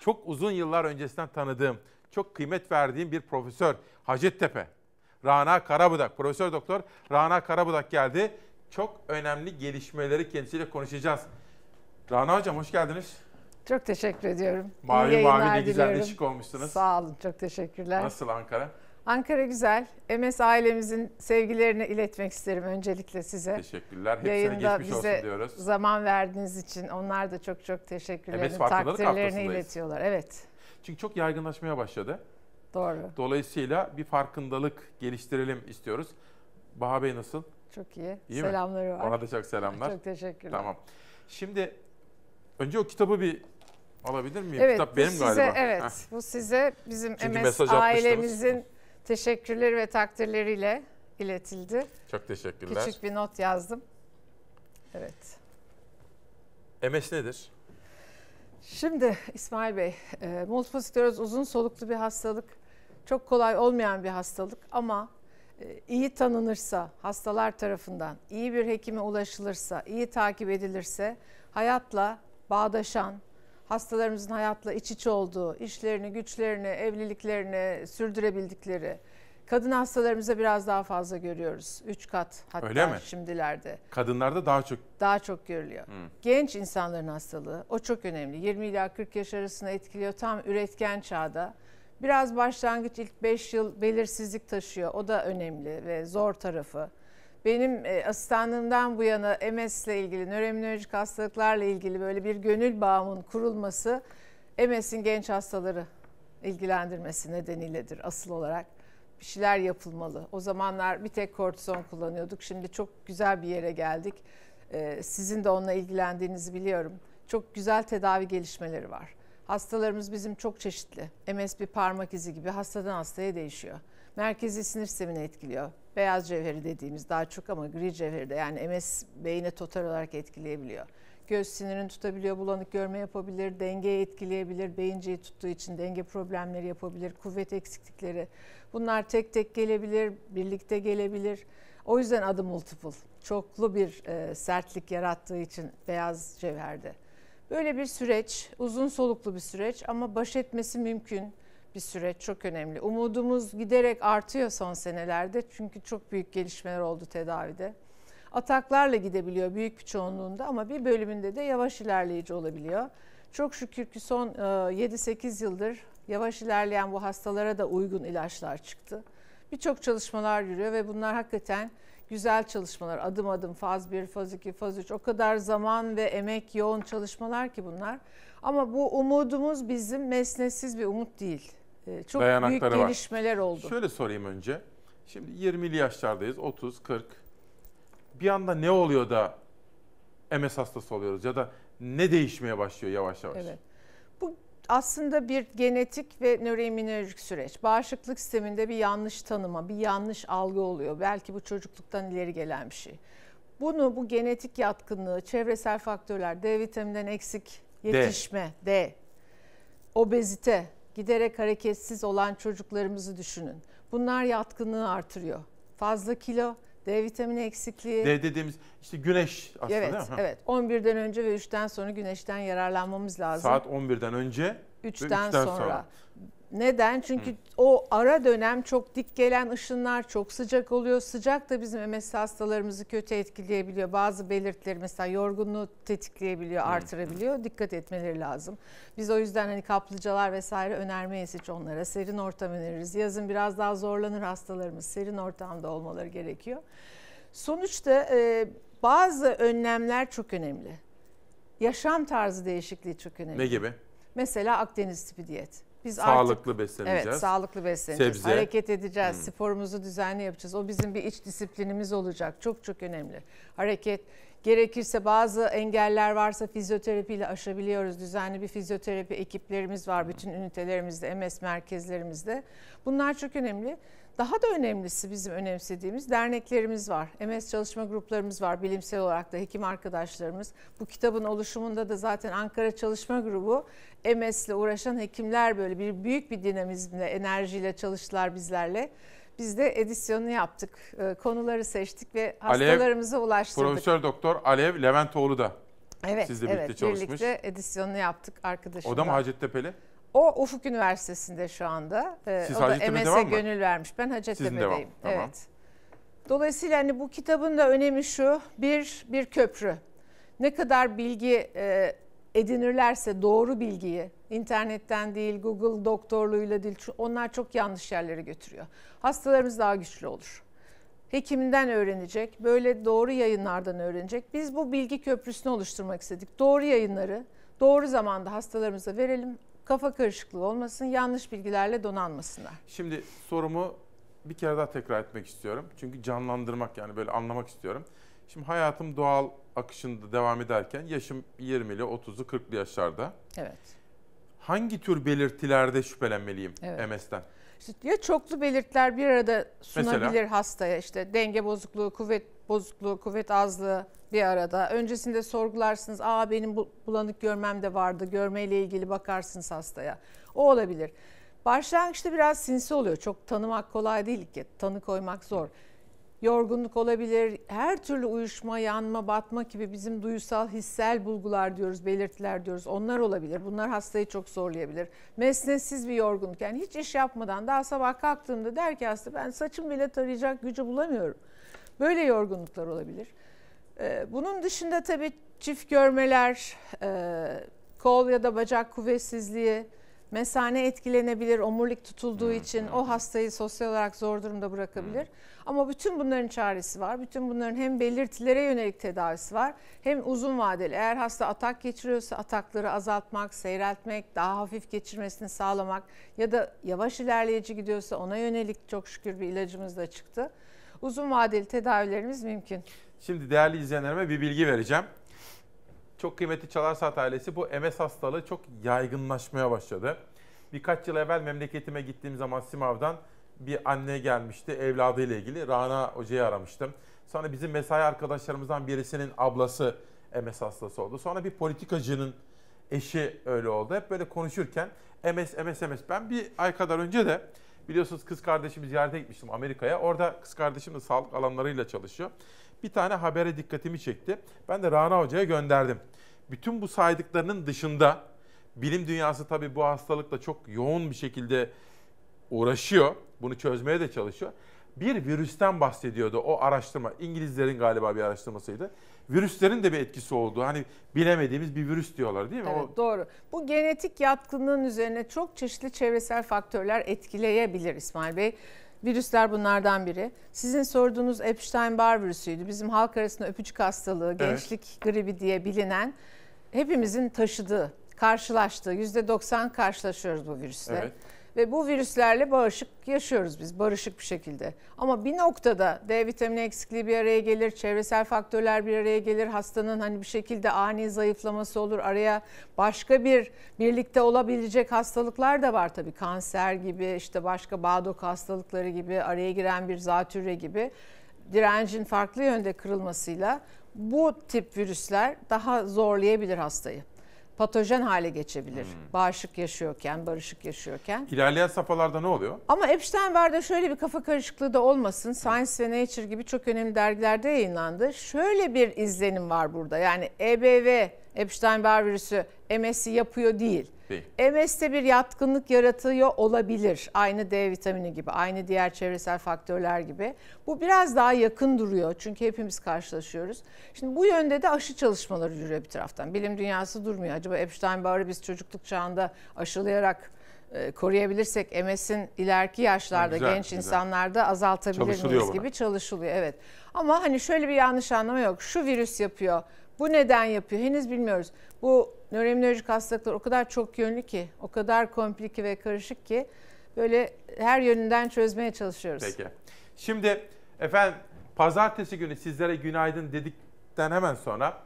Çok uzun yıllar öncesinden tanıdığım, çok kıymet verdiğim bir profesör Hacettepe Rana Karabudak, Profesör Doktor Rana Karabudak geldi. Çok önemli gelişmeleri kendisiyle konuşacağız. Rana Hocam hoş geldiniz. Çok teşekkür ediyorum. Mavi mavi ne güzel de şık olmuşsunuz. Sağ olun, çok teşekkürler. Nasıl Ankara? Ankara güzel. MS ailemizin sevgilerini iletmek isterim öncelikle size. Teşekkürler. Hepsine Yayında geçmiş bize olsun diyoruz. zaman verdiğiniz için onlar da çok çok teşekkürler. MS takdirlerini iletiyorlar. Evet. Çünkü çok yaygınlaşmaya başladı. Doğru. Dolayısıyla bir farkındalık geliştirelim istiyoruz. Baha Bey nasıl? Çok iyi. iyi Selamları mi? var. Ona da çok selamlar. Çok teşekkürler. Tamam. Şimdi önce o kitabı bir alabilir miyim? Evet, Kitap benim size, galiba. Evet, Heh. bu size bizim Çünkü MS ailemizin teşekkürleri ve takdirleriyle iletildi. Çok teşekkürler. Küçük bir not yazdım. Evet. MS nedir? Şimdi İsmail Bey, e, multiple uzun soluklu bir hastalık çok kolay olmayan bir hastalık ama e, iyi tanınırsa, hastalar tarafından iyi bir hekime ulaşılırsa, iyi takip edilirse hayatla bağdaşan, hastalarımızın hayatla iç içe olduğu, işlerini, güçlerini, evliliklerini sürdürebildikleri, Kadın hastalarımıza biraz daha fazla görüyoruz. Üç kat hatta Öyle mi? şimdilerde. Kadınlarda daha çok? Daha çok görülüyor. Hmm. Genç insanların hastalığı o çok önemli. 20 ila 40 yaş arasını etkiliyor tam üretken çağda. Biraz başlangıç ilk 5 yıl belirsizlik taşıyor. O da önemli ve zor tarafı. Benim e, asistanlığımdan bu yana MS ile ilgili, nöroimmünolojik hastalıklarla ilgili böyle bir gönül bağımın kurulması MS'in genç hastaları ilgilendirmesi nedeniyledir asıl olarak. Bir şeyler yapılmalı. O zamanlar bir tek kortizon kullanıyorduk. Şimdi çok güzel bir yere geldik. E, sizin de onunla ilgilendiğinizi biliyorum. Çok güzel tedavi gelişmeleri var. Hastalarımız bizim çok çeşitli. MS bir parmak izi gibi hastadan hastaya değişiyor. Merkezi sinir sistemini etkiliyor. Beyaz cevheri dediğimiz daha çok ama gri cevheri de yani MS beyni total olarak etkileyebiliyor. Göz sinirini tutabiliyor, bulanık görme yapabilir, dengeyi etkileyebilir, beyinceyi tuttuğu için denge problemleri yapabilir, kuvvet eksiklikleri. Bunlar tek tek gelebilir, birlikte gelebilir. O yüzden adı multiple. Çoklu bir e, sertlik yarattığı için beyaz cevherde. Böyle bir süreç, uzun soluklu bir süreç ama baş etmesi mümkün bir süreç çok önemli. Umudumuz giderek artıyor son senelerde çünkü çok büyük gelişmeler oldu tedavide. Ataklarla gidebiliyor büyük bir çoğunluğunda ama bir bölümünde de yavaş ilerleyici olabiliyor. Çok şükür ki son 7-8 e, yıldır yavaş ilerleyen bu hastalara da uygun ilaçlar çıktı. Birçok çalışmalar yürüyor ve bunlar hakikaten güzel çalışmalar. Adım adım faz 1, faz 2, faz 3 o kadar zaman ve emek yoğun çalışmalar ki bunlar. Ama bu umudumuz bizim mesnetsiz bir umut değil. Ee, çok büyük gelişmeler var. oldu. Şöyle sorayım önce. Şimdi 20'li yaşlardayız. 30, 40. Bir anda ne oluyor da MS hastası oluyoruz ya da ne değişmeye başlıyor yavaş yavaş? Evet aslında bir genetik ve nöroimmünolojik süreç. Bağışıklık sisteminde bir yanlış tanıma, bir yanlış algı oluyor. Belki bu çocukluktan ileri gelen bir şey. Bunu bu genetik yatkınlığı, çevresel faktörler, D vitamininden eksik yetişme, D, D obezite, giderek hareketsiz olan çocuklarımızı düşünün. Bunlar yatkınlığı artırıyor. Fazla kilo, D vitamini eksikliği. D dediğimiz işte güneş aslında evet, değil mi? Evet. 11'den önce ve 3'ten sonra güneşten yararlanmamız lazım. Saat 11'den önce 3'ten, 3'ten sonra. sonra. Neden? Çünkü Hı. o ara dönem çok dik gelen ışınlar çok sıcak oluyor. Sıcak da bizim MS hastalarımızı kötü etkileyebiliyor. Bazı belirtileri mesela yorgunluğu tetikleyebiliyor, Hı. artırabiliyor. Hı. Dikkat etmeleri lazım. Biz o yüzden hani kaplıcalar vesaire önermeyiz hiç onlara. Serin ortam öneririz. Yazın biraz daha zorlanır hastalarımız. Serin ortamda olmaları gerekiyor. Sonuçta e, bazı önlemler çok önemli. Yaşam tarzı değişikliği çok önemli. Ne gibi? Mesela Akdeniz tipi diyet biz sağlıklı artık, besleneceğiz. Evet, sağlıklı besleneceğiz. Sebze. Hareket edeceğiz, hmm. sporumuzu düzenli yapacağız. O bizim bir iç disiplinimiz olacak. Çok çok önemli. Hareket gerekirse bazı engeller varsa fizyoterapiyle aşabiliyoruz. Düzenli bir fizyoterapi ekiplerimiz var bütün ünitelerimizde, MS merkezlerimizde. Bunlar çok önemli. Daha da önemlisi bizim önemsediğimiz derneklerimiz var. MS çalışma gruplarımız var bilimsel olarak da hekim arkadaşlarımız. Bu kitabın oluşumunda da zaten Ankara Çalışma Grubu MS ile uğraşan hekimler böyle bir büyük bir dinamizmle, enerjiyle çalıştılar bizlerle. Biz de edisyonu yaptık. Ee, konuları seçtik ve hastalarımıza Alev, ulaştırdık. Profesör Doktor Alev Leventoğlu da Evet, Sizle evet, birlikte çalışmış. Birlikte edisyonu yaptık arkadaşımla. O da mı Hacettepe'li? O Ufuk Üniversitesi'nde şu anda. Ee, Siz o da MS'e e gönül vermiş. Ben Hacettepe'deyim. Tamam. Evet. Dolayısıyla hani bu kitabın da önemi şu. Bir bir köprü. Ne kadar bilgi e, edinirlerse doğru bilgiyi internetten değil Google doktorluğuyla değil onlar çok yanlış yerlere götürüyor. Hastalarımız daha güçlü olur. Hekiminden öğrenecek, böyle doğru yayınlardan öğrenecek. Biz bu bilgi köprüsünü oluşturmak istedik. Doğru yayınları doğru zamanda hastalarımıza verelim kafa karışıklığı olmasın, yanlış bilgilerle donanmasınlar. Şimdi sorumu bir kere daha tekrar etmek istiyorum. Çünkü canlandırmak yani böyle anlamak istiyorum. Şimdi hayatım doğal akışında devam ederken yaşım 20'li, 30'lu, 40'lı yaşlarda. Evet. Hangi tür belirtilerde şüphelenmeliyim evet. MS'den? ya çoklu belirtiler bir arada sunabilir Mesela? hastaya işte denge bozukluğu, kuvvet bozukluğu, kuvvet azlığı bir arada. Öncesinde sorgularsınız. Aa benim bulanık görmem de vardı. Görmeyle ilgili bakarsınız hastaya. O olabilir. Başlangıçta biraz sinsi oluyor. Çok tanımak kolay değil ki. Tanı koymak zor yorgunluk olabilir, her türlü uyuşma, yanma, batma gibi bizim duysal, hissel bulgular diyoruz, belirtiler diyoruz. Onlar olabilir. Bunlar hastayı çok zorlayabilir. Mesnetsiz bir yorgunluk. Yani hiç iş yapmadan daha sabah kalktığımda der ki hasta ben saçım bile tarayacak gücü bulamıyorum. Böyle yorgunluklar olabilir. Ee, bunun dışında tabii çift görmeler, e, kol ya da bacak kuvvetsizliği, Mesane etkilenebilir, omurilik tutulduğu hmm. için o hastayı sosyal olarak zor durumda bırakabilir. Hmm. Ama bütün bunların çaresi var. Bütün bunların hem belirtilere yönelik tedavisi var hem uzun vadeli. Eğer hasta atak geçiriyorsa atakları azaltmak, seyreltmek, daha hafif geçirmesini sağlamak ya da yavaş ilerleyici gidiyorsa ona yönelik çok şükür bir ilacımız da çıktı. Uzun vadeli tedavilerimiz mümkün. Şimdi değerli izleyenlerime bir bilgi vereceğim. Çok kıymetli Çalar Saat ailesi bu MS hastalığı çok yaygınlaşmaya başladı. Birkaç yıl evvel memleketime gittiğim zaman Simav'dan bir anne gelmişti evladıyla ilgili. Rana Hoca'yı aramıştım. Sonra bizim mesai arkadaşlarımızdan birisinin ablası MS hastası oldu. Sonra bir politikacının eşi öyle oldu. Hep böyle konuşurken MS, MS, MS. Ben bir ay kadar önce de biliyorsunuz kız kardeşimi ziyarete gitmiştim Amerika'ya. Orada kız kardeşim de sağlık alanlarıyla çalışıyor bir tane habere dikkatimi çekti. Ben de Rana Hoca'ya gönderdim. Bütün bu saydıklarının dışında bilim dünyası tabii bu hastalıkla çok yoğun bir şekilde uğraşıyor. Bunu çözmeye de çalışıyor. Bir virüsten bahsediyordu o araştırma. İngilizlerin galiba bir araştırmasıydı. Virüslerin de bir etkisi olduğu hani bilemediğimiz bir virüs diyorlar değil mi? Evet o... doğru. Bu genetik yatkınlığın üzerine çok çeşitli çevresel faktörler etkileyebilir İsmail Bey. Virüsler bunlardan biri. Sizin sorduğunuz Epstein-Barr virüsüydü. Bizim halk arasında öpücük hastalığı, evet. gençlik gribi diye bilinen hepimizin taşıdığı, karşılaştığı, %90 karşılaşıyoruz bu virüsle. Evet. Ve bu virüslerle bağışık yaşıyoruz biz barışık bir şekilde. Ama bir noktada D vitamini eksikliği bir araya gelir, çevresel faktörler bir araya gelir, hastanın hani bir şekilde ani zayıflaması olur, araya başka bir birlikte olabilecek hastalıklar da var tabii. Kanser gibi, işte başka bağdok hastalıkları gibi, araya giren bir zatürre gibi direncin farklı yönde kırılmasıyla bu tip virüsler daha zorlayabilir hastayı patojen hale geçebilir. Hmm. Bağışık yaşıyorken, barışık yaşıyorken. İlerleyen safhalarda ne oluyor? Ama Epstein-Barr'da şöyle bir kafa karışıklığı da olmasın. Science ve Nature gibi çok önemli dergilerde yayınlandı. Şöyle bir izlenim var burada. Yani EBV, Epstein-Barr virüsü MS'i yapıyor değil. Değil. MS'te bir yatkınlık yaratıyor olabilir. Aynı D vitamini gibi, aynı diğer çevresel faktörler gibi. Bu biraz daha yakın duruyor çünkü hepimiz karşılaşıyoruz. Şimdi bu yönde de aşı çalışmaları yürüyor bir taraftan. Bilim dünyası durmuyor. Acaba Epstein-Barr'ı biz çocukluk çağında aşılayarak e, koruyabilirsek MS'in ileriki yaşlarda güzel, genç güzel. insanlarda azaltabilir miyiz gibi çalışılıyor. Evet. Ama hani şöyle bir yanlış anlama yok. Şu virüs yapıyor. Bu neden yapıyor? Henüz bilmiyoruz. Bu nöromünolojik hastalıklar o kadar çok yönlü ki, o kadar komplike ve karışık ki böyle her yönünden çözmeye çalışıyoruz. Peki. Şimdi efendim pazartesi günü sizlere günaydın dedikten hemen sonra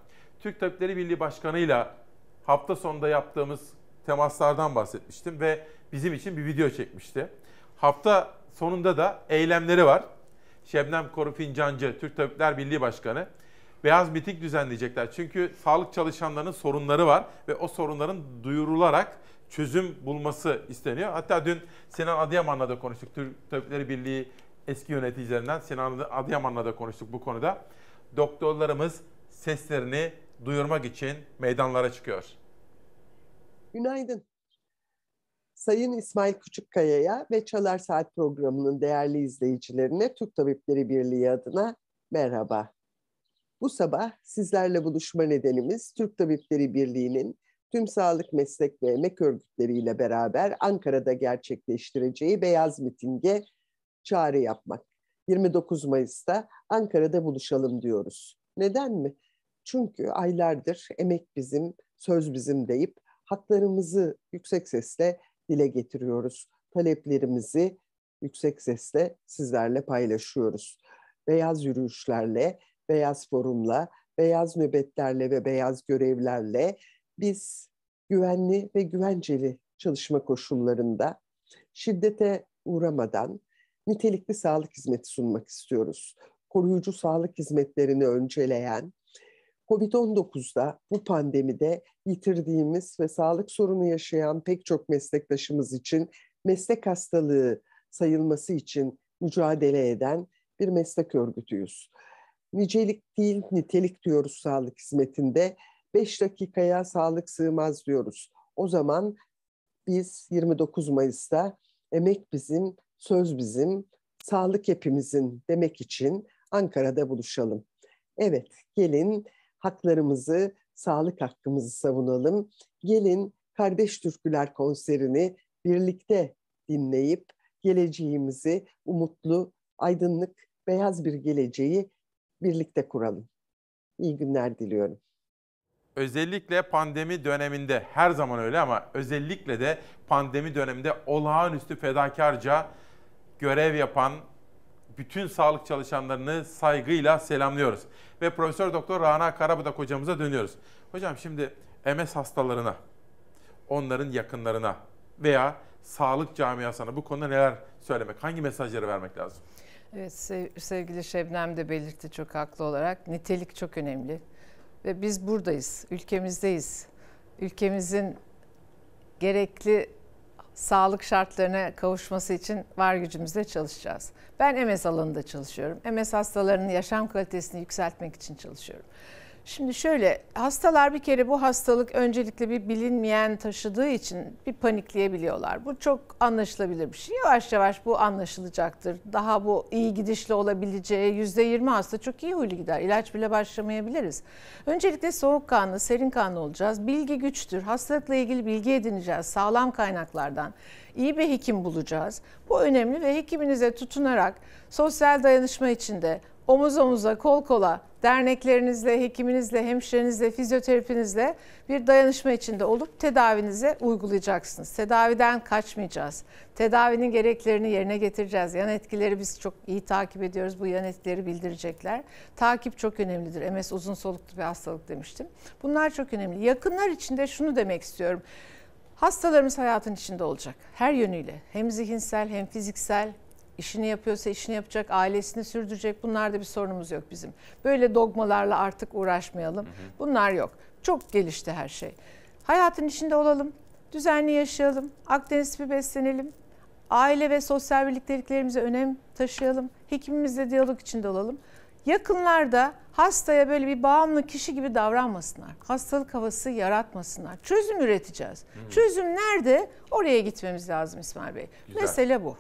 Türk Tabipleri Birliği Başkanı ile hafta sonunda yaptığımız temaslardan bahsetmiştim ve bizim için bir video çekmişti. Hafta sonunda da eylemleri var. Şebnem Koru Fincancı, Türk Tabipler Birliği Başkanı beyaz miting düzenleyecekler. Çünkü sağlık çalışanlarının sorunları var ve o sorunların duyurularak çözüm bulması isteniyor. Hatta dün Sinan Adıyaman'la da konuştuk. Türk Tabipleri Birliği eski yöneticilerinden Sinan Adıyaman'la da konuştuk bu konuda. Doktorlarımız seslerini duyurmak için meydanlara çıkıyor. Günaydın. Sayın İsmail Küçükkaya'ya ve Çalar Saat programının değerli izleyicilerine Türk Tabipleri Birliği adına merhaba. Bu sabah sizlerle buluşma nedenimiz Türk Tabipleri Birliği'nin tüm sağlık meslek ve emek örgütleriyle beraber Ankara'da gerçekleştireceği beyaz mitinge çağrı yapmak. 29 Mayıs'ta Ankara'da buluşalım diyoruz. Neden mi? Çünkü aylardır emek bizim, söz bizim deyip haklarımızı yüksek sesle dile getiriyoruz. Taleplerimizi yüksek sesle sizlerle paylaşıyoruz. Beyaz yürüyüşlerle, Beyaz Forum'la, beyaz nöbetlerle ve beyaz görevlerle biz güvenli ve güvenceli çalışma koşullarında şiddete uğramadan nitelikli sağlık hizmeti sunmak istiyoruz. Koruyucu sağlık hizmetlerini önceleyen, COVID-19'da bu pandemide yitirdiğimiz ve sağlık sorunu yaşayan pek çok meslektaşımız için meslek hastalığı sayılması için mücadele eden bir meslek örgütüyüz nicelik değil nitelik diyoruz sağlık hizmetinde. beş dakikaya sağlık sığmaz diyoruz. O zaman biz 29 Mayıs'ta emek bizim, söz bizim, sağlık hepimizin demek için Ankara'da buluşalım. Evet, gelin haklarımızı, sağlık hakkımızı savunalım. Gelin Kardeş Türküler konserini birlikte dinleyip geleceğimizi umutlu, aydınlık, beyaz bir geleceği birlikte kuralım. İyi günler diliyorum. Özellikle pandemi döneminde her zaman öyle ama özellikle de pandemi döneminde olağanüstü fedakarca görev yapan bütün sağlık çalışanlarını saygıyla selamlıyoruz. Ve Profesör Doktor Rana Karabudak hocamıza dönüyoruz. Hocam şimdi MS hastalarına, onların yakınlarına veya sağlık camiasına bu konuda neler söylemek, hangi mesajları vermek lazım? Evet sevgili Şebnem de belirtti çok haklı olarak. Nitelik çok önemli. Ve biz buradayız, ülkemizdeyiz. Ülkemizin gerekli sağlık şartlarına kavuşması için var gücümüzle çalışacağız. Ben MS alanında çalışıyorum. MS hastalarının yaşam kalitesini yükseltmek için çalışıyorum. Şimdi şöyle hastalar bir kere bu hastalık öncelikle bir bilinmeyen taşıdığı için bir panikleyebiliyorlar. Bu çok anlaşılabilir bir şey. Yavaş yavaş bu anlaşılacaktır. Daha bu iyi gidişle olabileceği yüzde yirmi hasta çok iyi huylu gider. İlaç bile başlamayabiliriz. Öncelikle soğukkanlı, serin kanlı olacağız. Bilgi güçtür. Hastalıkla ilgili bilgi edineceğiz sağlam kaynaklardan İyi bir hekim bulacağız. Bu önemli ve hekiminize tutunarak sosyal dayanışma içinde omuz omuza, kol kola derneklerinizle, hekiminizle, hemşirenizle, fizyoterapinizle bir dayanışma içinde olup tedavinize uygulayacaksınız. Tedaviden kaçmayacağız. Tedavinin gereklerini yerine getireceğiz. Yan etkileri biz çok iyi takip ediyoruz. Bu yan etkileri bildirecekler. Takip çok önemlidir. MS uzun soluklu bir hastalık demiştim. Bunlar çok önemli. Yakınlar içinde şunu demek istiyorum. Hastalarımız hayatın içinde olacak her yönüyle hem zihinsel hem fiziksel işini yapıyorsa işini yapacak, ailesini sürdürecek. Bunlarda bir sorunumuz yok bizim. Böyle dogmalarla artık uğraşmayalım. Hı hı. Bunlar yok. Çok gelişti her şey. Hayatın içinde olalım, düzenli yaşayalım, Akdeniz tipi beslenelim, aile ve sosyal birlikteliklerimize önem taşıyalım, hekimimizle diyalog içinde olalım. Yakınlarda hastaya böyle bir bağımlı kişi gibi davranmasınlar. Hastalık havası yaratmasınlar. Çözüm üreteceğiz. Hı hı. Çözüm nerede? Oraya gitmemiz lazım İsmail Bey. Güzel. Mesele bu.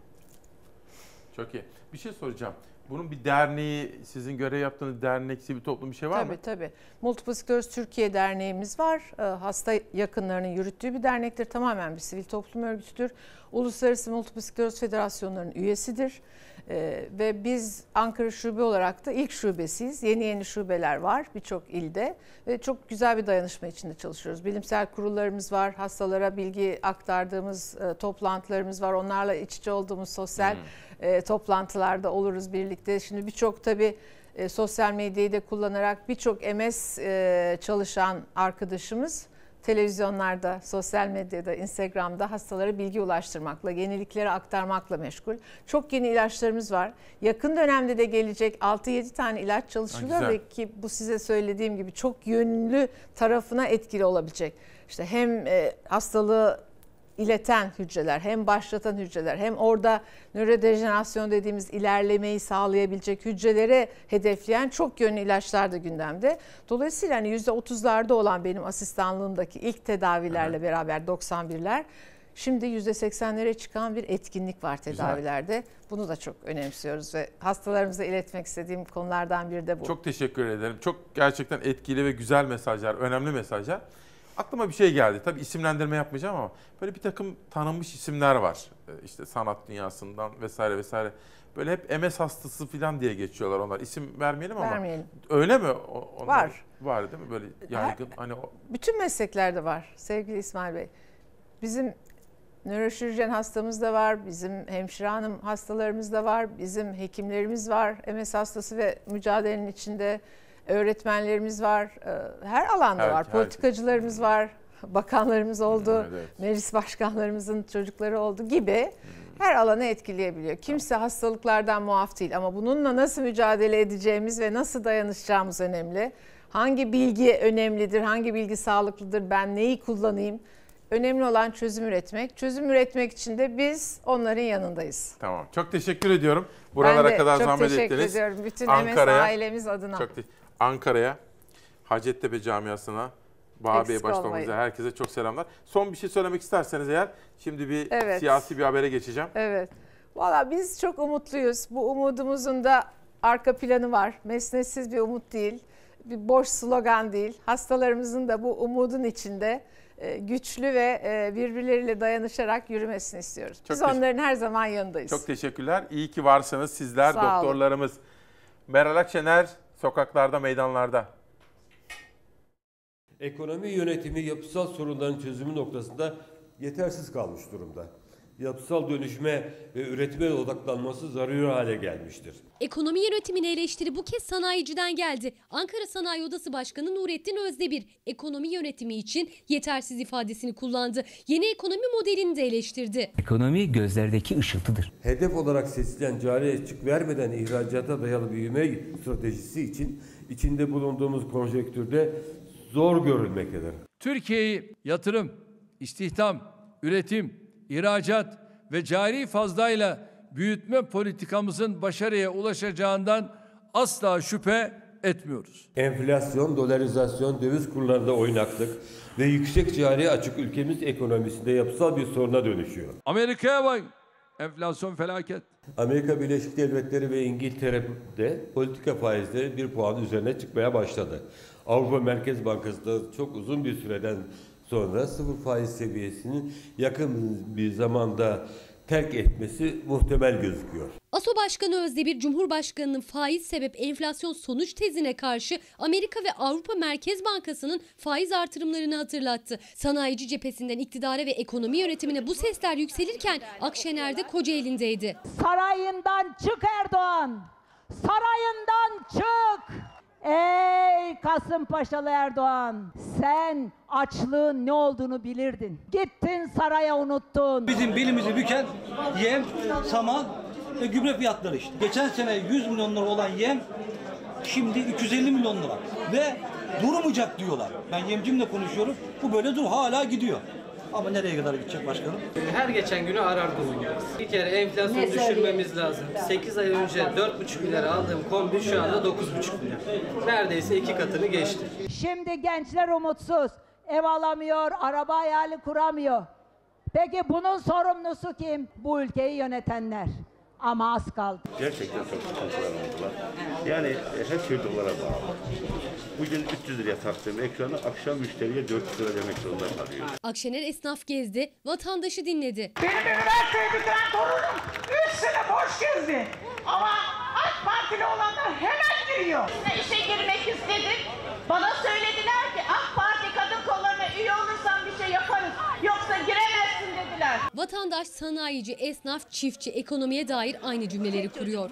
Çok iyi. Bir şey soracağım. Bunun bir derneği, sizin görev yaptığınız dernek, sivil toplum bir şey var tabii, mı? Tabii tabii. Multiple Sclerosis Türkiye Derneğimiz var. Ee, hasta yakınlarının yürüttüğü bir dernektir. Tamamen bir sivil toplum örgütüdür. Uluslararası Multiple Sclerosis Federasyonları'nın üyesidir. Ee, ve biz Ankara Şube olarak da ilk şubesiyiz. Yeni yeni şubeler var birçok ilde ve çok güzel bir dayanışma içinde çalışıyoruz. Bilimsel kurullarımız var, hastalara bilgi aktardığımız e, toplantılarımız var. Onlarla iç içe olduğumuz sosyal hmm. e, toplantılarda oluruz birlikte. Şimdi birçok tabii e, sosyal medyayı da kullanarak birçok MS e, çalışan arkadaşımız televizyonlarda, sosyal medyada, Instagram'da hastalara bilgi ulaştırmakla, yenilikleri aktarmakla meşgul. Çok yeni ilaçlarımız var. Yakın dönemde de gelecek 6-7 tane ilaç çalışılıyor ve ki bu size söylediğim gibi çok yönlü tarafına etkili olabilecek. İşte hem e, hastalığı ileten hücreler hem başlatan hücreler hem orada nörodejenerasyon dediğimiz ilerlemeyi sağlayabilecek hücreleri hedefleyen çok yönlü ilaçlar da gündemde. Dolayısıyla hani %30'larda olan benim asistanlığımdaki ilk tedavilerle evet. beraber 91'ler Şimdi %80'lere çıkan bir etkinlik var tedavilerde. Güzel. Bunu da çok önemsiyoruz ve hastalarımıza iletmek istediğim konulardan biri de bu. Çok teşekkür ederim. Çok gerçekten etkili ve güzel mesajlar, önemli mesajlar. Aklıma bir şey geldi. Tabii isimlendirme yapmayacağım ama böyle bir takım tanınmış isimler var. Ee, işte sanat dünyasından vesaire vesaire. Böyle hep MS hastası falan diye geçiyorlar onlar. İsim vermeyelim ama. Vermeyelim. Öyle mi? Onlar var. Var değil mi? Böyle yaygın. Her, hani o... Bütün mesleklerde var sevgili İsmail Bey. Bizim nöroşirurjen hastamız da var, bizim hemşire hanım hastalarımız da var, bizim hekimlerimiz var. MS hastası ve mücadelenin içinde öğretmenlerimiz var, e, her alanda evet, var, politikacılarımız şey. var, bakanlarımız oldu, evet, evet. meclis başkanlarımızın çocukları oldu gibi hmm. her alanı etkileyebiliyor. Kimse hastalıklardan muaf değil ama bununla nasıl mücadele edeceğimiz ve nasıl dayanışacağımız önemli. Hangi bilgi önemlidir, hangi bilgi sağlıklıdır, ben neyi kullanayım? Önemli olan çözüm üretmek. Çözüm üretmek için de biz onların yanındayız. Tamam. Çok teşekkür ediyorum. Buralara ben de kadar çok zahmet ettiniz. Çok teşekkür ediyorum. Bütün Ankara'ya. ailemiz adına. Çok teşekkür Ankara'ya, Hacettepe camiasına, Babi'ye başlamamıza herkese çok selamlar. Son bir şey söylemek isterseniz eğer şimdi bir evet. siyasi bir habere geçeceğim. Evet. Valla biz çok umutluyuz. Bu umudumuzun da arka planı var. Mesnetsiz bir umut değil. Bir boş slogan değil. Hastalarımızın da bu umudun içinde e, güçlü ve e, birbirleriyle dayanışarak yürümesini istiyoruz. Çok Biz onların her zaman yanındayız. Çok teşekkürler. İyi ki varsınız. sizler, Sağ doktorlarımız. Olun. Meral Akşener sokaklarda, meydanlarda. Ekonomi yönetimi yapısal sorunların çözümü noktasında yetersiz kalmış durumda yapısal dönüşme ve üretime odaklanması zaruri hale gelmiştir. Ekonomi yönetimine eleştiri bu kez sanayiciden geldi. Ankara Sanayi Odası Başkanı Nurettin Özdebir ekonomi yönetimi için yetersiz ifadesini kullandı. Yeni ekonomi modelini de eleştirdi. Ekonomi gözlerdeki ışıltıdır. Hedef olarak seçilen cari açık vermeden ihracata dayalı büyüme stratejisi için içinde bulunduğumuz konjektürde zor görülmektedir. Türkiye'yi yatırım, istihdam, üretim, ihracat ve cari fazlayla büyütme politikamızın başarıya ulaşacağından asla şüphe etmiyoruz. Enflasyon, dolarizasyon, döviz kurlarında oynaklık ve yüksek cari açık ülkemiz ekonomisinde yapısal bir soruna dönüşüyor. Amerika'ya bak. Enflasyon felaket. Amerika Birleşik Devletleri ve İngiltere'de politika faizleri bir puan üzerine çıkmaya başladı. Avrupa Merkez Bankası da çok uzun bir süreden sonra sıfır faiz seviyesinin yakın bir zamanda terk etmesi muhtemel gözüküyor. ASO Başkanı Özdemir, Cumhurbaşkanı'nın faiz sebep enflasyon sonuç tezine karşı Amerika ve Avrupa Merkez Bankası'nın faiz artırımlarını hatırlattı. Sanayici cephesinden iktidara ve ekonomi yönetimine bu sesler yükselirken Akşener'de koca elindeydi. Sarayından çık Erdoğan! Sarayından çık! Ey Kasımpaşalı Erdoğan sen açlığın ne olduğunu bilirdin. Gittin saraya unuttun. Bizim bilimizi büken yem, saman ve gübre fiyatları işte. Geçen sene 100 milyon lira olan yem şimdi 250 milyon lira. Ve durmayacak diyorlar. Ben yemcimle konuşuyorum. Bu böyle dur hala gidiyor. Ama nereye kadar gidecek başkanım? Her geçen günü arar bulunuyoruz. Bir kere enflasyonu düşürmemiz lazım. 8 ay önce 4,5 lira aldığım kombi şu anda 9,5 lira. Neredeyse iki katını geçti. Şimdi gençler umutsuz. Ev alamıyor, araba hayali kuramıyor. Peki bunun sorumlusu kim? Bu ülkeyi yönetenler ama az kaldı. Gerçekten çok sıkıntılar oldular. Yani e, her şey dolara bağlı. Bugün 300 liraya taktığım ekranı akşam müşteriye 400 lira demek zorunda kalıyor. Akşener esnaf gezdi, vatandaşı dinledi. Benim üniversiteyi bitiren torunum 3 sene boş gezdi. Ama AK Partili olanlar hemen giriyor. İşe girmek istedik. Vatandaş, sanayici, esnaf, çiftçi, ekonomiye dair aynı cümleleri kuruyor.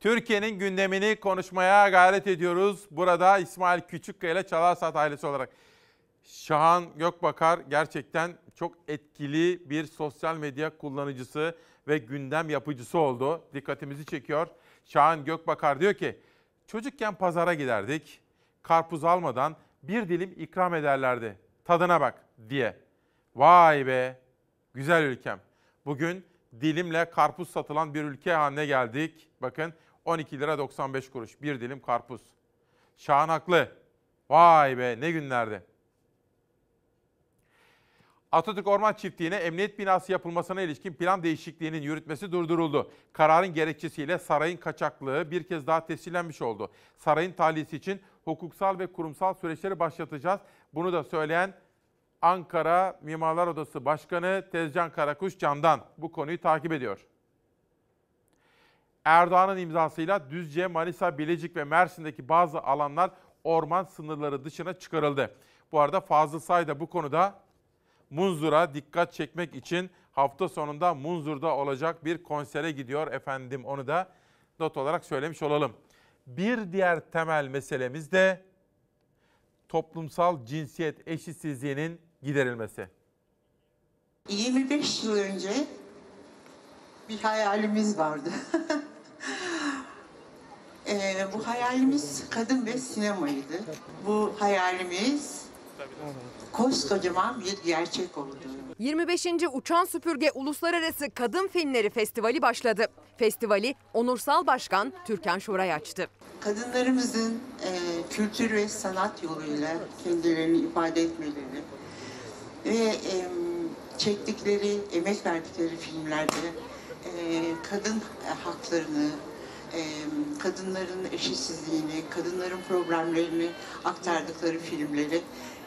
Türkiye'nin gündemini konuşmaya gayret ediyoruz. Burada İsmail Küçükkaya ile Çalarsat ailesi olarak. Şahan Gökbakar gerçekten çok etkili bir sosyal medya kullanıcısı ve gündem yapıcısı oldu. Dikkatimizi çekiyor. Şahan Gökbakar diyor ki, çocukken pazara giderdik. Karpuz almadan bir dilim ikram ederlerdi. Tadına bak diye. Vay be Güzel ülkem. Bugün dilimle karpuz satılan bir ülke haline geldik. Bakın 12 lira 95 kuruş bir dilim karpuz. Şahan haklı. Vay be ne günlerdi. Atatürk Orman Çiftliği'ne emniyet binası yapılmasına ilişkin plan değişikliğinin yürütmesi durduruldu. Kararın gerekçesiyle sarayın kaçaklığı bir kez daha tescillenmiş oldu. Sarayın tahliyesi için hukuksal ve kurumsal süreçleri başlatacağız. Bunu da söyleyen Ankara Mimarlar Odası Başkanı Tezcan Karakuş Candan bu konuyu takip ediyor. Erdoğan'ın imzasıyla Düzce, Manisa, Bilecik ve Mersin'deki bazı alanlar orman sınırları dışına çıkarıldı. Bu arada Fazıl Say da bu konuda Munzur'a dikkat çekmek için hafta sonunda Munzur'da olacak bir konsere gidiyor efendim. Onu da not olarak söylemiş olalım. Bir diğer temel meselemiz de toplumsal cinsiyet eşitsizliğinin giderilmesi. 25 yıl önce bir hayalimiz vardı. e, bu hayalimiz kadın ve sinemaydı. Bu hayalimiz koskocaman bir gerçek oldu. 25. Uçan Süpürge Uluslararası Kadın Filmleri Festivali başladı. Festivali Onursal Başkan Türkan Şoray açtı. Kadınlarımızın e, kültür ve sanat yoluyla kendilerini ifade etmeleri, ve e, çektikleri, emek verdikleri filmlerde e, kadın e, haklarını, e, kadınların eşitsizliğini, kadınların problemlerini aktardıkları filmleri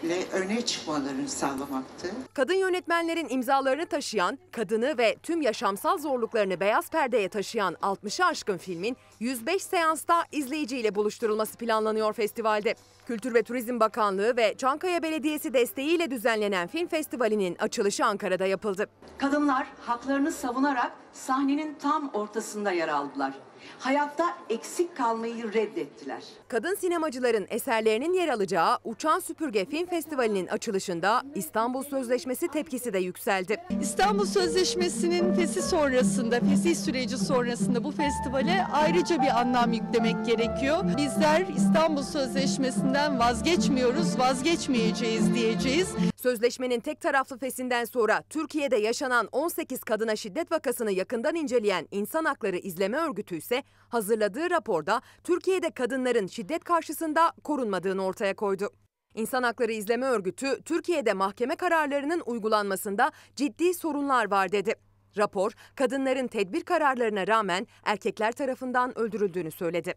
ile öne çıkmalarını sağlamaktı. Kadın yönetmenlerin imzalarını taşıyan, kadını ve tüm yaşamsal zorluklarını beyaz perdeye taşıyan 60'ı aşkın filmin 105 seansta izleyiciyle buluşturulması planlanıyor festivalde. Kültür ve Turizm Bakanlığı ve Çankaya Belediyesi desteğiyle düzenlenen film festivalinin açılışı Ankara'da yapıldı. Kadınlar haklarını savunarak sahnenin tam ortasında yer aldılar hayatta eksik kalmayı reddettiler. Kadın sinemacıların eserlerinin yer alacağı Uçan Süpürge Film Festivali'nin açılışında İstanbul Sözleşmesi tepkisi de yükseldi. İstanbul Sözleşmesi'nin fesi sonrasında, fesih süreci sonrasında bu festivale ayrıca bir anlam yüklemek gerekiyor. Bizler İstanbul Sözleşmesi'nden vazgeçmiyoruz, vazgeçmeyeceğiz diyeceğiz. Sözleşmenin tek taraflı fesinden sonra Türkiye'de yaşanan 18 kadına şiddet vakasını yakından inceleyen İnsan Hakları İzleme Örgütü ise hazırladığı raporda Türkiye'de kadınların şiddet karşısında korunmadığını ortaya koydu. İnsan Hakları İzleme Örgütü Türkiye'de mahkeme kararlarının uygulanmasında ciddi sorunlar var dedi. Rapor kadınların tedbir kararlarına rağmen erkekler tarafından öldürüldüğünü söyledi.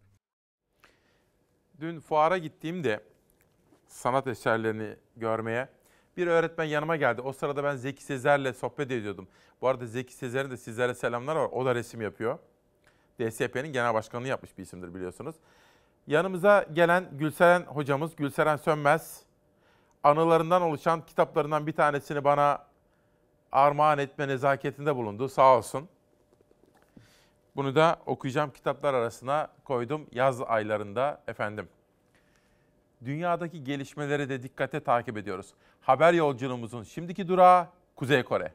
Dün fuara gittiğimde sanat eserlerini görmeye bir öğretmen yanıma geldi. O sırada ben Zeki Sezer'le sohbet ediyordum. Bu arada Zeki Sezer'in de sizlere selamlar var. O da resim yapıyor. DSP'nin genel başkanını yapmış bir isimdir biliyorsunuz. Yanımıza gelen Gülseren hocamız, Gülseren Sönmez, anılarından oluşan kitaplarından bir tanesini bana armağan etme nezaketinde bulundu. Sağ olsun. Bunu da okuyacağım kitaplar arasına koydum yaz aylarında efendim. Dünyadaki gelişmeleri de dikkate takip ediyoruz. Haber yolculuğumuzun şimdiki durağı Kuzey Kore.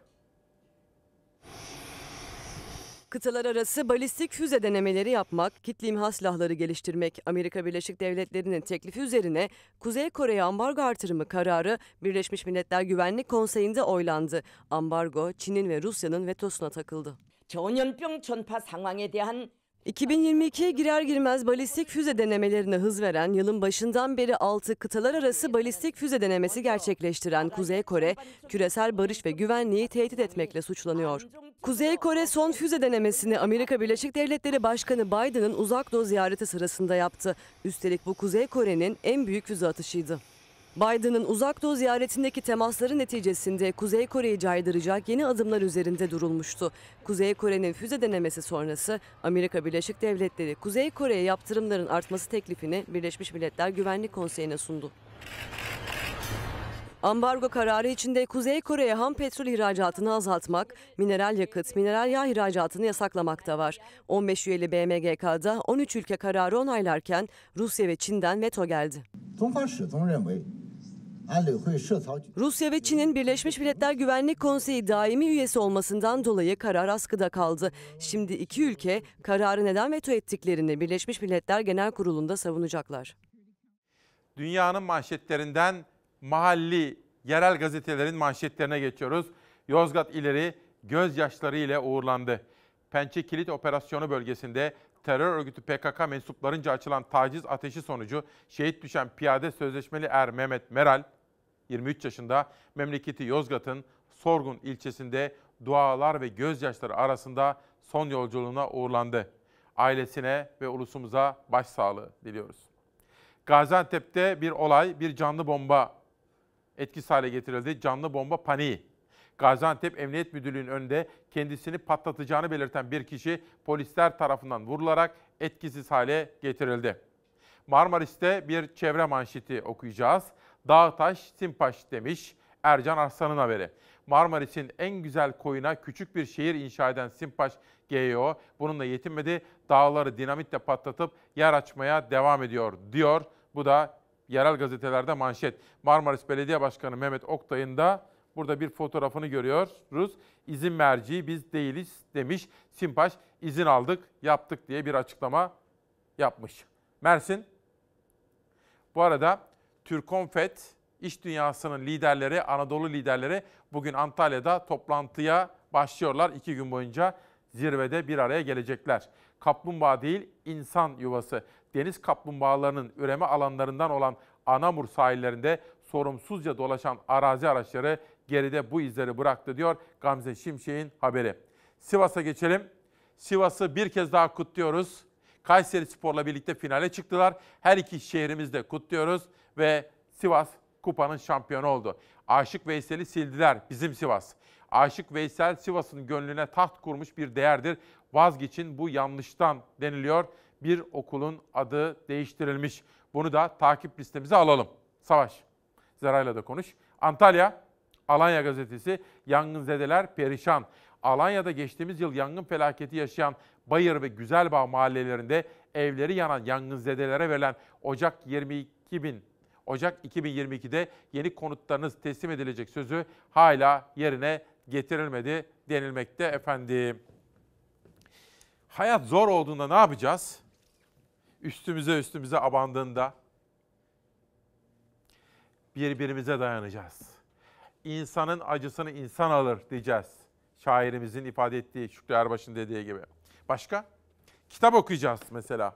kıtalar arası balistik füze denemeleri yapmak, kitle imha silahları geliştirmek Amerika Birleşik Devletleri'nin teklifi üzerine Kuzey Kore'ye ambargo artırımı kararı Birleşmiş Milletler Güvenlik Konseyi'nde oylandı. Ambargo Çin'in ve Rusya'nın vetosuna takıldı. 전염병 전파 상황에 대한 2022'ye girer girmez balistik füze denemelerine hız veren, yılın başından beri 6 kıtalar arası balistik füze denemesi gerçekleştiren Kuzey Kore, küresel barış ve güvenliği tehdit etmekle suçlanıyor. Kuzey Kore son füze denemesini Amerika Birleşik Devletleri Başkanı Biden'ın uzak doğu ziyareti sırasında yaptı. Üstelik bu Kuzey Kore'nin en büyük füze atışıydı. Biden'ın uzak doğu ziyaretindeki temasları neticesinde Kuzey Kore'yi caydıracak yeni adımlar üzerinde durulmuştu. Kuzey Kore'nin füze denemesi sonrası Amerika Birleşik Devletleri Kuzey Kore'ye yaptırımların artması teklifini Birleşmiş Milletler Güvenlik Konseyi'ne sundu. Ambargo kararı içinde Kuzey Kore'ye ham petrol ihracatını azaltmak, mineral yakıt, mineral yağ ihracatını yasaklamak da var. 15 üyeli BMGK'da 13 ülke kararı onaylarken Rusya ve Çin'den veto geldi. Rusya ve Çin'in Birleşmiş Milletler Güvenlik Konseyi daimi üyesi olmasından dolayı karar askıda kaldı. Şimdi iki ülke kararı neden veto ettiklerini Birleşmiş Milletler Genel Kurulu'nda savunacaklar. Dünyanın manşetlerinden mahalli yerel gazetelerin manşetlerine geçiyoruz. Yozgat ileri gözyaşları ile uğurlandı. Pençe Kilit Operasyonu bölgesinde terör örgütü PKK mensuplarınca açılan taciz ateşi sonucu şehit düşen piyade sözleşmeli er Mehmet Meral, 23 yaşında memleketi Yozgat'ın Sorgun ilçesinde dualar ve gözyaşları arasında son yolculuğuna uğurlandı. Ailesine ve ulusumuza başsağlığı diliyoruz. Gaziantep'te bir olay, bir canlı bomba etkisiz hale getirildi. Canlı bomba paniği. Gaziantep Emniyet Müdürlüğü'nün önünde kendisini patlatacağını belirten bir kişi polisler tarafından vurularak etkisiz hale getirildi. Marmaris'te bir çevre manşeti okuyacağız. Dağtaş, Simpaş demiş Ercan Arslan'ın haberi. Marmaris'in en güzel koyuna küçük bir şehir inşa eden Simpaş GEO bununla yetinmedi. Dağları dinamitle patlatıp yer açmaya devam ediyor diyor. Bu da yerel gazetelerde manşet. Marmaris Belediye Başkanı Mehmet Oktay'ın da burada bir fotoğrafını görüyoruz. İzin merciği biz değiliz demiş. Simpaş izin aldık yaptık diye bir açıklama yapmış. Mersin bu arada Türkonfet iş dünyasının liderleri, Anadolu liderleri bugün Antalya'da toplantıya başlıyorlar. İki gün boyunca zirvede bir araya gelecekler. Kaplumbağa değil insan yuvası. Deniz kaplumbağalarının üreme alanlarından olan Anamur sahillerinde sorumsuzca dolaşan arazi araçları geride bu izleri bıraktı diyor Gamze Şimşek'in haberi. Sivas'a geçelim. Sivas'ı bir kez daha kutluyoruz. Kayseri Spor'la birlikte finale çıktılar. Her iki şehrimizde kutluyoruz ve Sivas kupanın şampiyonu oldu. Aşık Veysel'i sildiler bizim Sivas. Aşık Veysel Sivas'ın gönlüne taht kurmuş bir değerdir. Vazgeçin bu yanlıştan deniliyor. Bir okulun adı değiştirilmiş. Bunu da takip listemize alalım. Savaş. Zeray'la da konuş. Antalya, Alanya gazetesi, yangın yangınzedeler perişan. Alanya'da geçtiğimiz yıl yangın felaketi yaşayan Bayır ve Güzelbağ mahallelerinde evleri yanan yangınzedelere verilen Ocak 22 bin Ocak 2022'de yeni konutlarınız teslim edilecek sözü hala yerine getirilmedi denilmekte efendim. Hayat zor olduğunda ne yapacağız? Üstümüze üstümüze abandığında birbirimize dayanacağız. İnsanın acısını insan alır diyeceğiz. Şairimizin ifade ettiği Şükrü Erbaş'ın dediği gibi. Başka? Kitap okuyacağız mesela.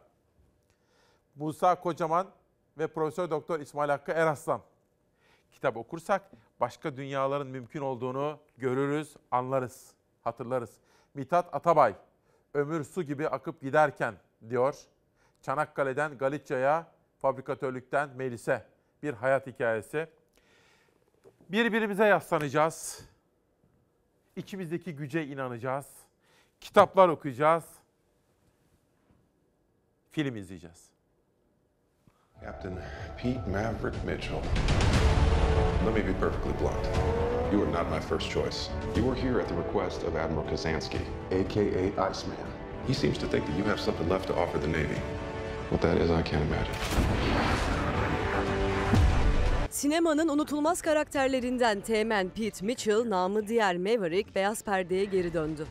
Musa Kocaman ve Profesör Doktor İsmail Hakkı Eraslan. Kitap okursak başka dünyaların mümkün olduğunu görürüz, anlarız, hatırlarız. Mitat Atabay, ömür su gibi akıp giderken diyor. Çanakkale'den Galicia'ya, fabrikatörlükten Melis'e bir hayat hikayesi. Birbirimize yaslanacağız. İçimizdeki güce inanacağız kitaplar okuyacağız, film izleyeceğiz. Captain Pete Maverick Mitchell. Let me be perfectly blunt. You are not my first choice. You were here at the request of Admiral Kazansky, aka Iceman. He seems to think that you have something left to offer the Navy. What that is, I can't imagine. Sinemanın unutulmaz karakterlerinden Teğmen Pete Mitchell, namı diğer Maverick, beyaz perdeye geri döndü.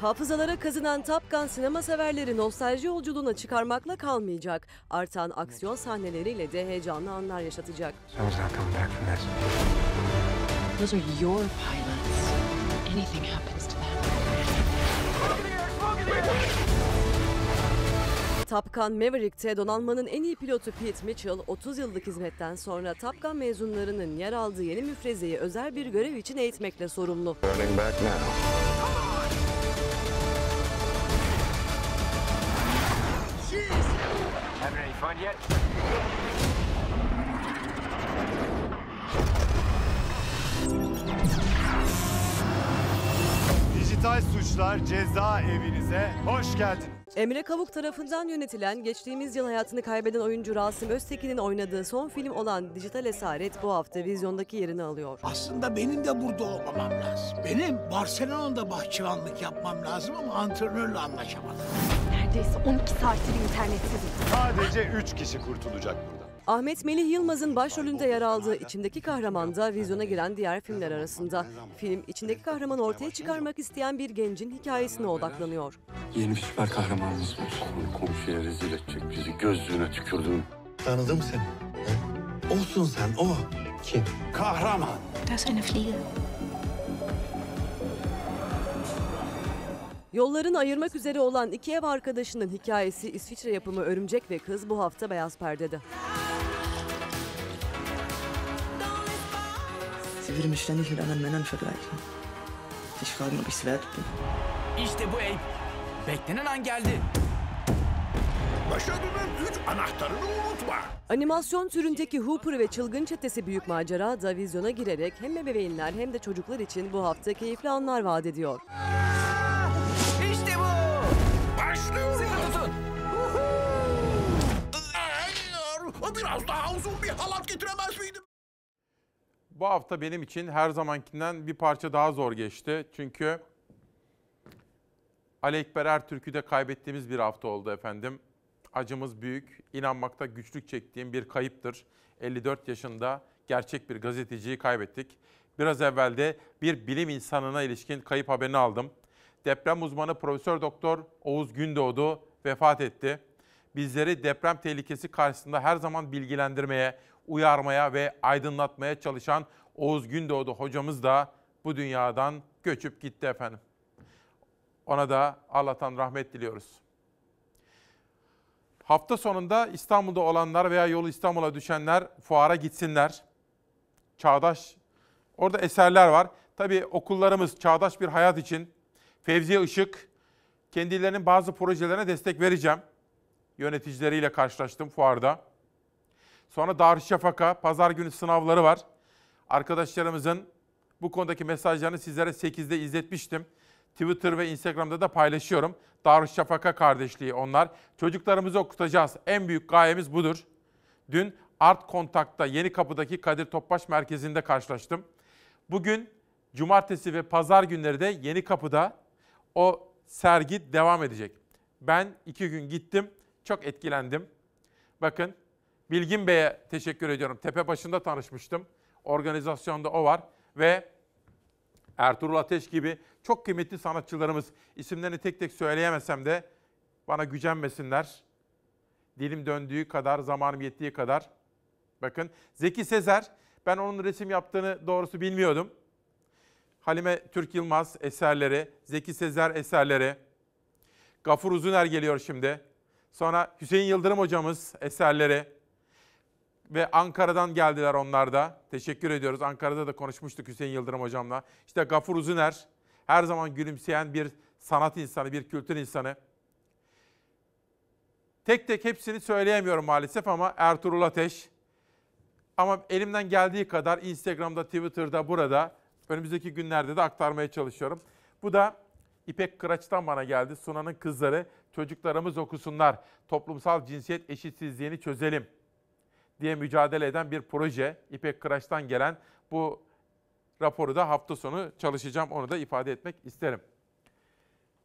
Hafızalara kazınan Top Gun sinema severleri nostalji yolculuğuna çıkarmakla kalmayacak. Artan aksiyon sahneleriyle de heyecanlı anlar yaşatacak. Those are your pilots. Anything happens to them. Top Gun Maverick'te donanmanın en iyi pilotu Pete Mitchell, 30 yıllık hizmetten sonra Top Gun mezunlarının yer aldığı yeni müfrezeyi özel bir görev için eğitmekle sorumlu. Having any fun yet? Dijital Suçlar Ceza Evinize hoş geldiniz. Emre Kavuk tarafından yönetilen geçtiğimiz yıl hayatını kaybeden oyuncu Rasim Öztekin'in oynadığı son film olan Dijital Esaret bu hafta vizyondaki yerini alıyor. Aslında benim de burada olmamam lazım. Benim Barcelona'da bahçıvanlık yapmam lazım ama antrenörle anlaşamadım. Neredeyse 12 saattir internetsizim. Sadece 3 kişi kurtulacak burada. Ahmet Melih Yılmaz'ın başrolünde yer aldığı İçimdeki Kahraman da vizyona giren diğer filmler arasında. Film içindeki kahramanı ortaya çıkarmak isteyen bir gencin hikayesine odaklanıyor. Yeni bir süper kahramanımız var. Onu komşuya rezil edecek bizi gözlüğüne tükürdüm. Tanıdım seni. He? Olsun sen o. Kim? Kahraman. Das eine Fliege. Yolların ayırmak üzere olan iki ev arkadaşının hikayesi İsviçre yapımı Örümcek ve Kız bu hafta Beyaz Perde'de. Sie würde mich ständig mit anderen Männern vergleichen. Sich fragen, ob ich's İşte bu Abe. Beklenen an geldi. Başarının üç anahtarını unutma. Animasyon türündeki Hooper ve Çılgın Çetesi büyük macera da vizyona girerek hem bebeğinler hem de çocuklar için bu hafta keyifli anlar vaat ediyor. Biraz daha uzun bir halat getiremez miydim? Bu hafta benim için her zamankinden bir parça daha zor geçti. Çünkü Ali Ekber Ertürk'ü de kaybettiğimiz bir hafta oldu efendim. Acımız büyük, inanmakta güçlük çektiğim bir kayıptır. 54 yaşında gerçek bir gazeteciyi kaybettik. Biraz evvel de bir bilim insanına ilişkin kayıp haberini aldım. Deprem uzmanı Profesör Doktor Oğuz Gündoğdu vefat etti bizleri deprem tehlikesi karşısında her zaman bilgilendirmeye, uyarmaya ve aydınlatmaya çalışan Oğuz Gündoğdu hocamız da bu dünyadan göçüp gitti efendim. Ona da Allah'tan rahmet diliyoruz. Hafta sonunda İstanbul'da olanlar veya yolu İstanbul'a düşenler fuara gitsinler. Çağdaş. Orada eserler var. Tabii okullarımız çağdaş bir hayat için Fevziye Işık kendilerinin bazı projelerine destek vereceğim yöneticileriyle karşılaştım fuarda. Sonra Darüşşafaka pazar günü sınavları var. Arkadaşlarımızın bu konudaki mesajlarını sizlere 8'de izletmiştim. Twitter ve Instagram'da da paylaşıyorum. Darüşşafaka kardeşliği onlar. Çocuklarımızı okutacağız. En büyük gayemiz budur. Dün Art Kontak'ta Yeni Kapı'daki Kadir Topbaş Merkezi'nde karşılaştım. Bugün cumartesi ve pazar günleri de Yeni Kapı'da o sergi devam edecek. Ben iki gün gittim. Çok etkilendim. Bakın Bilgin Bey'e teşekkür ediyorum. Tepe başında tanışmıştım. Organizasyonda o var ve Ertuğrul Ateş gibi çok kıymetli sanatçılarımız isimlerini tek tek söyleyemesem de bana gücenmesinler. Dilim döndüğü kadar, zamanım yettiği kadar. Bakın Zeki Sezer, ben onun resim yaptığını doğrusu bilmiyordum. Halime Türk Yılmaz eserleri, Zeki Sezer eserleri. Gafur Uzuner geliyor şimdi. Sonra Hüseyin Yıldırım hocamız eserleri ve Ankara'dan geldiler onlar da. Teşekkür ediyoruz. Ankara'da da konuşmuştuk Hüseyin Yıldırım hocamla. İşte Gafur Uzuner her zaman gülümseyen bir sanat insanı, bir kültür insanı. Tek tek hepsini söyleyemiyorum maalesef ama Ertuğrul Ateş. Ama elimden geldiği kadar Instagram'da, Twitter'da, burada önümüzdeki günlerde de aktarmaya çalışıyorum. Bu da İpek Kıraç'tan bana geldi. Sunan'ın kızları çocuklarımız okusunlar. Toplumsal cinsiyet eşitsizliğini çözelim diye mücadele eden bir proje. İpek Kıraç'tan gelen bu raporu da hafta sonu çalışacağım. Onu da ifade etmek isterim.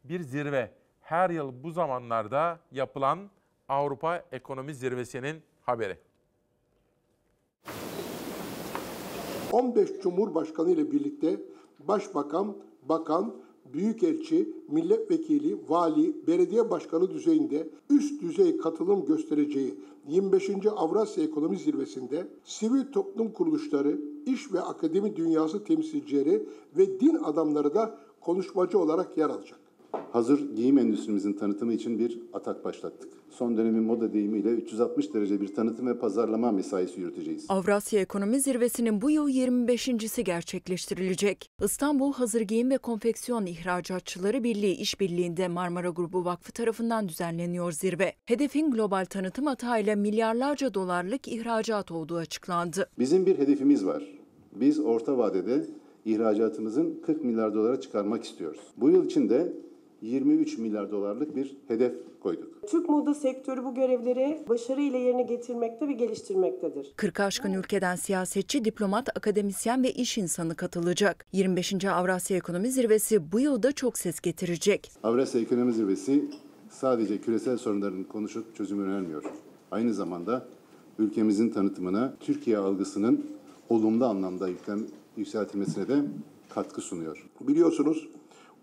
Bir zirve. Her yıl bu zamanlarda yapılan Avrupa Ekonomi Zirvesi'nin haberi. 15 Cumhurbaşkanı ile birlikte Başbakan, Bakan, büyükelçi, milletvekili, vali, belediye başkanı düzeyinde üst düzey katılım göstereceği 25. Avrasya Ekonomi Zirvesi'nde sivil toplum kuruluşları, iş ve akademi dünyası temsilcileri ve din adamları da konuşmacı olarak yer alacak hazır giyim endüstrimizin tanıtımı için bir atak başlattık. Son dönemin moda deyimiyle 360 derece bir tanıtım ve pazarlama mesaisi yürüteceğiz. Avrasya Ekonomi Zirvesi'nin bu yıl 25.si gerçekleştirilecek. İstanbul Hazır Giyim ve Konfeksiyon İhracatçıları Birliği İşbirliği'nde Marmara Grubu Vakfı tarafından düzenleniyor zirve. Hedefin global tanıtım hatayla milyarlarca dolarlık ihracat olduğu açıklandı. Bizim bir hedefimiz var. Biz orta vadede ihracatımızın 40 milyar dolara çıkarmak istiyoruz. Bu yıl içinde 23 milyar dolarlık bir hedef koyduk. Türk moda sektörü bu görevleri başarıyla yerine getirmekte ve geliştirmektedir. 40 aşkın ülkeden siyasetçi, diplomat, akademisyen ve iş insanı katılacak. 25. Avrasya Ekonomi Zirvesi bu yılda çok ses getirecek. Avrasya Ekonomi Zirvesi sadece küresel sorunların konuşup çözüm önermiyor. Aynı zamanda ülkemizin tanıtımına Türkiye algısının olumlu anlamda yükseltilmesine de katkı sunuyor. Biliyorsunuz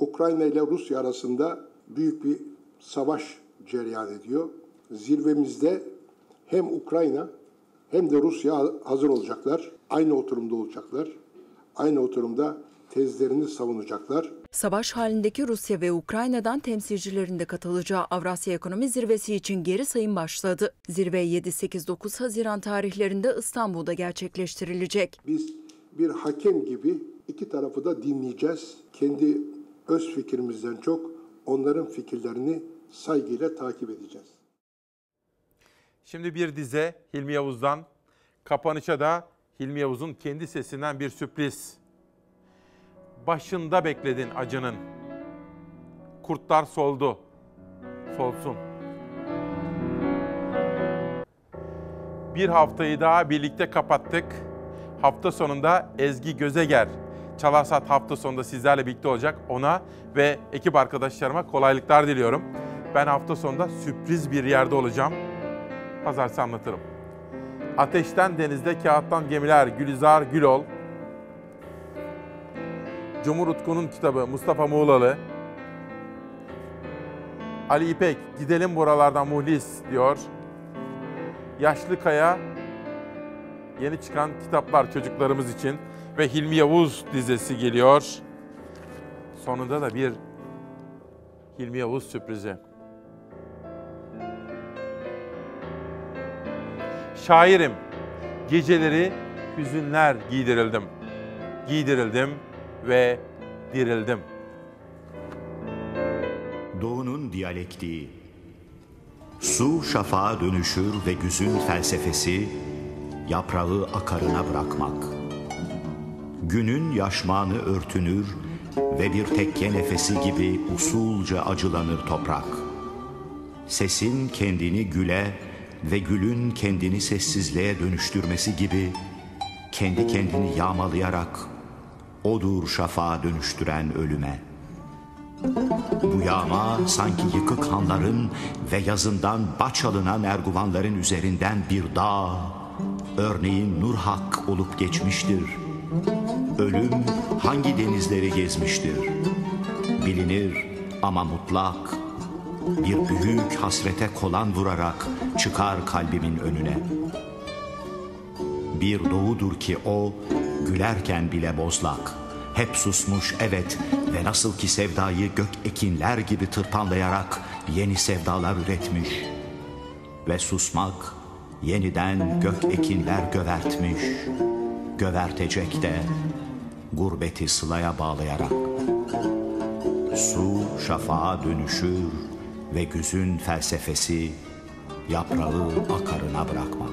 Ukrayna ile Rusya arasında büyük bir savaş cereyan ediyor. Zirvemizde hem Ukrayna hem de Rusya hazır olacaklar. Aynı oturumda olacaklar. Aynı oturumda tezlerini savunacaklar. Savaş halindeki Rusya ve Ukrayna'dan temsilcilerin de katılacağı Avrasya Ekonomi Zirvesi için geri sayım başladı. Zirve 7-8-9 Haziran tarihlerinde İstanbul'da gerçekleştirilecek. Biz bir hakem gibi iki tarafı da dinleyeceğiz. Kendi öz fikrimizden çok onların fikirlerini saygıyla takip edeceğiz. Şimdi bir dize Hilmi Yavuz'dan, kapanışa da Hilmi Yavuz'un kendi sesinden bir sürpriz. Başında bekledin acının. Kurtlar soldu. Solsun. Bir haftayı daha birlikte kapattık. Hafta sonunda Ezgi Gözeger Çalar Saat hafta sonunda sizlerle birlikte olacak. Ona ve ekip arkadaşlarıma kolaylıklar diliyorum. Ben hafta sonunda sürpriz bir yerde olacağım. Pazartesi anlatırım. Ateşten denizde kağıttan gemiler Gülizar Gülol. Cumhur Utku'nun kitabı Mustafa Muğlalı. Ali İpek gidelim buralardan muhlis diyor. Yaşlı Kaya yeni çıkan kitaplar çocuklarımız için ve Hilmi Yavuz dizesi geliyor. Sonunda da bir Hilmi Yavuz sürprizi. Şairim, geceleri hüzünler giydirildim. Giydirildim ve dirildim. Doğunun diyalektiği, su şafağa dönüşür ve güzün felsefesi, yaprağı akarına bırakmak.'' günün yaşmanı örtünür ve bir tekke nefesi gibi usulca acılanır toprak. Sesin kendini güle ve gülün kendini sessizliğe dönüştürmesi gibi kendi kendini yağmalayarak odur şafağa dönüştüren ölüme. Bu yağma sanki yıkık hanların ve yazından baç alınan erguvanların üzerinden bir dağ, örneğin Nurhak olup geçmiştir.'' Ölüm hangi denizleri gezmiştir? Bilinir ama mutlak bir büyük hasrete kolan vurarak çıkar kalbimin önüne. Bir doğudur ki o gülerken bile bozlak. Hep susmuş evet ve nasıl ki sevdayı gök ekinler gibi tırpanlayarak yeni sevdalar üretmiş. Ve susmak yeniden gök ekinler gövertmiş.'' gövertecek de gurbeti sılaya bağlayarak. Su şafağa dönüşür ve güzün felsefesi yaprağı akarına bırakmak.